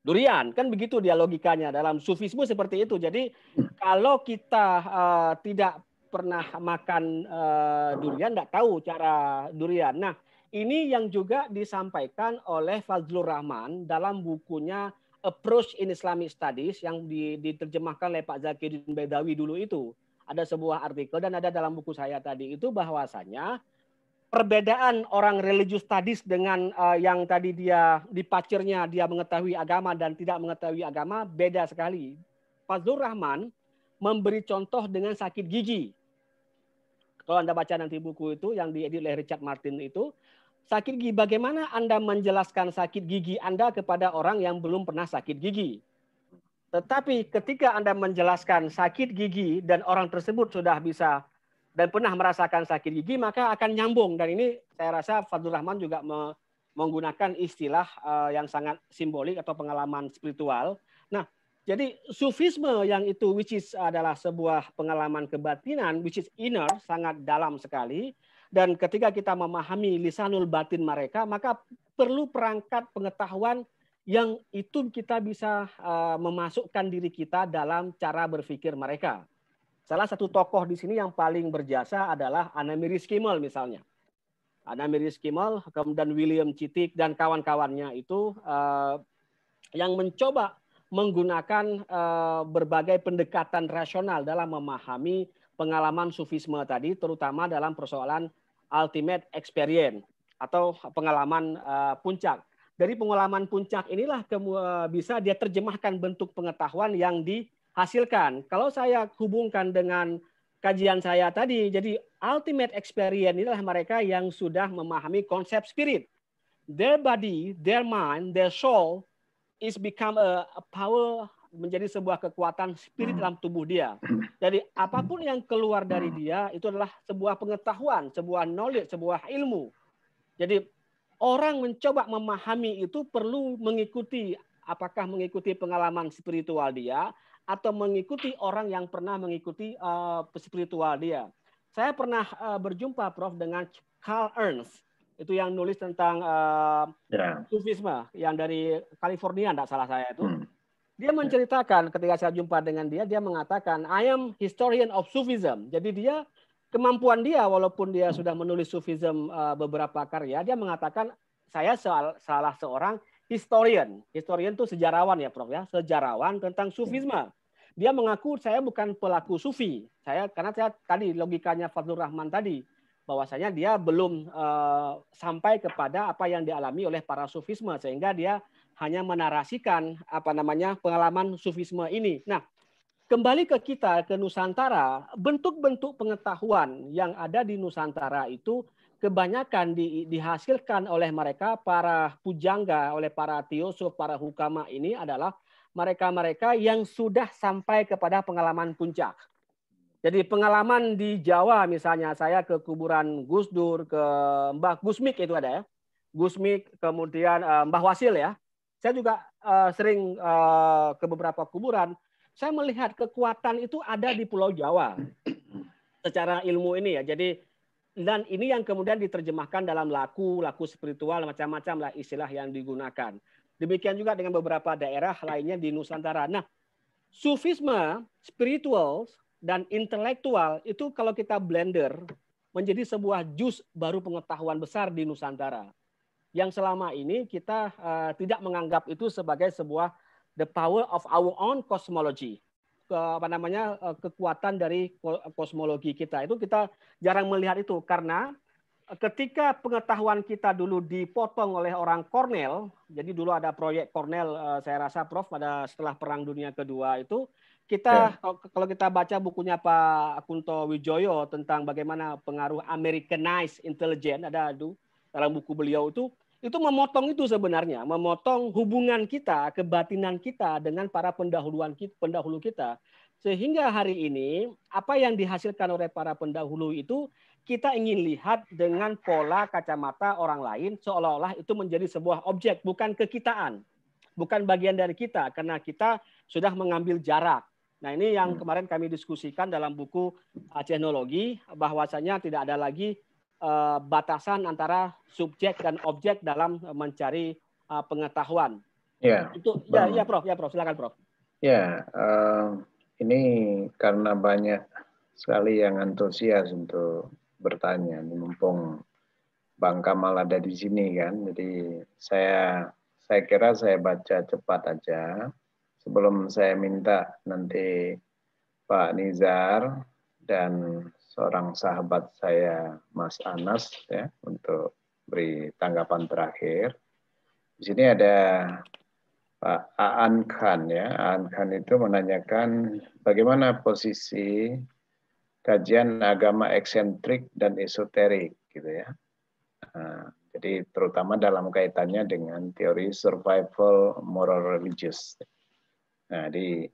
durian kan begitu dia logikanya dalam sufisme seperti itu jadi kalau kita uh, tidak pernah makan uh, durian nggak tahu cara durian nah ini yang juga disampaikan oleh Fazlur Rahman dalam bukunya Approach in Islamic Studies yang diterjemahkan oleh Pak Zakirin Bedawi dulu itu ada sebuah artikel dan ada dalam buku saya tadi itu bahwasanya perbedaan orang religius tadi dengan uh, yang tadi dia di dia mengetahui agama dan tidak mengetahui agama beda sekali. Fazlur Rahman memberi contoh dengan sakit gigi. Kalau Anda baca nanti buku itu yang diedit oleh Richard Martin itu, sakit gigi bagaimana Anda menjelaskan sakit gigi Anda kepada orang yang belum pernah sakit gigi? Tetapi ketika Anda menjelaskan sakit gigi dan orang tersebut sudah bisa dan pernah merasakan sakit gigi maka akan nyambung dan ini saya rasa Fadlur Rahman juga menggunakan istilah eh, yang sangat simbolik atau pengalaman spiritual. Nah, jadi sufisme yang itu which is adalah sebuah pengalaman kebatinan which is inner sangat dalam sekali dan ketika kita memahami lisanul batin mereka maka perlu perangkat pengetahuan yang itu kita bisa eh, memasukkan diri kita dalam cara berpikir mereka. Salah satu tokoh di sini yang paling berjasa adalah Mary Skimmel misalnya. Mary Skimmel, kemudian William Citik dan kawan-kawannya itu uh, yang mencoba menggunakan uh, berbagai pendekatan rasional dalam memahami pengalaman sufisme tadi, terutama dalam persoalan ultimate experience atau pengalaman uh, puncak. Dari pengalaman puncak inilah bisa dia terjemahkan bentuk pengetahuan yang di hasilkan. Kalau saya hubungkan dengan kajian saya tadi, jadi ultimate experience inilah mereka yang sudah memahami konsep spirit. Their body, their mind, their soul is become a, power menjadi sebuah kekuatan spirit dalam tubuh dia. Jadi apapun yang keluar dari dia itu adalah sebuah pengetahuan, sebuah knowledge, sebuah ilmu. Jadi orang mencoba memahami itu perlu mengikuti apakah mengikuti pengalaman spiritual dia atau mengikuti orang yang pernah mengikuti uh, spiritual dia. Saya pernah uh, berjumpa Prof dengan Carl Ernst itu yang nulis tentang uh, eh, yeah. sufisme yang dari California tidak salah saya itu. Hmm. Dia ya. menceritakan ketika saya jumpa dengan dia dia mengatakan I am historian of Sufism. Jadi dia kemampuan dia walaupun dia hmm. sudah menulis Sufism uh, beberapa karya dia mengatakan saya salah seorang historian. Historian itu sejarawan ya Prof ya, sejarawan tentang Sufisme. Dia mengaku saya bukan pelaku sufi. Saya karena saya tadi logikanya Fadlur Rahman tadi bahwasanya dia belum uh, sampai kepada apa yang dialami oleh para sufisme sehingga dia hanya menarasikan apa namanya pengalaman sufisme ini. Nah, kembali ke kita ke Nusantara, bentuk-bentuk pengetahuan yang ada di Nusantara itu kebanyakan di, dihasilkan oleh mereka para pujangga, oleh para teosof, para hukama ini adalah mereka-mereka yang sudah sampai kepada pengalaman puncak. Jadi pengalaman di Jawa misalnya saya ke kuburan Gus Dur, ke Mbah Gusmik itu ada ya. Gusmik, kemudian eh, Mbah Wasil ya. Saya juga eh, sering eh, ke beberapa kuburan. Saya melihat kekuatan itu ada di Pulau Jawa secara ilmu ini ya. Jadi dan ini yang kemudian diterjemahkan dalam laku, laku spiritual macam-macam lah istilah yang digunakan. Demikian juga dengan beberapa daerah lainnya di Nusantara. Nah, sufisme, spiritual, dan intelektual itu kalau kita blender menjadi sebuah jus baru pengetahuan besar di Nusantara. Yang selama ini kita uh, tidak menganggap itu sebagai sebuah the power of our own cosmology. Ke, apa namanya eh, kekuatan dari kosmologi kita itu kita jarang melihat itu karena ketika pengetahuan kita dulu dipotong oleh orang Cornell, jadi dulu ada proyek Cornell, eh, saya rasa Prof pada setelah Perang Dunia Kedua itu, kita ya. kalau kita baca bukunya Pak Kunto Wijoyo tentang bagaimana pengaruh Americanized intelligence ada aduh, dalam buku beliau itu itu memotong itu sebenarnya, memotong hubungan kita, kebatinan kita dengan para pendahuluan kita, pendahulu kita. Sehingga hari ini apa yang dihasilkan oleh para pendahulu itu kita ingin lihat dengan pola kacamata orang lain seolah-olah itu menjadi sebuah objek bukan kekitaan bukan bagian dari kita karena kita sudah mengambil jarak nah ini yang hmm. kemarin kami diskusikan dalam buku uh, teknologi bahwasanya tidak ada lagi uh, batasan antara subjek dan objek dalam mencari uh, pengetahuan ya itu ya ya prof ya prof silakan prof ya uh, ini karena banyak sekali yang antusias untuk bertanya, mumpung Bang Kamal ada di sini kan, jadi saya saya kira saya baca cepat aja sebelum saya minta nanti Pak Nizar dan seorang sahabat saya Mas Anas ya untuk beri tanggapan terakhir. Di sini ada Pak Aan Khan ya. Aan Khan itu menanyakan bagaimana posisi kajian agama eksentrik dan esoterik gitu ya. Nah, jadi terutama dalam kaitannya dengan teori survival moral religious. Nah, di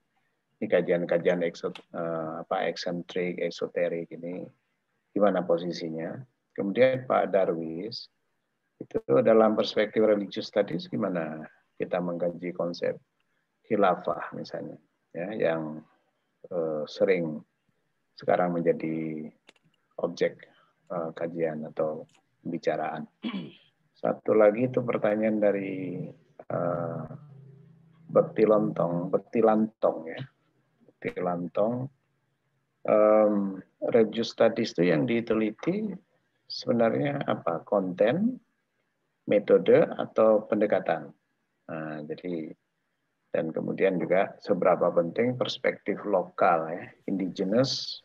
di kajian-kajian eh, apa eksentrik, esoterik ini gimana posisinya? Kemudian Pak Darwis itu dalam perspektif religius tadi, gimana kita mengkaji konsep khilafah misalnya ya yang eh, sering sekarang menjadi objek uh, kajian atau pembicaraan. Satu lagi itu pertanyaan dari uh, Bekti Lontong, Bekti Lantong ya. Bekti Lantong, um, reduce studies itu yang diteliti sebenarnya apa? Konten, metode, atau pendekatan. Nah, jadi dan kemudian juga seberapa penting perspektif lokal ya, indigenous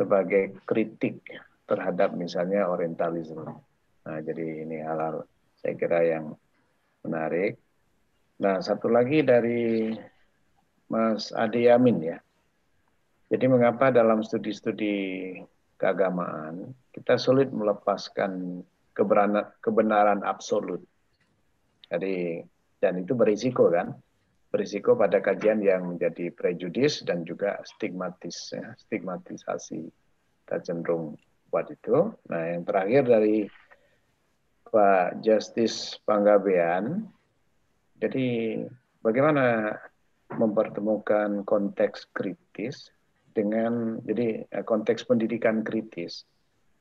sebagai kritik terhadap misalnya orientalisme. Nah, jadi ini hal-hal saya kira yang menarik. Nah, satu lagi dari Mas Ade Yamin ya. Jadi mengapa dalam studi-studi keagamaan kita sulit melepaskan kebenaran absolut. Jadi dan itu berisiko kan? berisiko pada kajian yang menjadi prejudis dan juga stigmatis, ya, stigmatisasi kita cenderung buat itu. Nah, yang terakhir dari Pak Justice Panggabean, jadi bagaimana mempertemukan konteks kritis dengan jadi eh, konteks pendidikan kritis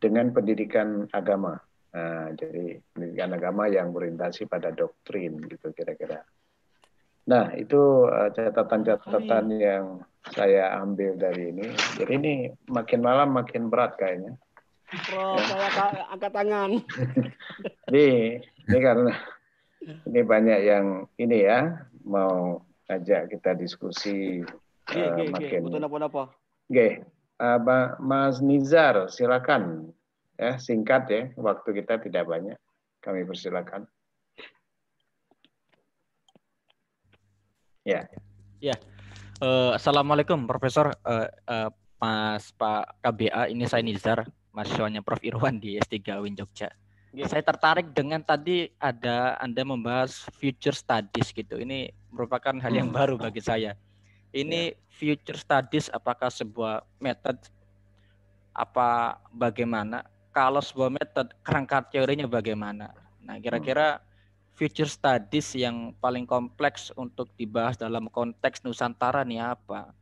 dengan pendidikan agama. Nah, jadi pendidikan agama yang berorientasi pada doktrin gitu kira-kira. Nah, itu eh, catatan-catatan oh, iya. yang saya ambil dari ini. Jadi ini makin malam makin berat kayaknya. Bro, ya. saya angkat tangan. ini, ini karena ini banyak yang ini ya mau ajak kita diskusi gih, uh, gih, makin. Gih, apa-apa. Gih, eh, uh, Mas Nizar, silakan ya singkat ya waktu kita tidak banyak. Kami persilakan. Ya. Ya. Uh, Assalamualaikum Profesor uh, uh, Mas Pak KBA ini saya Nizar, mahasiswanya Prof Irwan di S3 Win Jogja. Yeah. Saya tertarik dengan tadi ada Anda membahas future studies gitu. Ini merupakan hal yang hmm. baru bagi saya. Ini yeah. future studies apakah sebuah metode apa bagaimana? Kalau sebuah metode kerangka teorinya bagaimana? Nah, kira-kira hmm future studies yang paling kompleks untuk dibahas dalam konteks Nusantara nih apa?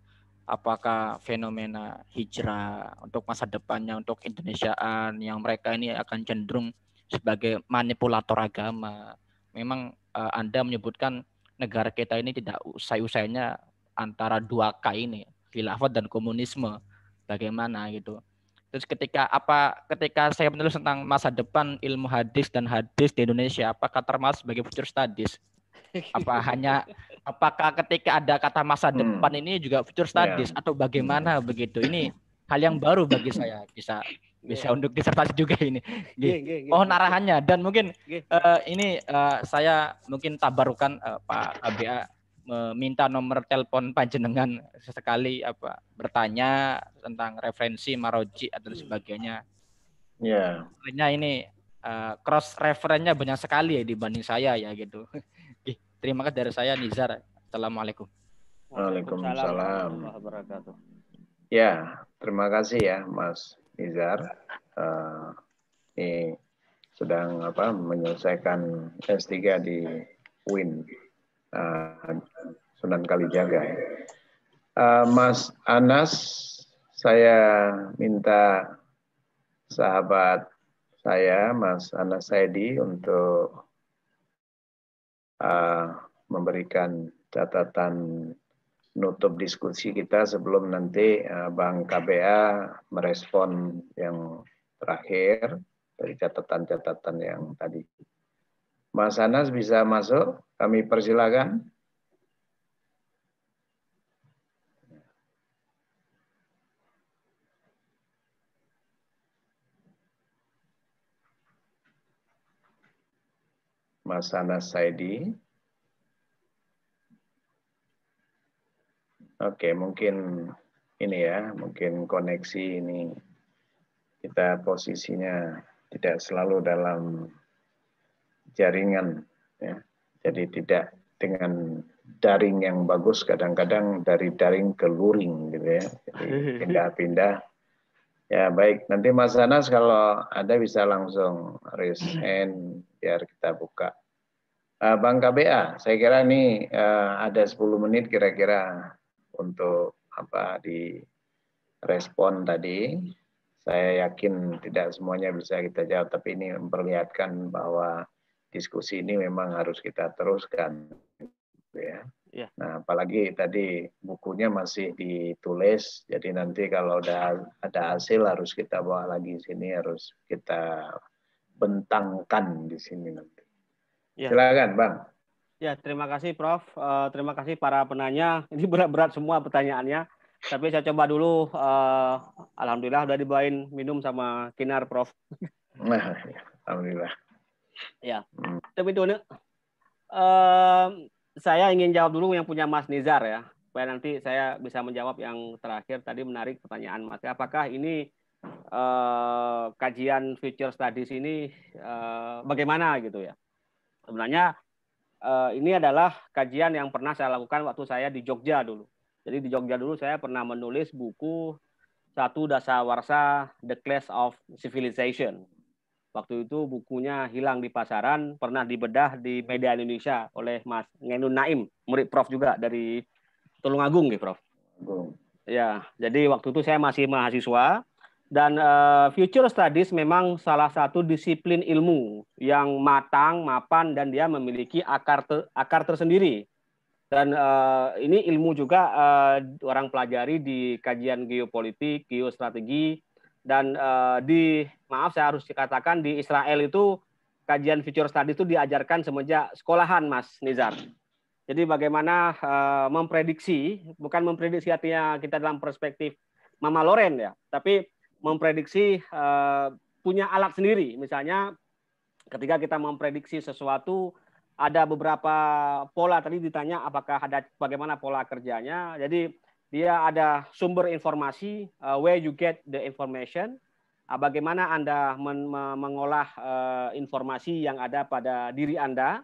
Apakah fenomena hijrah untuk masa depannya untuk Indonesiaan yang mereka ini akan cenderung sebagai manipulator agama. Memang uh, Anda menyebutkan negara kita ini tidak usai-usainya antara dua K ini, khilafat dan komunisme. Bagaimana gitu? Terus ketika apa ketika saya menulis tentang masa depan ilmu hadis dan hadis di Indonesia, apakah termasuk sebagai future studies? Apa hanya apakah ketika ada kata masa hmm. depan ini juga future ya. studies yeah. atau bagaimana hmm. begitu? Ini hal yang baru bagi saya bisa ya. bisa yeah. untuk disertasi juga ini. Yeah, yeah, yeah. Mohon arahannya dan mungkin yeah. uh, eh, ini uh, saya mungkin tabarukan uh, eh, Pak ABA meminta nomor telepon panjenengan sesekali apa bertanya tentang referensi maroji atau sebagainya. Ya. Yeah. Sebenarnya ini uh, cross referennya banyak sekali ya dibanding saya ya gitu. Terima kasih dari saya Nizar. Assalamualaikum. Waalaikumsalam. Ya, terima kasih ya Mas Nizar. Uh, ini sedang apa menyelesaikan S3 di Win. Eh, Sunan Kalijaga. Eh, Mas Anas, saya minta sahabat saya, Mas Anas Saidi, untuk eh, memberikan catatan nutup diskusi kita sebelum nanti Bang KBA merespon yang terakhir dari catatan-catatan yang tadi. Mas Anas bisa masuk? Kami persilakan. Mas Anas Saidi. Oke, mungkin ini ya, mungkin koneksi ini kita posisinya tidak selalu dalam jaringan. Ya. Jadi tidak dengan daring yang bagus kadang-kadang dari daring ke luring gitu ya. pindah-pindah. Ya baik, nanti Mas Anas kalau ada bisa langsung raise hand biar kita buka. Eh, Bang KBA, saya kira ini eh, ada 10 menit kira-kira untuk apa di respon tadi. Saya yakin tidak semuanya bisa kita jawab, tapi ini memperlihatkan bahwa diskusi ini memang harus kita teruskan gitu ya. ya. Nah, apalagi tadi bukunya masih ditulis, jadi nanti kalau ada ada hasil harus kita bawa lagi sini, harus kita bentangkan di sini nanti. Ya. Silakan, Bang. Ya, terima kasih Prof. Uh, terima kasih para penanya. Ini berat-berat semua pertanyaannya. Tapi saya coba dulu. Uh, Alhamdulillah udah dibawain minum sama Kinar, Prof. Nah, iya. Alhamdulillah. Ya, hmm. tapi itu uh, saya ingin jawab dulu yang punya Mas Nizar ya, supaya nanti saya bisa menjawab yang terakhir tadi menarik pertanyaan Mas. Apakah ini uh, kajian future studies ini uh, bagaimana gitu ya? Sebenarnya uh, ini adalah kajian yang pernah saya lakukan waktu saya di Jogja dulu. Jadi di Jogja dulu saya pernah menulis buku satu dasar dasawarsa The Class of Civilization Waktu itu bukunya hilang di pasaran, pernah dibedah di media Indonesia oleh Mas Ngenun Naim, murid Prof juga dari Tulungagung gitu, Prof. Agung. Ya, jadi waktu itu saya masih mahasiswa dan uh, future studies memang salah satu disiplin ilmu yang matang, mapan dan dia memiliki akar ter, akar tersendiri. Dan uh, ini ilmu juga uh, orang pelajari di kajian geopolitik, geostrategi dan uh, di maaf saya harus dikatakan di Israel itu kajian future study itu diajarkan semenjak sekolahan Mas Nizar. Jadi bagaimana uh, memprediksi, bukan memprediksi artinya kita dalam perspektif Mama Loren ya, tapi memprediksi uh, punya alat sendiri. Misalnya ketika kita memprediksi sesuatu ada beberapa pola tadi ditanya apakah ada bagaimana pola kerjanya. Jadi dia ada sumber informasi, uh, where you get the information, Ah, bagaimana Anda men mengolah uh, informasi yang ada pada diri Anda.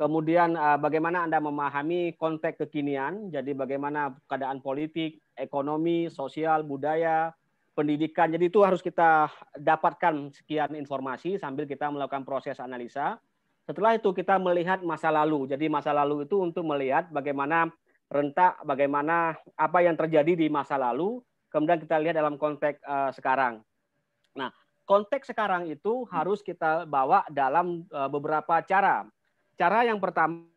Kemudian uh, bagaimana Anda memahami konteks kekinian, jadi bagaimana keadaan politik, ekonomi, sosial, budaya, pendidikan. Jadi itu harus kita dapatkan sekian informasi sambil kita melakukan proses analisa. Setelah itu kita melihat masa lalu. Jadi masa lalu itu untuk melihat bagaimana rentak, bagaimana apa yang terjadi di masa lalu, kemudian kita lihat dalam konteks uh, sekarang. Nah, konteks sekarang itu harus kita bawa dalam eh, beberapa cara. Cara yang pertama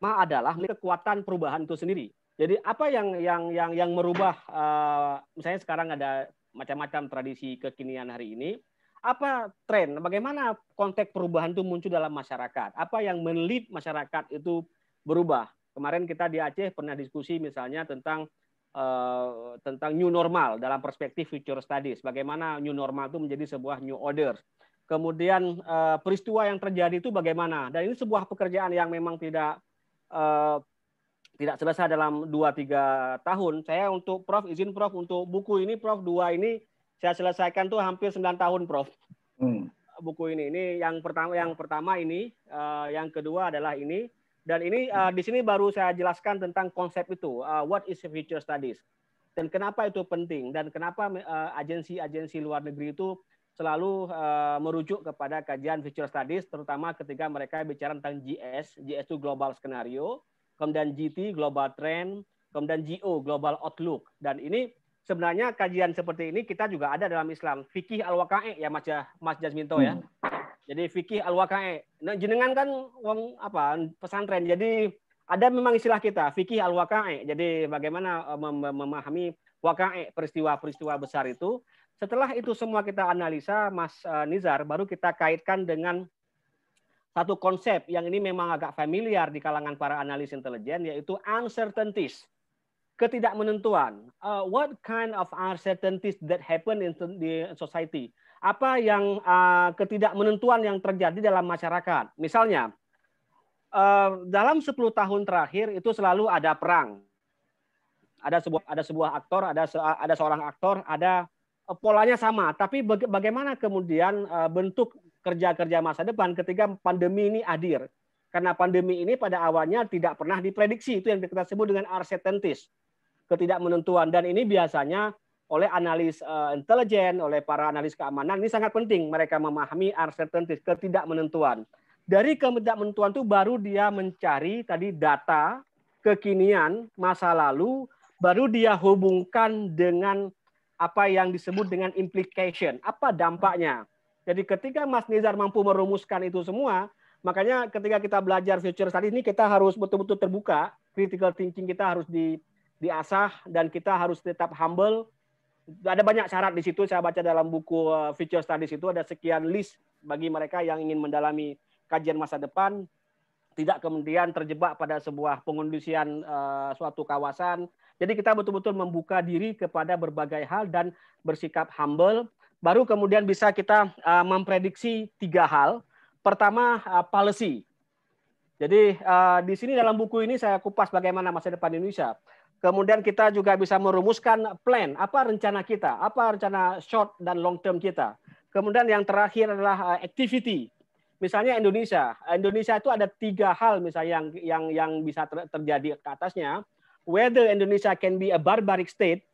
adalah kekuatan perubahan itu sendiri. Jadi apa yang yang yang yang merubah eh, misalnya sekarang ada macam-macam tradisi kekinian hari ini, apa tren, bagaimana konteks perubahan itu muncul dalam masyarakat? Apa yang melit masyarakat itu berubah? Kemarin kita di Aceh pernah diskusi misalnya tentang Eh, tentang new normal dalam perspektif future studies. Bagaimana new normal itu menjadi sebuah new order. Kemudian uh, peristiwa yang terjadi itu bagaimana? Dan ini sebuah pekerjaan yang memang tidak uh, tidak selesai dalam 2-3 tahun. Saya untuk Prof, izin Prof, untuk buku ini Prof, dua ini saya selesaikan tuh hampir 9 tahun Prof. Hmm. Buku ini, ini yang pertama yang pertama ini, uh, yang kedua adalah ini, dan ini uh, di sini baru saya jelaskan tentang konsep itu, uh, what is future studies dan kenapa itu penting dan kenapa eh, agensi-agensi uh, luar negeri itu selalu uh, merujuk kepada kajian future studies terutama ketika mereka bicara tentang GS, GS itu global skenario, kemudian GT global trend, kemudian GO global outlook dan ini sebenarnya kajian seperti ini kita juga ada dalam Islam, fikih al-waqi' ya Mas Mas Jasminto ya. Hmm. Jadi fikih al Wakae, Nah, jenengan kan wong apa pesantren. Jadi ada memang istilah kita fikih al Wakae. Jadi bagaimana eh, mem memahami Wakae peristiwa-peristiwa besar itu. Setelah itu semua kita analisa Mas eh, Nizar baru kita kaitkan dengan satu konsep yang ini memang agak familiar di kalangan para analis intelijen yaitu uncertainties ketidakmenentuan uh, what kind of uncertainties that happen in the society apa yang uh, ketidakmenentuan yang terjadi dalam masyarakat. Misalnya, uh, dalam 10 tahun terakhir itu selalu ada perang. Ada sebuah ada sebuah aktor, ada se, ada seorang aktor, ada uh, polanya sama, tapi baga bagaimana kemudian uh, bentuk kerja-kerja masa depan ketika pandemi ini hadir? Karena pandemi ini pada awalnya tidak pernah diprediksi, itu yang kita sebut dengan arsetentis ketidakmenentuan dan ini biasanya oleh analis uh, intelijen, oleh para analis keamanan ini sangat penting mereka memahami uncertainty, ketidakmenentuan. Dari ketidakmenentuan itu baru dia mencari tadi data kekinian masa lalu, baru dia hubungkan dengan apa yang disebut dengan implication, apa dampaknya. Jadi ketika Mas Nizar mampu merumuskan itu semua, makanya ketika kita belajar future tadi ini kita harus betul-betul terbuka, critical thinking kita harus di diasah dan kita harus tetap humble ada banyak syarat di situ saya baca dalam buku uh, Future Studies itu ada sekian list bagi mereka yang ingin mendalami kajian masa depan tidak kemudian terjebak pada sebuah pengundusian uh, suatu kawasan. Jadi kita betul-betul membuka diri kepada berbagai hal dan bersikap humble. Baru kemudian bisa kita uh, memprediksi tiga hal. Pertama, uh, policy. Jadi uh, di sini dalam buku ini saya kupas bagaimana masa depan Indonesia. Kemudian kita juga bisa merumuskan plan, apa rencana kita, apa rencana short dan long term kita. Kemudian yang terakhir adalah eh, activity. Misalnya Indonesia, Indonesia itu ada tiga hal misalnya yang yang yang bisa ter, terjadi ke atasnya. Whether Indonesia can be a barbaric state,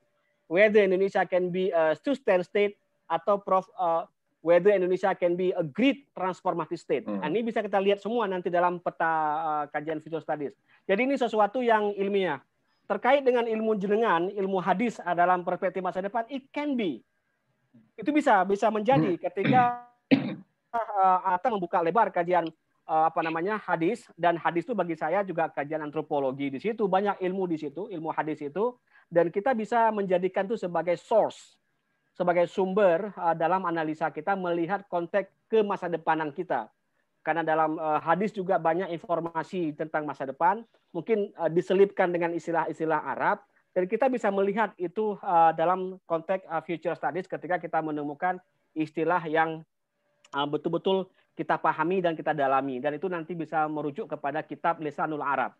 whether Indonesia can be a sustained state, atau prof, uh, whether Indonesia can be a great transformative state. Hmm. Nah, ini bisa kita lihat semua nanti dalam peta uh, kajian future studies. Jadi ini sesuatu yang ilmiah terkait dengan ilmu jenengan, ilmu hadis dalam perspektif masa depan, it can be. Itu bisa bisa menjadi hmm. ketika uh, membuka lebar kajian eh, apa namanya hadis dan hadis itu bagi saya juga kajian antropologi di situ banyak ilmu di situ ilmu hadis itu dan kita bisa menjadikan itu sebagai source sebagai sumber eh, dalam analisa kita melihat konteks ke masa depanan kita karena dalam uh, hadis juga banyak informasi tentang masa depan, mungkin uh, diselipkan dengan istilah-istilah Arab, dan kita bisa melihat itu uh, dalam konteks uh, future studies ketika kita menemukan istilah yang betul betul-betul kita pahami dan kita dalami, dan itu nanti bisa merujuk kepada kitab Lisanul Arab.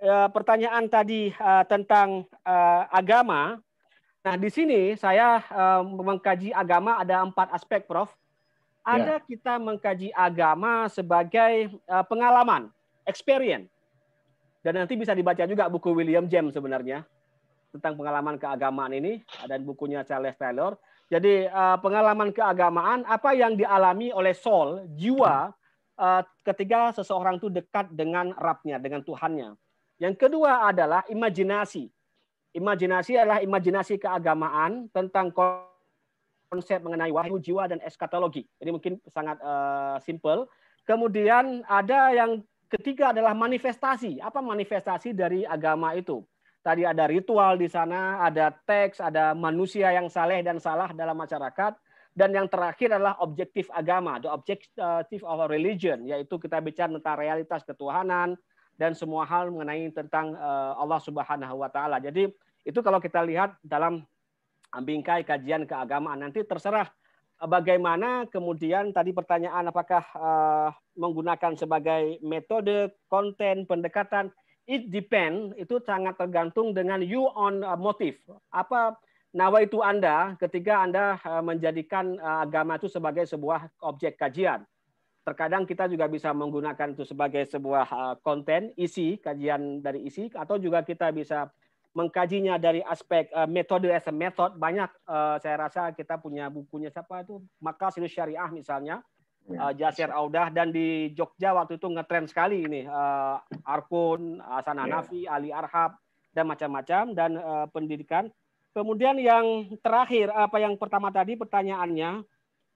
E, pertanyaan tadi uh, tentang uh, agama, nah di sini saya uh, mengkaji agama ada empat aspek, Prof Ya. ada ya. kita mengkaji agama sebagai uh, pengalaman, experience. Dan nanti bisa dibaca juga buku William James sebenarnya tentang pengalaman keagamaan ini dan bukunya Charles Taylor. Jadi uh, pengalaman keagamaan apa yang dialami oleh soul, jiwa uh, ketika seseorang itu dekat dengan rapnya, dengan Tuhannya. Yang kedua adalah imajinasi. Imajinasi adalah imajinasi keagamaan tentang konsep mengenai wahyu jiwa dan eskatologi. Ini mungkin sangat uh, simple. Kemudian ada yang ketiga adalah manifestasi. Apa manifestasi dari agama itu? Tadi ada ritual di sana, ada teks, ada manusia yang saleh dan salah dalam masyarakat. Dan yang terakhir adalah objektif agama, the objective of religion, yaitu kita bicara tentang realitas ketuhanan dan semua hal mengenai tentang eh, Allah Subhanahu wa taala. Jadi itu kalau kita lihat dalam bingkai kajian keagamaan. Nanti terserah eh, bagaimana kemudian tadi pertanyaan apakah uh, menggunakan sebagai metode, konten, pendekatan. It depend, itu sangat tergantung dengan you on eh, motif. Apa nawa itu Anda ketika Anda menjadikan agama itu sebagai sebuah objek kajian. Terkadang kita juga bisa menggunakan itu sebagai sebuah konten, isi, kajian dari isi, atau juga kita bisa mengkajinya dari aspek uh, metode as a method banyak uh, saya rasa kita punya bukunya siapa itu Makasil Syariah misalnya uh, Jasir Audah dan di Jogja waktu itu ngetren sekali ini uh, Arkun, Hasan ya. Hanafi, yeah. Ali Arhab dan macam-macam dan uh, pendidikan. Kemudian yang terakhir apa yang pertama tadi pertanyaannya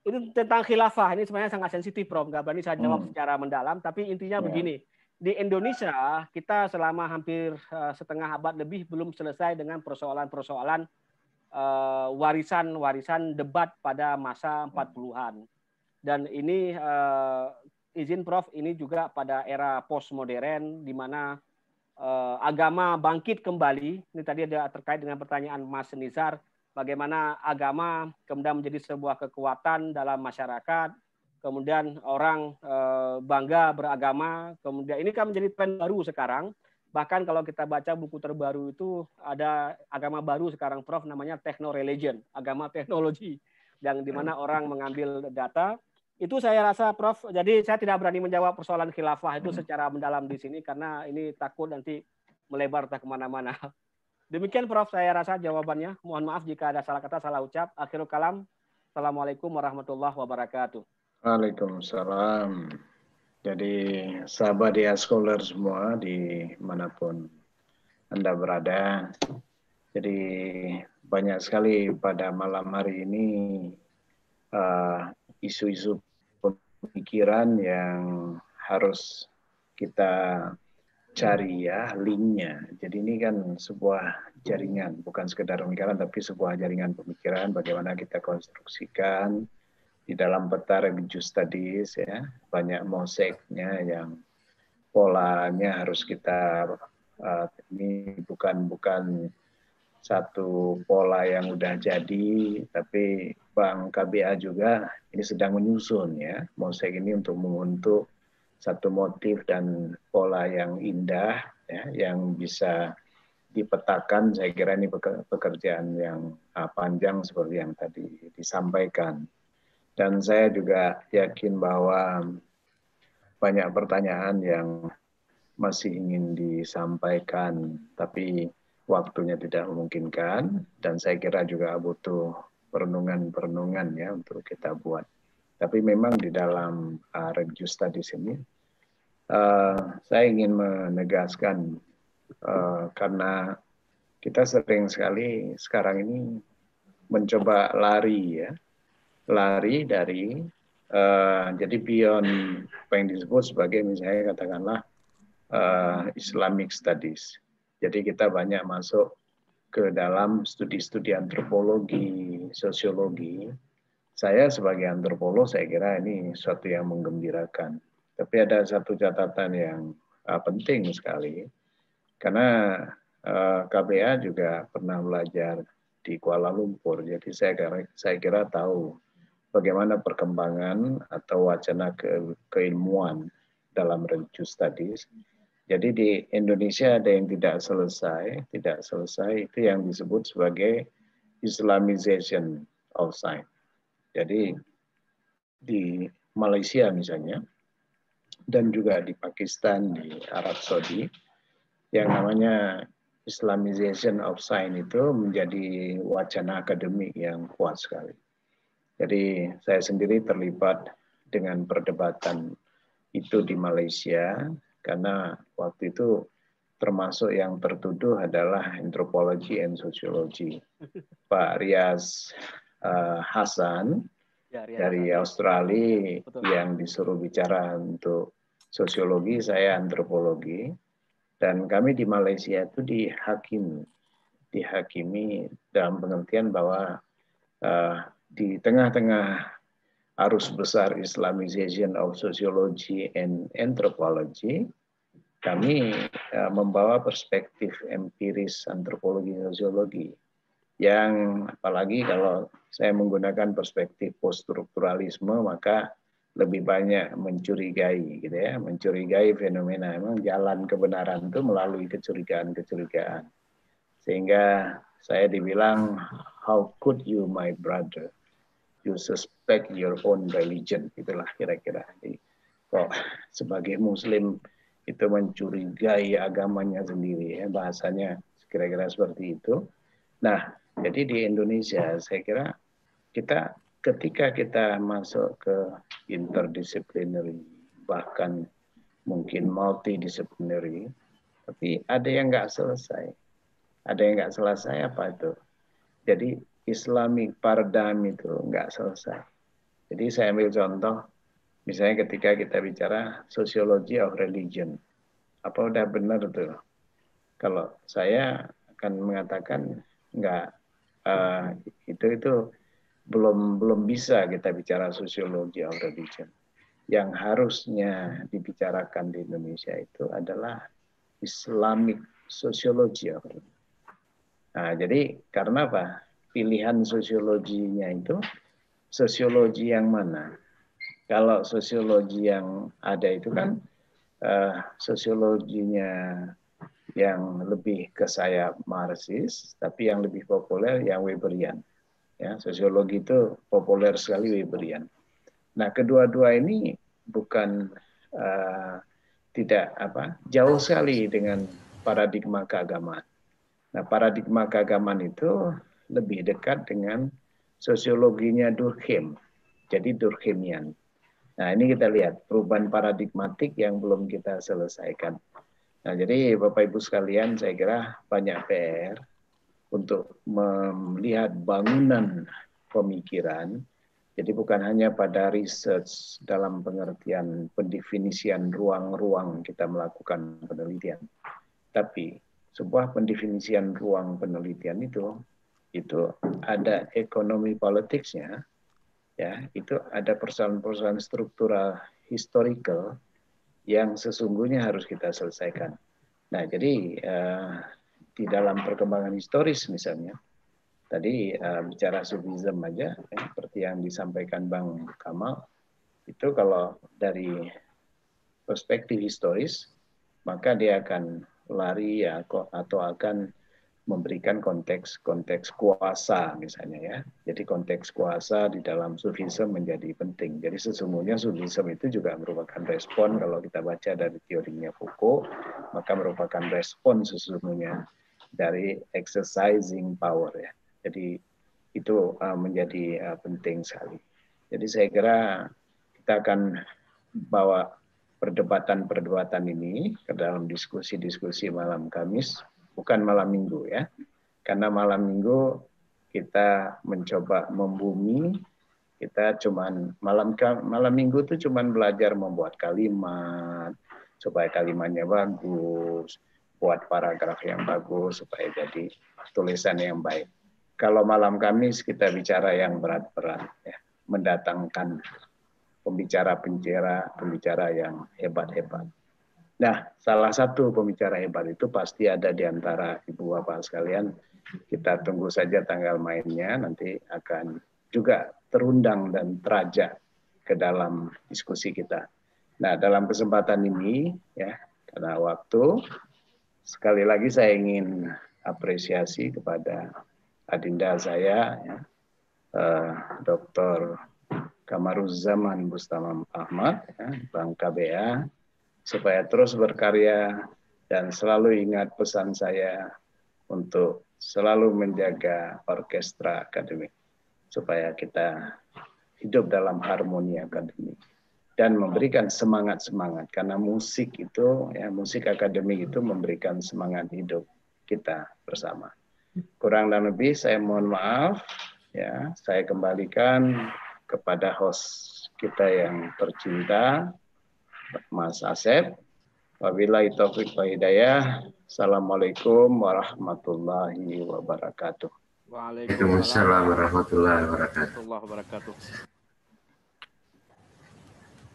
ini tentang khilafah ini sebenarnya sangat sensitif Prof. Gak berani saya jawab hmm. secara mendalam tapi intinya yeah. begini di Indonesia kita selama hampir eh, setengah abad lebih belum selesai dengan persoalan-persoalan eh, warisan-warisan debat pada masa 40-an. Dan ini eh, izin Prof ini juga pada era postmodern di mana agama bangkit kembali. Ini tadi ada terkait dengan pertanyaan Mas Nizar bagaimana agama kemudian menjadi sebuah kekuatan dalam masyarakat kemudian orang eh, bangga beragama, kemudian ini kan menjadi tren baru sekarang. Bahkan kalau kita baca buku terbaru itu ada agama baru sekarang Prof namanya techno religion, agama teknologi yang dimana orang mengambil data. Itu saya rasa Prof, jadi saya tidak berani menjawab persoalan khilafah itu secara mendalam di sini karena ini takut nanti melebar tak kemana-mana. Demikian Prof, saya rasa jawabannya. Mohon maaf jika ada salah kata, salah ucap. Akhirul kalam. Assalamualaikum warahmatullahi wabarakatuh. Waalaikumsalam. Jadi sahabat dia ya, scholar semua di manapun Anda berada. Jadi banyak sekali pada malam hari ini eh, isu-isu uh, pemikiran yang harus kita cari ya linknya. Jadi ini kan sebuah jaringan, bukan sekedar pemikiran tapi sebuah jaringan pemikiran bagaimana kita konstruksikan, di dalam peta religious studies ya banyak mosaiknya yang polanya harus kita uh, ini bukan bukan satu pola yang udah jadi tapi Bang KBA juga ini sedang menyusun ya mosaik ini untuk membentuk satu motif dan pola yang indah ya yang bisa dipetakan saya kira ini pekerjaan yang ah, panjang seperti yang tadi disampaikan. Dan saya juga yakin bahwa banyak pertanyaan yang masih ingin disampaikan, tapi waktunya tidak memungkinkan. Dan saya kira juga butuh perenungan-perenungan ya untuk kita buat. Tapi memang di dalam uh, review tadi sini, uh, saya ingin menegaskan uh, karena kita sering sekali sekarang ini mencoba lari ya lari dari uh, jadi beyond apa yang disebut sebagai misalnya katakanlah uh, Islamic Studies. Jadi kita banyak masuk ke dalam studi-studi antropologi, sosiologi. Saya sebagai antropolog saya kira ini suatu yang menggembirakan. Tapi ada satu catatan yang uh, penting sekali karena uh, KBA juga pernah belajar di Kuala Lumpur. Jadi saya kira, saya kira tahu bagaimana perkembangan atau wacana ke, keilmuan dalam religious tadi. Jadi di Indonesia ada yang tidak selesai, tidak selesai itu yang disebut sebagai Islamization of science. Jadi di Malaysia misalnya dan juga di Pakistan, di Arab Saudi yang namanya Islamization of science itu menjadi wacana akademik yang kuat sekali. Jadi saya sendiri terlibat dengan perdebatan itu di Malaysia karena waktu itu termasuk yang tertuduh adalah antropologi and sociology. Pak Rias uh, eh, Hasan ya, Rias dari Hasan. Australia Betul. yang disuruh bicara untuk sosiologi, saya antropologi. Dan kami di Malaysia itu dihakimi, dihakimi dalam pengertian bahwa uh, di tengah-tengah arus besar Islamization of Sociology and Anthropology, kami eh, membawa perspektif empiris antropologi sosiologi yang apalagi kalau saya menggunakan perspektif poststrukturalisme maka lebih banyak mencurigai gitu ya mencurigai fenomena memang jalan kebenaran itu melalui kecurigaan-kecurigaan sehingga saya dibilang how could you my brother you suspect your own religion itulah kira-kira jadi kok sebagai muslim itu mencurigai agamanya sendiri ya bahasanya kira-kira seperti itu nah jadi di Indonesia saya kira kita ketika kita masuk ke interdisciplinary bahkan mungkin multidisciplinary tapi ada yang nggak selesai ada yang nggak selesai apa itu jadi Islamic paradigm itu nggak selesai. Jadi saya ambil contoh, misalnya ketika kita bicara sosiologi of religion, apa udah benar tuh? Kalau saya akan mengatakan nggak uh, itu itu belum belum bisa kita bicara sosiologi of religion. Yang harusnya dibicarakan di Indonesia itu adalah Islamic sosiologi of religion. Nah, jadi karena apa? pilihan sosiologinya itu sosiologi yang mana. Kalau sosiologi yang ada itu kan uh, sosiologinya yang lebih ke saya Marxis, tapi yang lebih populer yang Weberian. Ya, sosiologi itu populer sekali Weberian. Nah, kedua-dua ini bukan uh, tidak apa jauh sekali dengan paradigma keagamaan. Nah, paradigma keagamaan itu lebih dekat dengan sosiologinya Durkheim, jadi Durkheimian. Nah ini kita lihat perubahan paradigmatik yang belum kita selesaikan. Nah jadi Bapak Ibu sekalian saya kira banyak PR untuk melihat bangunan pemikiran. Jadi bukan hanya pada research dalam pengertian pendefinisian ruang-ruang kita melakukan penelitian. Tapi sebuah pendefinisian ruang penelitian itu itu ada ekonomi politiknya, ya itu ada persoalan-persoalan struktural historical yang sesungguhnya harus kita selesaikan. Nah, jadi uh, di dalam perkembangan historis misalnya, tadi uh, bicara sufism aja, ya, seperti yang disampaikan Bang Kamal, itu kalau dari perspektif historis, maka dia akan lari ya, atau akan memberikan konteks-konteks kuasa misalnya ya. Jadi konteks kuasa di dalam sufisme menjadi penting. Jadi sesungguhnya sufisme itu juga merupakan respon kalau kita baca dari teorinya Foucault, maka merupakan respon sesungguhnya dari exercising power ya. Jadi itu uh, menjadi uh, penting sekali. Jadi saya kira kita akan bawa perdebatan-perdebatan ini ke dalam diskusi-diskusi malam Kamis bukan malam minggu ya. Karena malam minggu kita mencoba membumi, kita cuman malam malam minggu tuh cuman belajar membuat kalimat supaya kalimatnya bagus, buat paragraf yang bagus supaya jadi tulisan yang baik. Kalau malam Kamis kita bicara yang berat-berat ya, mendatangkan pembicara-pembicara pembicara yang hebat-hebat. Nah, salah satu pembicara hebat itu pasti ada di antara ibu bapak sekalian. Kita tunggu saja tanggal mainnya, nanti akan juga terundang dan terajak ke dalam diskusi kita. Nah, dalam kesempatan ini, ya, karena waktu, sekali lagi saya ingin apresiasi kepada adinda saya, ya, eh, Dr. Kamaruzaman Zaman Bustamam Ahmad, ya, Bang KBA, supaya terus berkarya dan selalu ingat pesan saya untuk selalu menjaga orkestra akademik supaya kita hidup dalam harmoni akademik dan memberikan semangat semangat karena musik itu ya musik akademik itu memberikan semangat hidup kita bersama kurang dan lebih saya mohon maaf ya saya kembalikan kepada host kita yang tercinta Mas Asep. Wabillahi taufik wa hidayah. Assalamualaikum warahmatullahi wabarakatuh. Waalaikumsalam warahmatullahi wabarakatuh.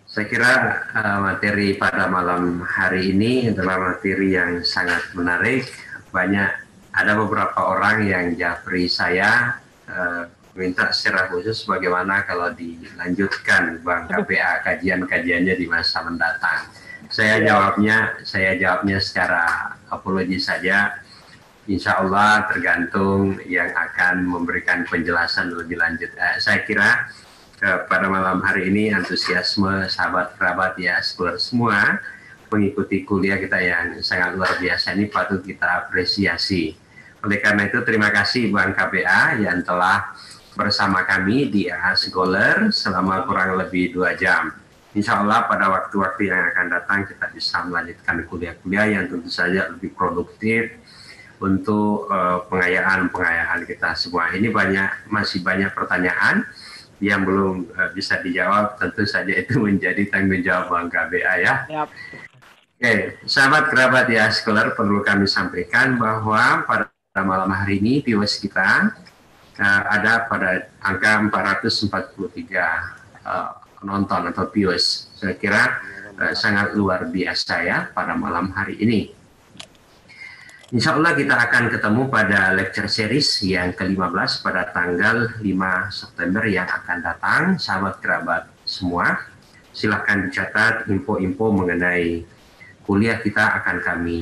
Saya kira eh, materi pada malam hari ini adalah materi yang sangat menarik. Banyak ada beberapa orang yang japri saya eh, minta secara khusus bagaimana kalau dilanjutkan Bang KPA kajian-kajiannya di masa mendatang. Saya iya. jawabnya, saya jawabnya secara apologi saja. Insya Allah tergantung yang akan memberikan penjelasan lebih lanjut. Eh, saya kira eh, pada malam hari ini antusiasme sahabat kerabat ya semua mengikuti kuliah kita yang sangat luar biasa ini patut kita apresiasi. Oleh karena itu terima kasih Bang KPA yang telah bersama kami di AH Scholar selama kurang lebih dua jam. Insya Allah pada waktu-waktu yang akan datang kita bisa melanjutkan kuliah-kuliah yang tentu saja lebih produktif untuk eh, pengayaan-pengayaan kita semua. Ini banyak masih banyak pertanyaan yang belum eh, bisa dijawab tentu saja itu menjadi tanggung jawab Bang KBA ya. Yep. Oke, okay. sahabat kerabat ya sekolah perlu kami sampaikan bahwa pada malam hari ini viewers kita Eh, ada pada angka 443 uh, eh, penonton atau viewers. Saya kira uh, sangat luar biasa ya pada malam hari ini. Insya Allah kita akan ketemu pada lecture series yang ke-15 pada tanggal 5 September yang akan datang, sahabat kerabat semua. Silahkan dicatat info-info mengenai kuliah kita akan kami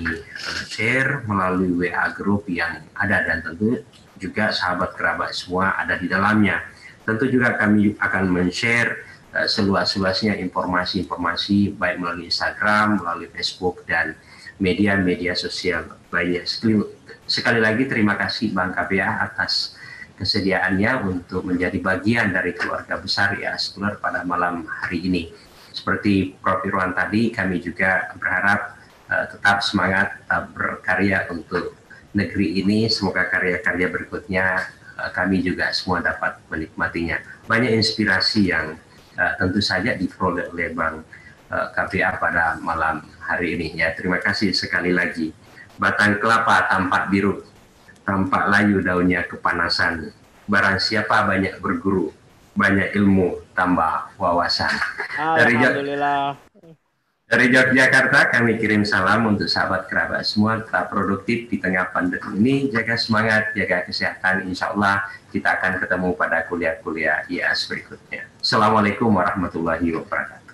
share melalui WA group yang ada dan tentu juga sahabat kerabat semua ada di dalamnya. Tentu juga kami akan men-share eh, seluas-luasnya informasi-informasi baik melalui Instagram, melalui Facebook dan media-media sosial lainnya. Sekali, sekali lagi terima kasih Bang KPA atas kesediaannya untuk menjadi bagian dari keluarga besar ya sekuler pada malam hari ini. Seperti Prof. Irwan tadi, kami juga berharap uh, tetap semangat, tetap berkarya untuk negeri ini. Semoga karya-karya berikutnya eh, kami juga semua dapat menikmatinya. Banyak inspirasi yang uh, tentu saja diperoleh oleh Bang uh, eh, KPA pada malam hari ini. Ya, terima kasih sekali lagi. Batang kelapa tampak biru, tampak layu daunnya kepanasan. Barang siapa banyak berguru, banyak ilmu, tambah wawasan. Alhamdulillah. Dari Yogyakarta kami kirim salam untuk sahabat kerabat semua tetap produktif di tengah pandemi ini. Jaga semangat, jaga kesehatan. Insya Allah kita akan ketemu pada kuliah-kuliah IAS berikutnya. Assalamualaikum warahmatullahi wabarakatuh.